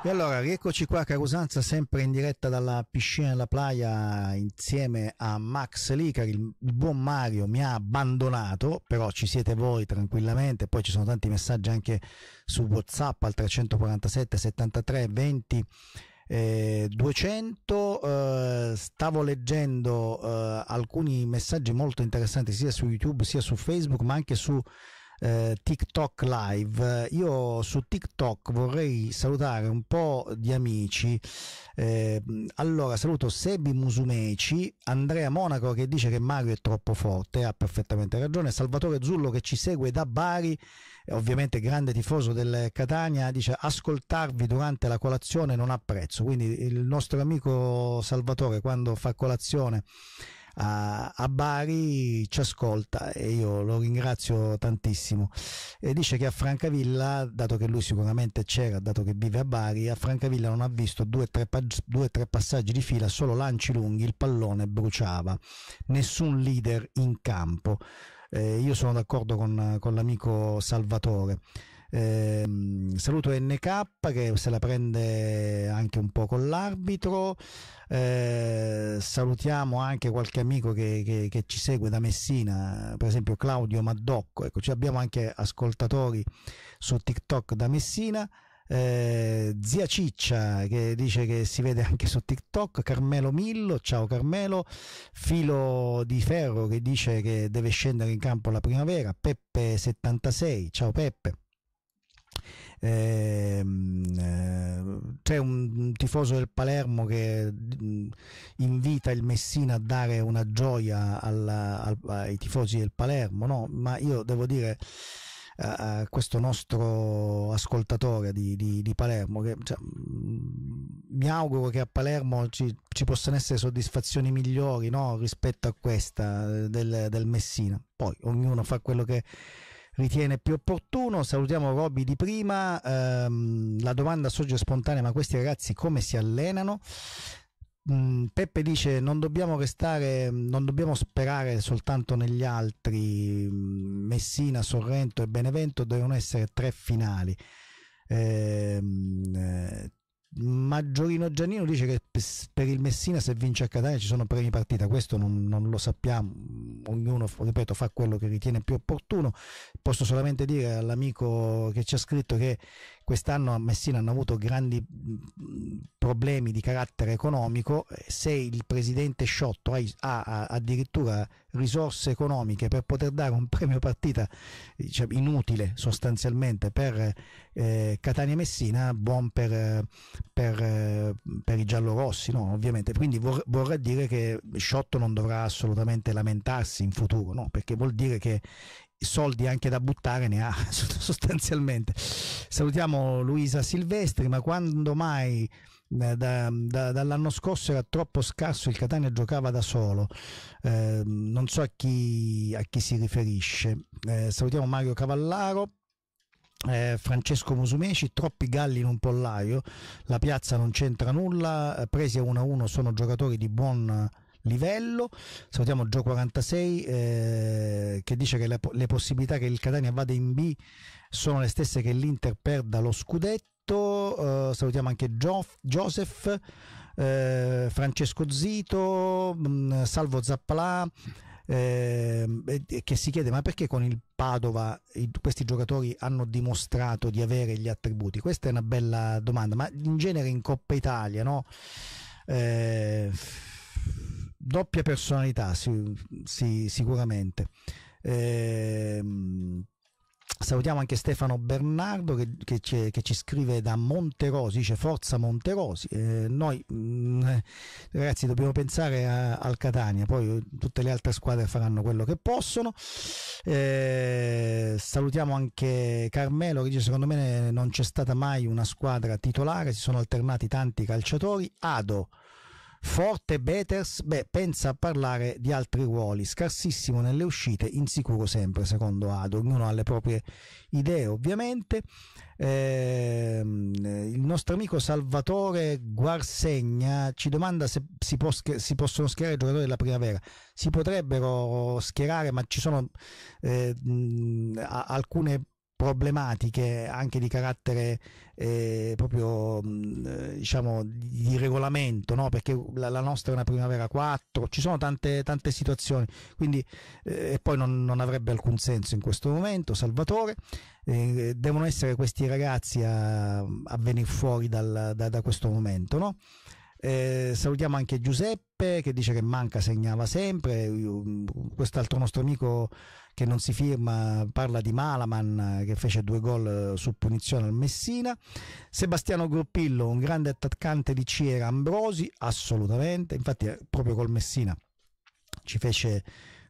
S2: E allora, rieccoci qua, Carusanza, sempre in diretta dalla piscina della playa insieme a Max Licari. Il buon Mario mi ha abbandonato, però ci siete voi tranquillamente. Poi ci sono tanti messaggi anche su WhatsApp al 347 73 20 eh, 200. Eh, stavo leggendo eh, alcuni messaggi molto interessanti sia su YouTube sia su Facebook, ma anche su eh, TikTok Live. Io su TikTok vorrei salutare un po' di amici. Eh, allora, saluto Sebi Musumeci, Andrea Monaco che dice che Mario è troppo forte, ha perfettamente ragione. Salvatore Zullo che ci segue da Bari, ovviamente grande tifoso del Catania, dice ascoltarvi durante la colazione non ha prezzo. Quindi il nostro amico Salvatore quando fa colazione a, a, Bari ci ascolta e io lo ringrazio tantissimo e dice che a Francavilla dato che lui sicuramente c'era dato che vive a Bari a Francavilla non ha visto due o tre, tre passaggi di fila solo lanci lunghi il pallone bruciava nessun leader in campo eh, io sono d'accordo con, con l'amico Salvatore eh, saluto NK che se la prende anche un po' con l'arbitro. Eh, salutiamo anche qualche amico che, che, che, ci segue da Messina, per esempio Claudio Maddocco. Ecco, abbiamo anche ascoltatori su TikTok da Messina. Eh, zia Ciccia che dice che si vede anche su TikTok, Carmelo Millo, ciao Carmelo, Filo di Ferro che dice che deve scendere in campo la primavera, Peppe76, ciao Peppe. Ehm, eh, c'è un tifoso del Palermo che mm, invita il Messina a dare una gioia alla, al, ai tifosi del Palermo, no? ma io devo dire a questo nostro ascoltatore di, di, di Palermo. Che, cioè, mm, mi auguro che a Palermo ci, ci possano essere soddisfazioni migliori no? rispetto a questa eh, del, del Messina. Poi ognuno fa quello che ritiene più opportuno. Salutiamo Roby di prima, ehm, la domanda sorge spontanea, ma questi ragazzi come si allenano? Mm, Peppe dice non dobbiamo restare, non dobbiamo sperare soltanto negli altri, mm, Messina, Sorrento e Benevento devono essere tre finali. Ehm, eh, Maggiorino Giannino dice che per il Messina se vince a Catania ci sono premi partita, questo non, non, lo sappiamo, ognuno ripeto, fa quello che ritiene più opportuno, posso solamente dire all'amico che ci ha scritto che quest'anno a Messina hanno avuto grandi mm, problemi di carattere economico, se il presidente Sciotto ha, addirittura risorse economiche per poter dare un premio partita diciamo, inutile sostanzialmente per eh, Catania Messina, buon per, per, per i giallorossi, no? ovviamente, quindi vor, vorrà dire che Sciotto non dovrà assolutamente lamentarsi in futuro, no? perché vuol dire che soldi anche da buttare ne ha [LAUGHS] sostanzialmente. Salutiamo Luisa Silvestri, ma quando mai eh, da, da, dall'anno scorso era troppo scarso il Catania giocava da solo eh, non so a chi, a chi si riferisce eh, salutiamo Mario Cavallaro eh, Francesco Musumeci, troppi galli in un pollaio, la piazza non c'entra nulla, eh, presi a 1-1 sono giocatori di buon livello. Salutiamo Gio 46 eh, che dice che le, le possibilità che il Catania vada in B sono le stesse che l'Inter perda lo scudetto. Uh, salutiamo anche Gio- Joseph, eh, Francesco Zito, mh, mm, Salvo Zappalà eh, che si chiede ma perché con il Padova i, questi giocatori hanno dimostrato di avere gli attributi? Questa è una bella domanda, ma in genere in Coppa Italia no? Eh, doppia personalità sì, sì, sicuramente eh, salutiamo anche Stefano Bernardo che, che, ci, che, ci, scrive da Monterosi dice forza Monterosi eh, noi mh, mm, eh, ragazzi dobbiamo pensare a, al Catania poi tutte le altre squadre faranno quello che possono eh, salutiamo anche Carmelo che dice secondo me non c'è stata mai una squadra titolare si sono alternati tanti calciatori Ado Forte Beters, beh, pensa a parlare di altri ruoli, scarsissimo nelle uscite, insicuro sempre, secondo Ado, ognuno ha le proprie idee ovviamente. Eh, il nostro amico Salvatore Guarsegna ci domanda se si, scher- si, possono schierare i giocatori della primavera. Si potrebbero schierare, ma ci sono eh, mh, alcune problematiche anche di carattere eh, proprio mh, eh, diciamo di regolamento, no? perché la, la, nostra è una primavera 4, ci sono tante, tante situazioni, quindi eh, poi non, non, avrebbe alcun senso in questo momento, Salvatore, eh, devono essere questi ragazzi a, a venire fuori dal, da, da, questo momento. No? Eh, salutiamo anche Giuseppe che dice che manca segnava sempre, quest'altro nostro amico che non si firma, parla di Malaman eh, che fece due gol eh, su punizione al Messina, Sebastiano Gruppillo, un grande attaccante di Ciera, Ambrosi, assolutamente, infatti eh, proprio col Messina ci fece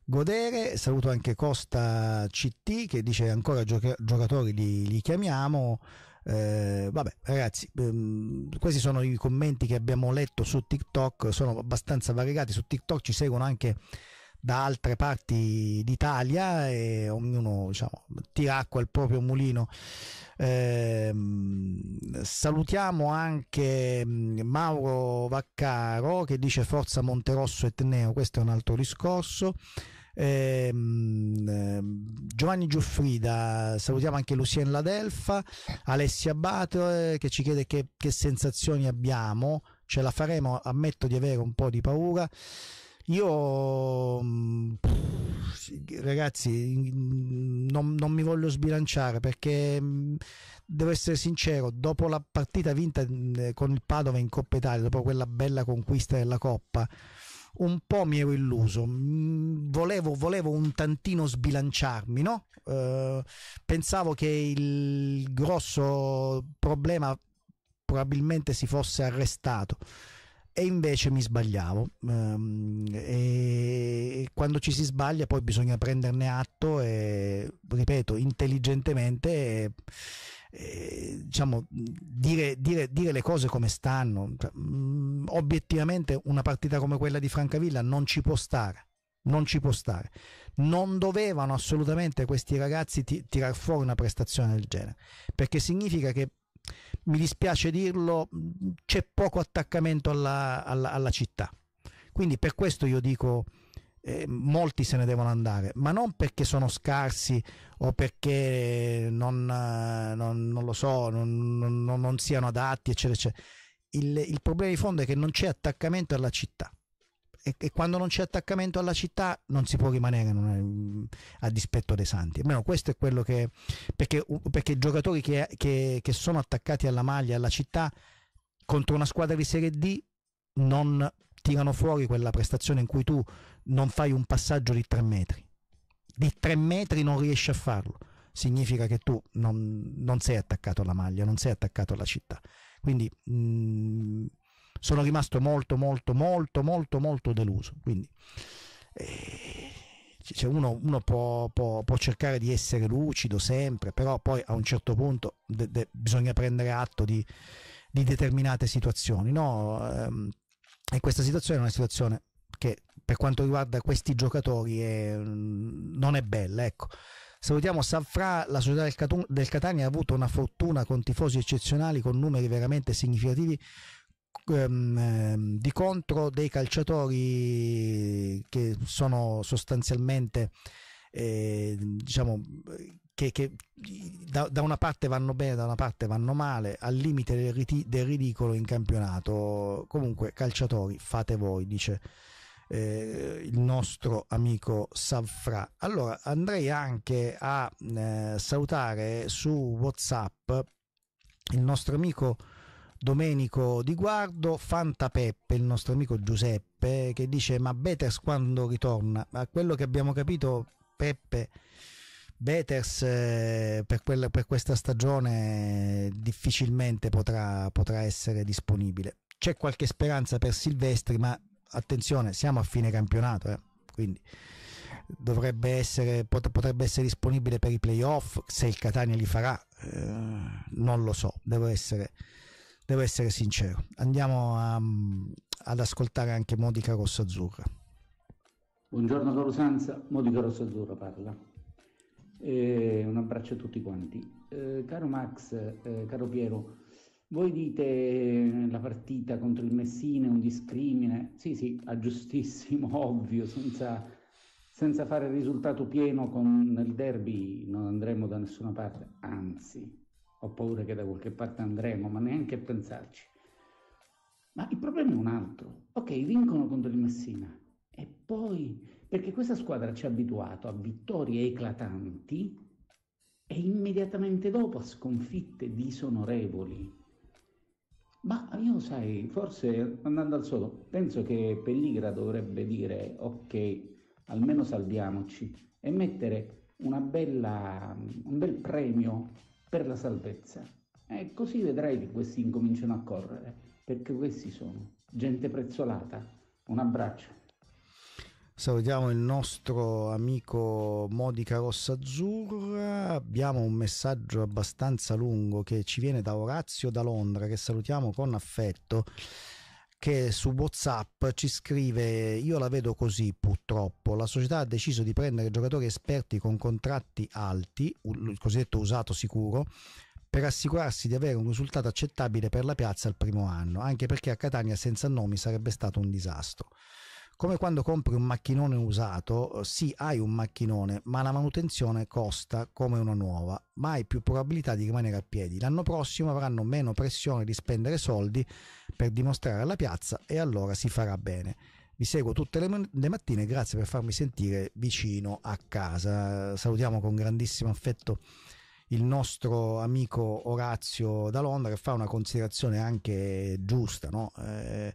S2: godere. Saluto anche Costa CT che dice ancora gioca- giocatori li, li chiamiamo. Eh, vabbè, ragazzi, ehm, questi sono i commenti che abbiamo letto su TikTok, sono abbastanza variegati. Su TikTok ci seguono anche da altre parti d'Italia e ognuno diciamo, tira acqua al proprio mulino. Eh, salutiamo anche mm, Mauro Vaccaro che dice Forza Monterosso e Tenneo, questo è un altro discorso. Eh, Giovanni Giuffrida, salutiamo anche Lucien Ladelfa, Alessia Bato eh, che ci chiede che, che sensazioni abbiamo, ce la faremo, ammetto di avere un po' di paura. Io mm, ragazzi mm, non, non, mi voglio sbilanciare perché mm, devo essere sincero dopo la partita vinta con il Padova in Coppa Italia dopo quella bella conquista della Coppa un po' mi ero illuso, volevo, volevo un tantino sbilanciarmi, no? Eh, pensavo che il grosso problema probabilmente si fosse arrestato e invece mi sbagliavo ehm, e quando ci si sbaglia poi bisogna prenderne atto e ripeto intelligentemente e, e, diciamo dire, dire, dire, le cose come stanno cioè, mm, obiettivamente una partita come quella di Francavilla non ci può stare non ci può stare non dovevano assolutamente questi ragazzi tirar fuori una prestazione del genere perché significa che mi dispiace dirlo, c'è poco attaccamento alla, alla, alla città. Quindi per questo io dico... Eh, molti se ne devono andare, ma non perché sono scarsi o perché non, eh, non, non lo so, non, non, siano adatti, eccetera, eccetera. Il, il problema di fondo è che non c'è attaccamento alla città e, e, quando non c'è attaccamento alla città non si può rimanere è, a dispetto dei santi. Almeno questo è quello che... perché, perché giocatori che, che, che sono attaccati alla maglia, alla città, contro una squadra di Serie D non tirano fuori quella prestazione in cui tu non fai un passaggio di tre metri. Di tre metri non riesci a farlo significa che tu non, non, sei attaccato alla maglia, non sei attaccato alla città. Quindi mh, mm, sono rimasto molto molto molto molto molto deluso. Quindi eh, cioè uno, uno può, può, può, cercare di essere lucido sempre, però poi a un certo punto de, de, bisogna prendere atto di, di determinate situazioni. No? Ehm, e questa situazione è una situazione che per quanto riguarda questi giocatori è, mm, non è bella. Ecco. Salutiamo Sanfra, la società del, Catania ha avuto una fortuna con tifosi eccezionali, con numeri veramente significativi Ehm, ehm, di contro dei calciatori che sono sostanzialmente eh, diciamo che, che da, da, una parte vanno bene, da una parte vanno male, al limite del, riti, del ridicolo in campionato. Comunque, calciatori, fate voi, dice eh, il nostro amico Savfra. Allora, andrei anche a eh, salutare su WhatsApp il nostro amico Domenico Di Guardo, Fanta Peppe, il nostro amico Giuseppe, che dice ma Beters quando ritorna? A quello che abbiamo capito Peppe, Beters eh, per, quella, per, questa stagione difficilmente potrà, potrà essere disponibile. C'è qualche speranza per Silvestri, ma attenzione, siamo a fine campionato, eh? quindi dovrebbe essere, pot potrebbe essere disponibile per i playoff se il Catania li farà, eh, non lo so, devo essere devo essere sincero. Andiamo a, mm, ad ascoltare anche Modica Rossa Azzurra.
S9: Buongiorno Corusanza, Modica Rossa Azzurra parla. E un abbraccio a tutti quanti. Eh, caro Max, eh, caro Piero, voi dite eh, la partita contro il Messina è un discrimine. Sì, sì, a giustissimo, [LAUGHS] ovvio, senza, senza fare il risultato pieno con, nel derby non andremo da nessuna parte, anzi ho paura che da qualche parte andremo, ma neanche a pensarci. Ma il problema è un altro. Ok, vincono contro il Messina. E poi, perché questa squadra ci ha abituato a vittorie eclatanti e immediatamente dopo a sconfitte disonorevoli. Ma io sai, forse andando al solo, penso che Pelligra dovrebbe dire ok, almeno salviamoci e mettere una bella, un bel premio per la salvezza. E così vedrai che questi incominciano a correre, perché questi sono gente prezzolata. Un abbraccio.
S2: Salutiamo il nostro amico Modica Rossa Azzurra. Abbiamo un messaggio abbastanza lungo che ci viene da Orazio da Londra, che salutiamo con affetto che su WhatsApp ci scrive: Io la vedo così purtroppo. La società ha deciso di prendere giocatori esperti con contratti alti, il cosiddetto usato sicuro, per assicurarsi di avere un risultato accettabile per la piazza al primo anno, anche perché a Catania senza nomi sarebbe stato un disastro. Come quando compri un macchinone usato, sì, hai un macchinone, ma la manutenzione costa come una nuova, ma hai più probabilità di rimanere a piedi. L'anno prossimo avranno meno pressione di spendere soldi per dimostrare alla piazza e allora si farà bene. Vi seguo tutte le, le, mattine, grazie per farmi sentire vicino a casa. Salutiamo con grandissimo affetto il nostro amico Orazio da Londra che fa una considerazione anche giusta, no? eh,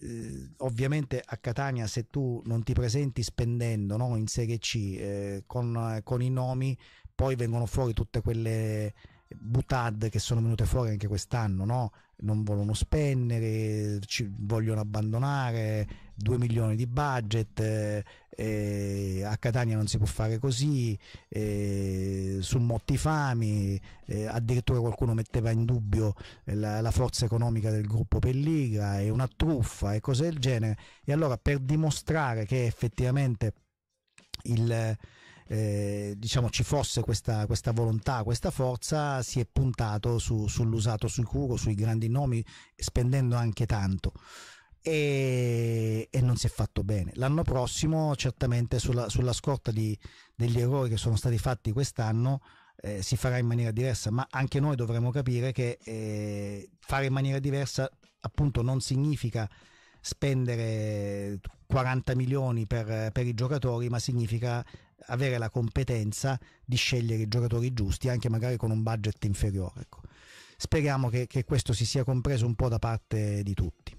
S2: eh, ovviamente a Catania se tu non ti presenti spendendo no, in Serie C eh, con, con, i nomi, poi vengono fuori tutte quelle butad che sono venute fuori anche quest'anno, no? non vogliono spendere, ci vogliono abbandonare, 2 milioni di budget, eh, a Catania non si può fare così, eh, su Mottifami, eh, addirittura qualcuno metteva in dubbio la, la, forza economica del gruppo Pelligra, è una truffa e cose del genere. E allora per dimostrare che effettivamente il eh, diciamo, ci fosse questa, questa, volontà, questa forza, si è puntato su, sull'usato sui Cugo, sui grandi nomi, spendendo anche tanto. E, e, non si è fatto bene. L'anno prossimo, certamente sulla, sulla scorta di, degli errori che sono stati fatti quest'anno, eh, si farà in maniera diversa, ma anche noi dovremmo capire che eh, fare in maniera diversa appunto non significa spendere 40 milioni per, per i giocatori, ma significa avere la competenza di scegliere i giocatori giusti, anche magari con un budget inferiore. Ecco. Speriamo che, che questo si sia compreso un po' da parte di tutti.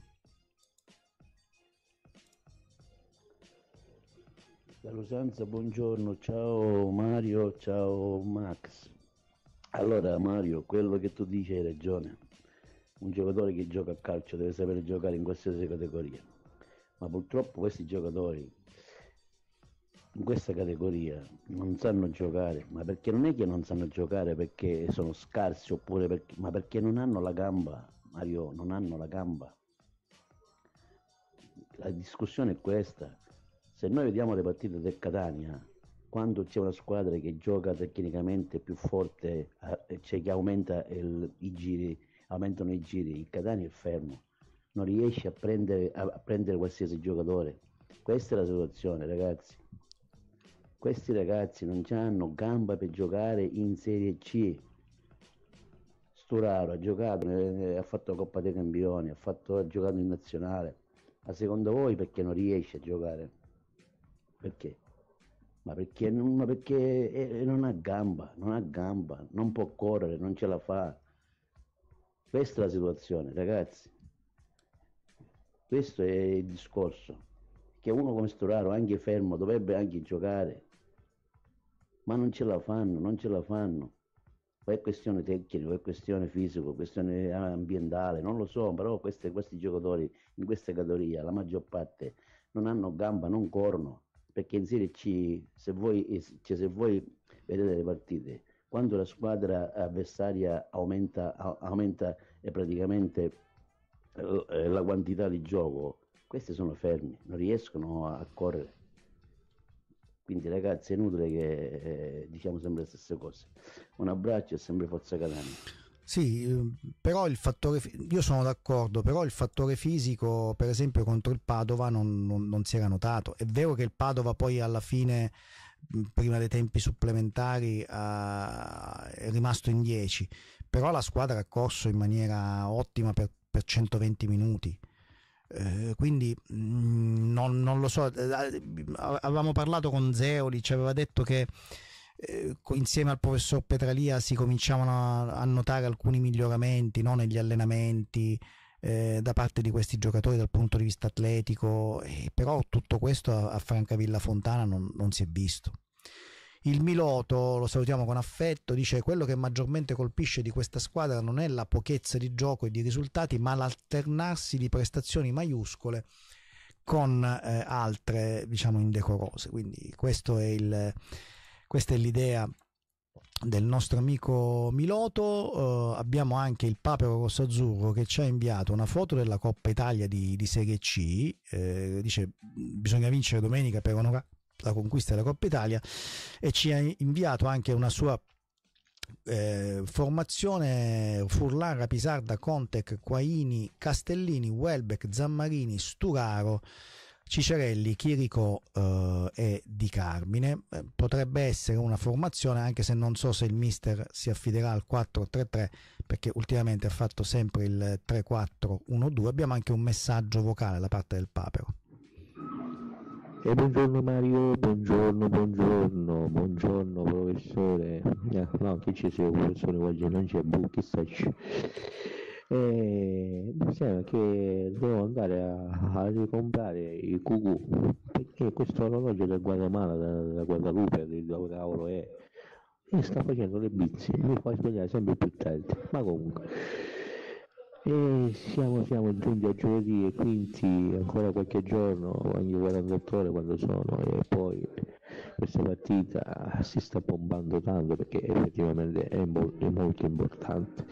S10: Da Losanza, buongiorno, ciao Mario, ciao Max. Allora Mario, quello che tu dici hai ragione. Un giocatore che gioca a calcio deve sapere giocare in qualsiasi categoria. Ma purtroppo questi giocatori in questa categoria non sanno giocare, ma perché non è che non sanno giocare perché sono scarsi oppure perché, ma perché non hanno la gamba, Mario, non hanno la gamba. La discussione è questa. Se noi vediamo le partite del Catania, quando c'è una squadra che gioca tecnicamente più forte, eh, cioè che aumenta il, i giri, aumentano i giri, il Catania è fermo, non riesce a prendere, a prendere qualsiasi giocatore. Questa è la situazione, ragazzi questi ragazzi non hanno gamba per giocare in Serie C. Sturaro ha giocato, eh, ha fatto la Coppa dei Campioni, ha, fatto, ha giocato in nazionale. Ma secondo voi perché non riesce a giocare? Perché? Ma perché, ma perché eh, eh, non ha gamba, non ha gamba, non può correre, non ce la fa. Questa è la situazione, ragazzi. Questo è il discorso. Che uno come Sturaro, anche fermo, dovrebbe anche giocare ma non ce la fanno, non ce la fanno. O è questione tecnica, o è questione fisica, questione eh, ambientale, non lo so, però queste, questi giocatori in questa categoria, la maggior parte, non hanno gamba, non corno, perché in Serie C, se voi, eh, cioè se voi vedete le partite, quando la squadra avversaria aumenta, aumenta eh, praticamente la quantità di gioco, questi sono fermi, non riescono a correre quindi ragazzi è inutile che eh, diciamo sempre le stesse cose. Un abbraccio e sempre forza Catania.
S2: Sì, ehm, però il fattore, io sono d'accordo, però il fattore fisico, per esempio, contro il Padova non, non, non, si era notato. È vero che il Padova poi alla fine, prima dei tempi supplementari, è rimasto in 10, però la squadra ha corso in maniera ottima per, per 120 minuti. Eh, quindi mh, mm, non, non, lo so, eh, eh, avevamo parlato con Zeoli, ci aveva detto che eh, insieme al professor Petralia si cominciavano a, a notare alcuni miglioramenti no, negli allenamenti eh, da parte di questi giocatori dal punto di vista atletico, però tutto questo a, a Francavilla Fontana non, non si è visto. Il Miloto, lo salutiamo con affetto, dice quello che maggiormente colpisce di questa squadra non è la pochezza di gioco e di risultati, ma l'alternarsi di prestazioni maiuscole con eh, altre, diciamo, indecorose. Quindi questo è il, questa è l'idea del nostro amico Miloto. Eh, abbiamo anche il Papero Rosso Azzurro che ci ha inviato una foto della Coppa Italia di, di Serie C. Eh, dice bisogna vincere domenica per onorare la conquista della Coppa Italia e ci ha inviato anche una sua eh, formazione Furlara, Pisarda, Contec, Quaini, Castellini, Welbeck, Zammarini, Sturaro, Cicerelli, Chirico eh, e Di Carmine. Eh, potrebbe essere una formazione anche se non so se il mister si affiderà al 4-3-3 perché ultimamente ha fatto sempre il 3-4-1-2. Abbiamo anche un messaggio vocale da parte del Papero.
S11: E buongiorno Mario, buongiorno, buongiorno, buongiorno professore. Eh, no, che ci sei professore, oggi non c'è bu, sta c'è. E mi sembra che devo andare a, a ricomprare il QQ perché questo orologio del Guatemala, della Guadalupe, di dove cavolo è, e sta facendo le bizze, mi fa svegliare sempre più tardi, ma comunque. E siamo, siamo giunti a giovedì e quindi ancora qualche giorno, ogni 48 ore quando sono e poi questa partita si sta bombando tanto perché effettivamente è, mo- è molto importante.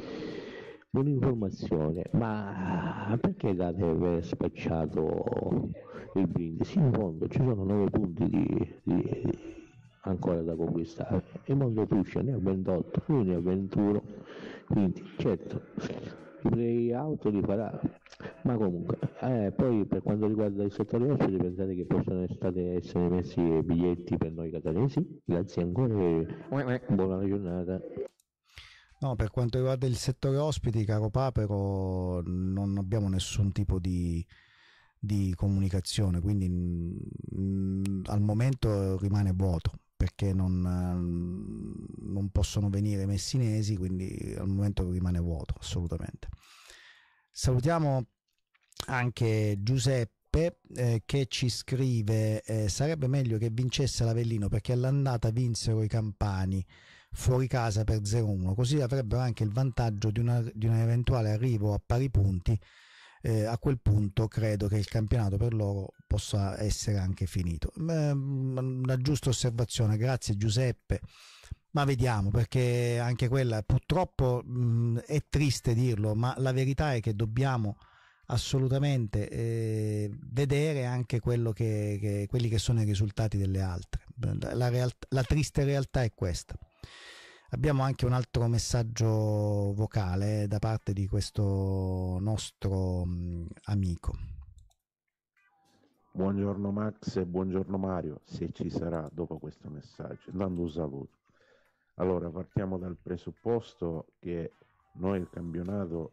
S11: Un'informazione, ma perché date aver spacciato il brindisi? In fondo ci sono 9 punti di, di, ancora da conquistare e Montetuccia ne ha 28, lui ne ha 21, quindi certo più layout li farà ma comunque eh, poi per quanto riguarda il settore ospite pensate che possono essere messi biglietti per noi catanesi grazie ancora e buona giornata
S2: No, per quanto riguarda il settore ospiti, caro Papero, non abbiamo nessun tipo di, di comunicazione, quindi mh, mm, al momento rimane vuoto perché non, ehm, non, possono venire i messinesi, quindi al momento rimane vuoto assolutamente. Salutiamo anche Giuseppe eh, che ci scrive eh, sarebbe meglio che vincesse l'Avellino perché all'andata vinsero i Campani fuori casa per 0-1, così avrebbero anche il vantaggio di, una, di un eventuale arrivo a pari punti. Eh, a quel punto credo che il campionato per loro possa essere anche finito. Mm, una giusta osservazione, grazie Giuseppe. Ma vediamo perché anche quella purtroppo mh, mm, è triste dirlo, ma la verità è che dobbiamo assolutamente eh, vedere anche che, che, quelli che sono i risultati delle altre. La, realtà, la triste realtà è questa. Abbiamo anche un altro messaggio vocale eh, da parte di questo nostro mm, amico.
S4: Buongiorno Max e buongiorno Mario, se ci sarà dopo questo messaggio. Dando un saluto. Allora, partiamo dal presupposto che noi il campionato,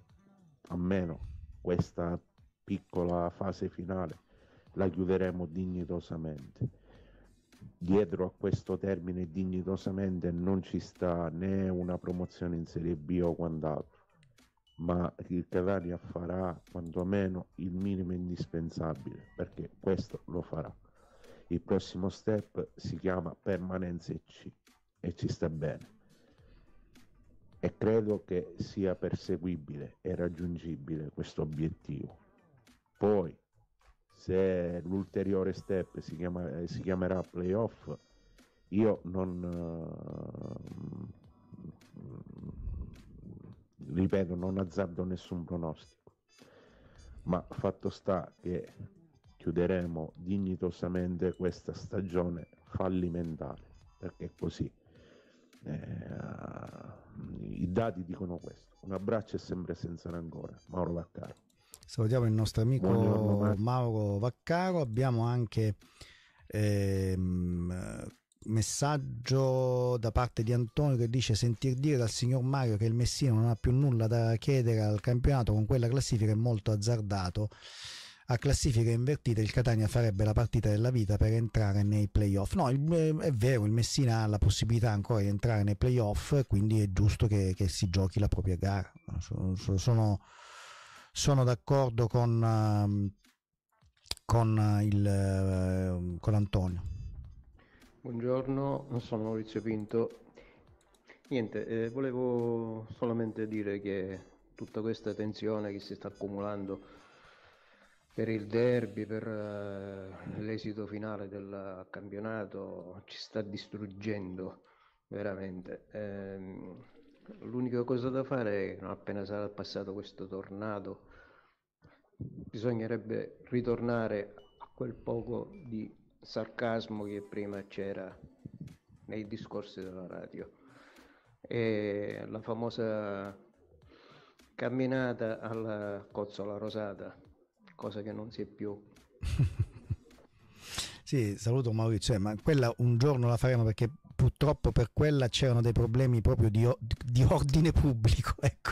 S4: almeno questa piccola fase finale, la chiuderemo dignitosamente. Dietro a questo termine dignitosamente non ci sta né una promozione in Serie B o quant'altro ma il Cavani farà quantomeno il minimo indispensabile, perché questo lo farà. Il prossimo step si chiama permanenza EC e ci sta bene. E credo che sia perseguibile e raggiungibile questo obiettivo. Poi, se l'ulteriore step si, chiama, si chiamerà playoff, io non... Uh, ripeto, non azzardo nessun pronostico, ma fatto sta che chiuderemo dignitosamente questa stagione fallimentare, perché è così. Eh, I dati dicono questo. Un abbraccio e sempre senza rancore. Mauro Vaccaro.
S2: Salutiamo il nostro amico Mauro. Mauro Vaccaro. Abbiamo anche ehm, messaggio da parte di Antonio che dice sentir dire dal signor Mario che il Messina non ha più nulla da chiedere al campionato con quella classifica è molto azzardato a classifica invertita il Catania farebbe la partita della vita per entrare nei playoff no il, eh, è vero il Messina ha la possibilità ancora di entrare nei playoff quindi è giusto che, che si giochi la propria gara sono, sono d'accordo con, ehm, con, il, eh, con Antonio Buongiorno, sono Maurizio Pinto. Niente, eh, volevo solamente dire che tutta questa tensione che si sta accumulando per il derby, per eh, l'esito finale del campionato, ci sta
S12: distruggendo veramente. Eh, l'unica cosa da fare è che appena sarà passato questo tornado, bisognerebbe
S2: ritornare a quel poco di sarcasmo che prima c'era
S11: nei discorsi della radio e la famosa camminata alla cozzola rosata, cosa che non si è
S8: più.
S2: [LAUGHS] sì, saluto Maurizio, eh, ma quella un giorno la faremo perché purtroppo per quella c'erano dei problemi proprio di, di ordine pubblico, [LAUGHS] ecco.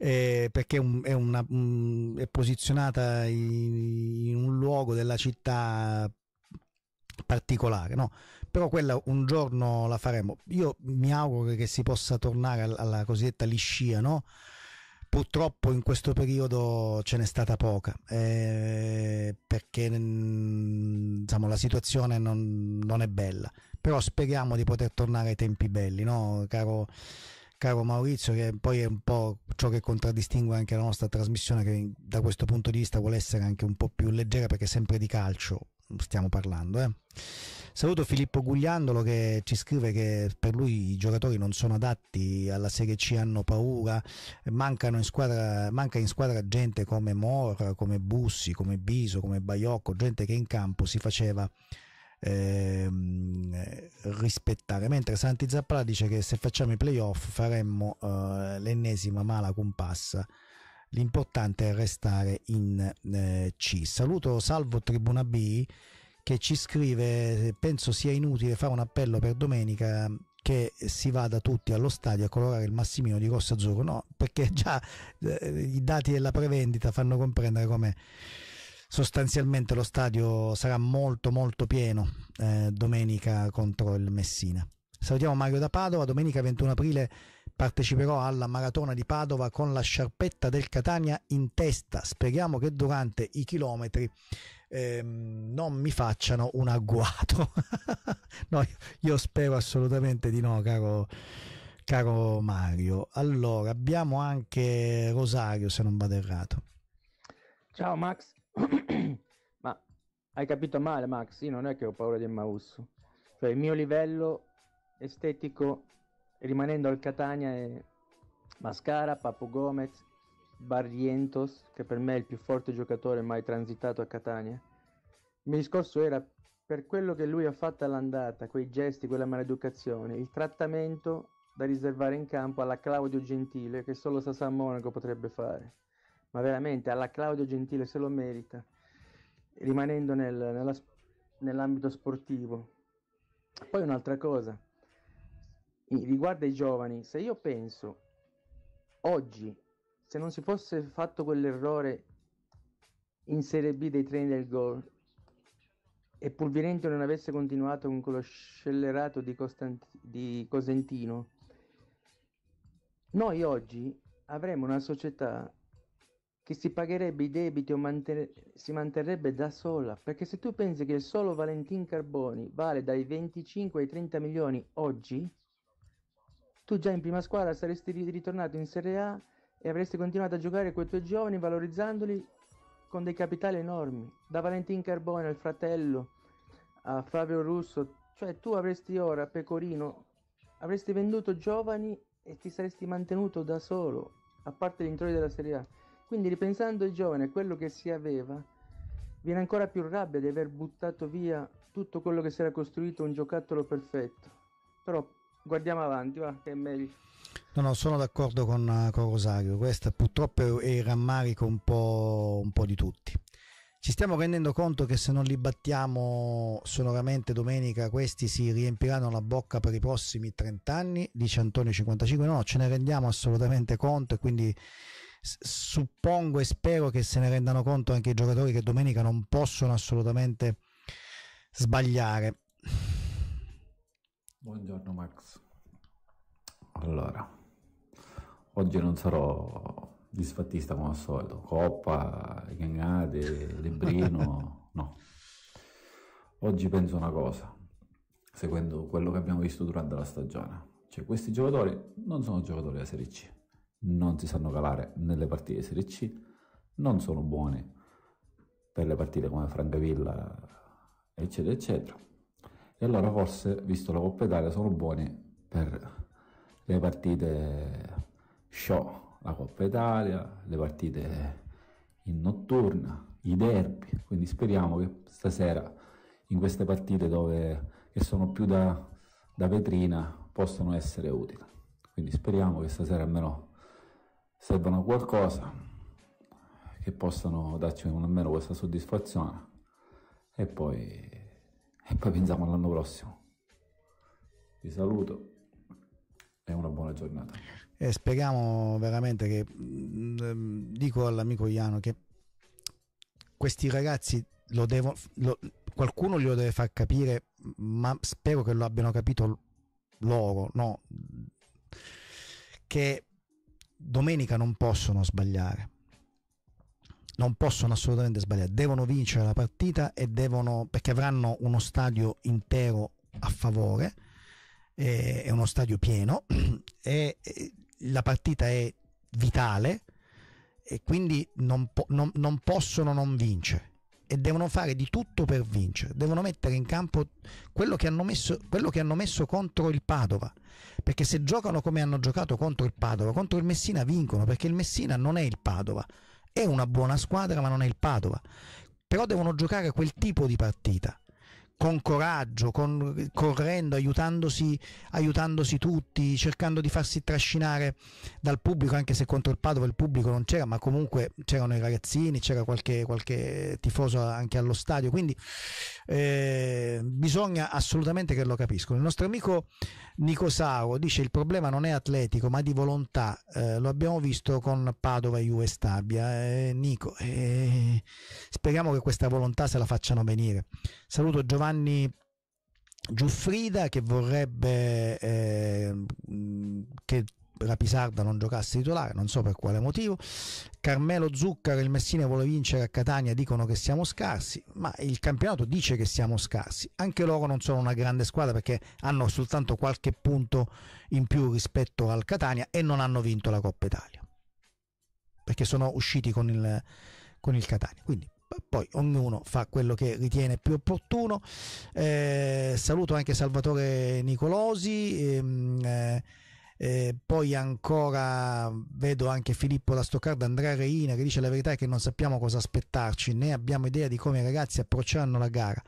S2: Eh, perché è, un, è, una, è posizionata in, in, un luogo della città particolare, no? però quella un giorno la faremo. Io mi auguro che si possa tornare alla cosiddetta liscia, no? purtroppo in questo periodo ce n'è stata poca eh, perché diciamo, la situazione non, non, è bella però speriamo di poter tornare ai tempi belli no? caro, caro, Maurizio che poi è un po' ciò che contraddistingue anche la nostra trasmissione che da questo punto di vista vuole essere anche un po' più leggera perché è sempre di calcio stiamo parlando. Eh. Saluto Filippo Gugliandolo che ci scrive che per lui i giocatori non sono adatti alla Serie C, hanno paura, in squadra, manca in squadra gente come Mora, come Bussi, come Biso, come Baiocco, gente che in campo si faceva eh, rispettare. Mentre Santi Zappala dice che se facciamo i playoff faremmo eh, l'ennesima mala compassa l'importante è restare in eh, C. Saluto Salvo Tribuna B che ci scrive penso sia inutile fare un appello per domenica che si vada tutti allo stadio a colorare il massimino di rosso azzurro no perché [LAUGHS] già eh, i dati della prevendita fanno comprendere come sostanzialmente lo stadio sarà molto molto pieno eh, domenica contro il Messina salutiamo Mario da Padova domenica 21 aprile Parteciperò alla maratona di Padova con la sciarpetta del Catania in testa. Speriamo che durante i chilometri ehm, non mi facciano un agguato. [LAUGHS] no, io spero assolutamente di no, caro caro Mario. Allora, abbiamo anche Rosario, se non vado errato.
S12: Ciao Max, [CLEARS THROAT] ma hai capito male Max, io non è che ho paura di Maus. cioè il mio livello estetico rimanendo al Catania è Mascara, Papo Gomez, Barrientos, che per me è il più forte giocatore mai transitato a Catania. Il mio discorso era per quello che lui ha fatto all'andata, quei gesti, quella maleducazione, il trattamento da riservare in campo alla Claudio Gentile che solo Sasà Monaco potrebbe fare. Ma veramente alla Claudio Gentile se lo merita, rimanendo nel, nella, nell'ambito sportivo. Poi un'altra cosa, riguarda i giovani, se io penso oggi, se non si fosse fatto quell'errore in Serie B dei treni del gol e Pulvirento non avesse continuato con quello scellerato di, Costant- di Cosentino, noi oggi avremmo una società che si pagherebbe i debiti o manter- si manterrebbe da sola. Perché se tu pensi che il solo Valentin Carboni vale dai 25 ai 30 milioni oggi, tu già in prima squadra saresti ritornato in Serie A e avresti continuato a giocare con i tuoi giovani valorizzandoli con dei capitali enormi, da Valentin Carbone al fratello a Fabio Russo, cioè tu avresti ora Pecorino, avresti venduto giovani e ti saresti mantenuto da solo, a parte gli introiti della Serie A. Quindi ripensando ai giovani e quello che si aveva, viene ancora più rabbia di aver buttato via tutto quello che si era costruito un giocattolo perfetto. Però guardiamo avanti, va, che è meglio.
S2: No, no, sono d'accordo con, eh, con Rosario, questo purtroppo è il rammarico un po', un po' di tutti ci stiamo rendendo conto che se non li battiamo sonoramente domenica questi si riempiranno la bocca per i prossimi 30 anni dice Antonio 55 no ce ne rendiamo assolutamente conto e quindi suppongo e spero che se ne rendano conto anche i giocatori che domenica non possono assolutamente sbagliare
S13: Buongiorno Max. Allora, oggi non sarò disfattista come al solito, Coppa, Gangade, Lebrino, [LAUGHS] no. Oggi penso una cosa, seguendo quello che abbiamo visto durante la stagione. Cioè questi giocatori non sono giocatori della Serie C, non si sanno calare nelle partite Serie C, non sono buoni per le partite come Francavilla, eccetera, eccetera e allora forse, visto la Coppa Italia, sono buoni per le partite show, la Coppa Italia, le partite in notturna, i derby. Quindi speriamo che stasera, in queste partite dove, che sono più da, da vetrina, possano essere utili. Quindi speriamo che stasera almeno servano a qualcosa, che possano darci almeno questa soddisfazione. E poi e poi pensiamo all'anno prossimo. Vi saluto e una buona giornata.
S2: E speriamo veramente che, mm, ehm, dico all'amico Iano, che questi ragazzi lo devo, lo, qualcuno glielo deve far capire, ma spero che lo abbiano capito loro, no? Che domenica non possono sbagliare non possono assolutamente sbagliare, devono vincere la partita e devono, perché avranno uno stadio intero a favore, è eh, uno stadio pieno [CLEARS THROAT] e la partita è vitale e quindi non, po- non, non possono non vincere e devono fare di tutto per vincere, devono mettere in campo quello che, messo, quello che hanno messo, contro il Padova, perché se giocano come hanno giocato contro il Padova, contro il Messina vincono, perché il Messina non è il Padova, è una buona squadra ma non è il Padova. Però devono giocare quel tipo di partita con coraggio, con, correndo, aiutandosi, aiutandosi, tutti, cercando di farsi trascinare dal pubblico, anche se contro il Padova il pubblico non c'era, ma comunque c'erano i ragazzini, c'era qualche, qualche tifoso anche allo stadio, quindi eh, bisogna assolutamente che lo capiscono. Il nostro amico Nico Sauro dice il problema non è atletico, ma di volontà, eh, lo abbiamo visto con Padova e Stabia. Eh, Nico, eh, speriamo che questa volontà se la facciano venire. Saluto Giovanni Giovanni Giuffrida che vorrebbe eh, che la Pisarda non giocasse titolare, non so per quale motivo. Carmelo Zuccaro, il Messina vuole vincere a Catania, dicono che siamo scarsi, ma il campionato dice che siamo scarsi. Anche loro non sono una grande squadra perché hanno soltanto qualche punto in più rispetto al Catania e non hanno vinto la Coppa Italia perché sono usciti con il, con il Catania. Quindi poi ognuno fa quello che ritiene più opportuno. Eh, saluto anche Salvatore Nicolosi. Ehm, eh, eh, poi ancora vedo anche Filippo da Stoccarda, Andrea Reina che dice la verità è che non sappiamo cosa aspettarci, né abbiamo idea di come i ragazzi approcceranno la gara.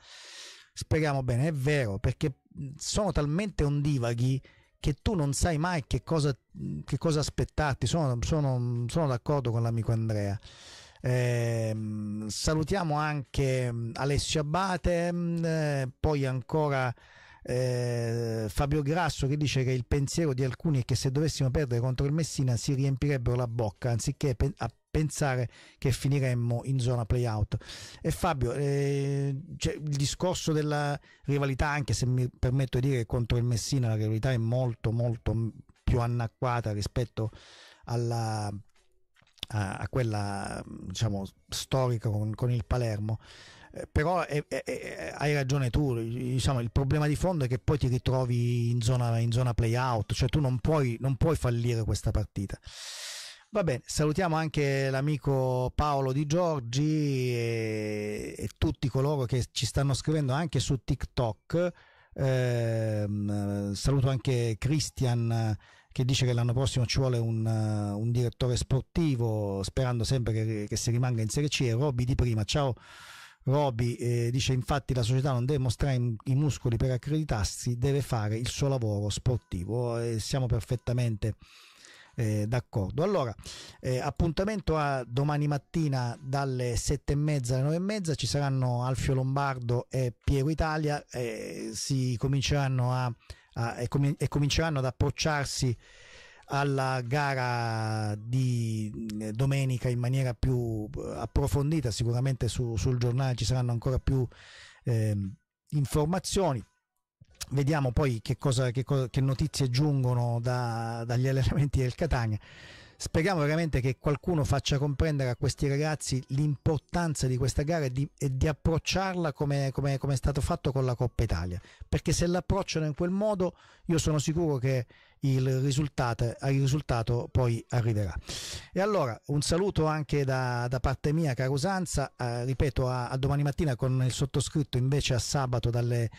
S2: Speriamo bene, è vero, perché sono talmente ondivaghi che tu non sai mai che cosa, che cosa aspettarti. Sono, sono, sono d'accordo con l'amico Andrea. Eh, salutiamo anche mm, Alessio Abate, mm, eh, poi ancora eh, Fabio Grasso che dice che il pensiero di alcuni è che se dovessimo perdere contro il Messina si riempirebbero la bocca anziché pe a pensare che finiremmo in zona playout. E Fabio, eh, cioè, il discorso della rivalità, anche se mi permetto di dire contro il Messina la rivalità è molto molto mm, più anacquata rispetto alla a, quella diciamo, storica con, con il Palermo. Eh, però è, è, è, hai ragione tu, diciamo, il problema di fondo è che poi ti ritrovi in zona, in zona play-out, cioè tu non puoi, non puoi fallire questa partita. Va bene, salutiamo anche l'amico Paolo Di Giorgi e, e tutti coloro che ci stanno scrivendo anche su TikTok. Eh, saluto anche Christian che dice che l'anno prossimo ci vuole un, eh, un direttore sportivo, sperando sempre che, che, si rimanga in Serie C. E Robby di prima, ciao Robby, eh, dice infatti la società non deve mostrare i muscoli per accreditarsi, deve fare il suo lavoro sportivo. Eh, siamo perfettamente eh, d'accordo. Allora, eh, appuntamento a domani mattina dalle sette e mezza alle nove e mezza. Ci saranno Alfio Lombardo e Piero Italia. Eh, si cominceranno a a, e, com- e cominceranno ad approcciarsi alla gara di eh, domenica in maniera più eh, approfondita. Sicuramente su, sul giornale ci saranno ancora più eh, informazioni. Vediamo poi che, cosa, che, cosa, che notizie giungono da, dagli [LAUGHS] allenamenti del Catania speriamo veramente che qualcuno faccia comprendere a questi ragazzi l'importanza di questa gara e di, e di approcciarla come, come, come, è stato fatto con la Coppa Italia perché se l'approcciano in quel modo io sono sicuro che il risultato, il risultato poi arriverà e allora un saluto anche da, da parte mia caro Sanza, eh, ripeto a, a domani mattina con il sottoscritto invece a sabato dalle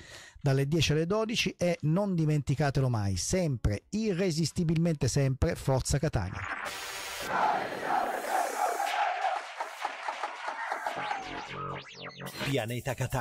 S2: dalle 10 alle 12 e non dimenticatelo mai, sempre, irresistibilmente sempre, Forza Catania.
S1: Pianeta Catania.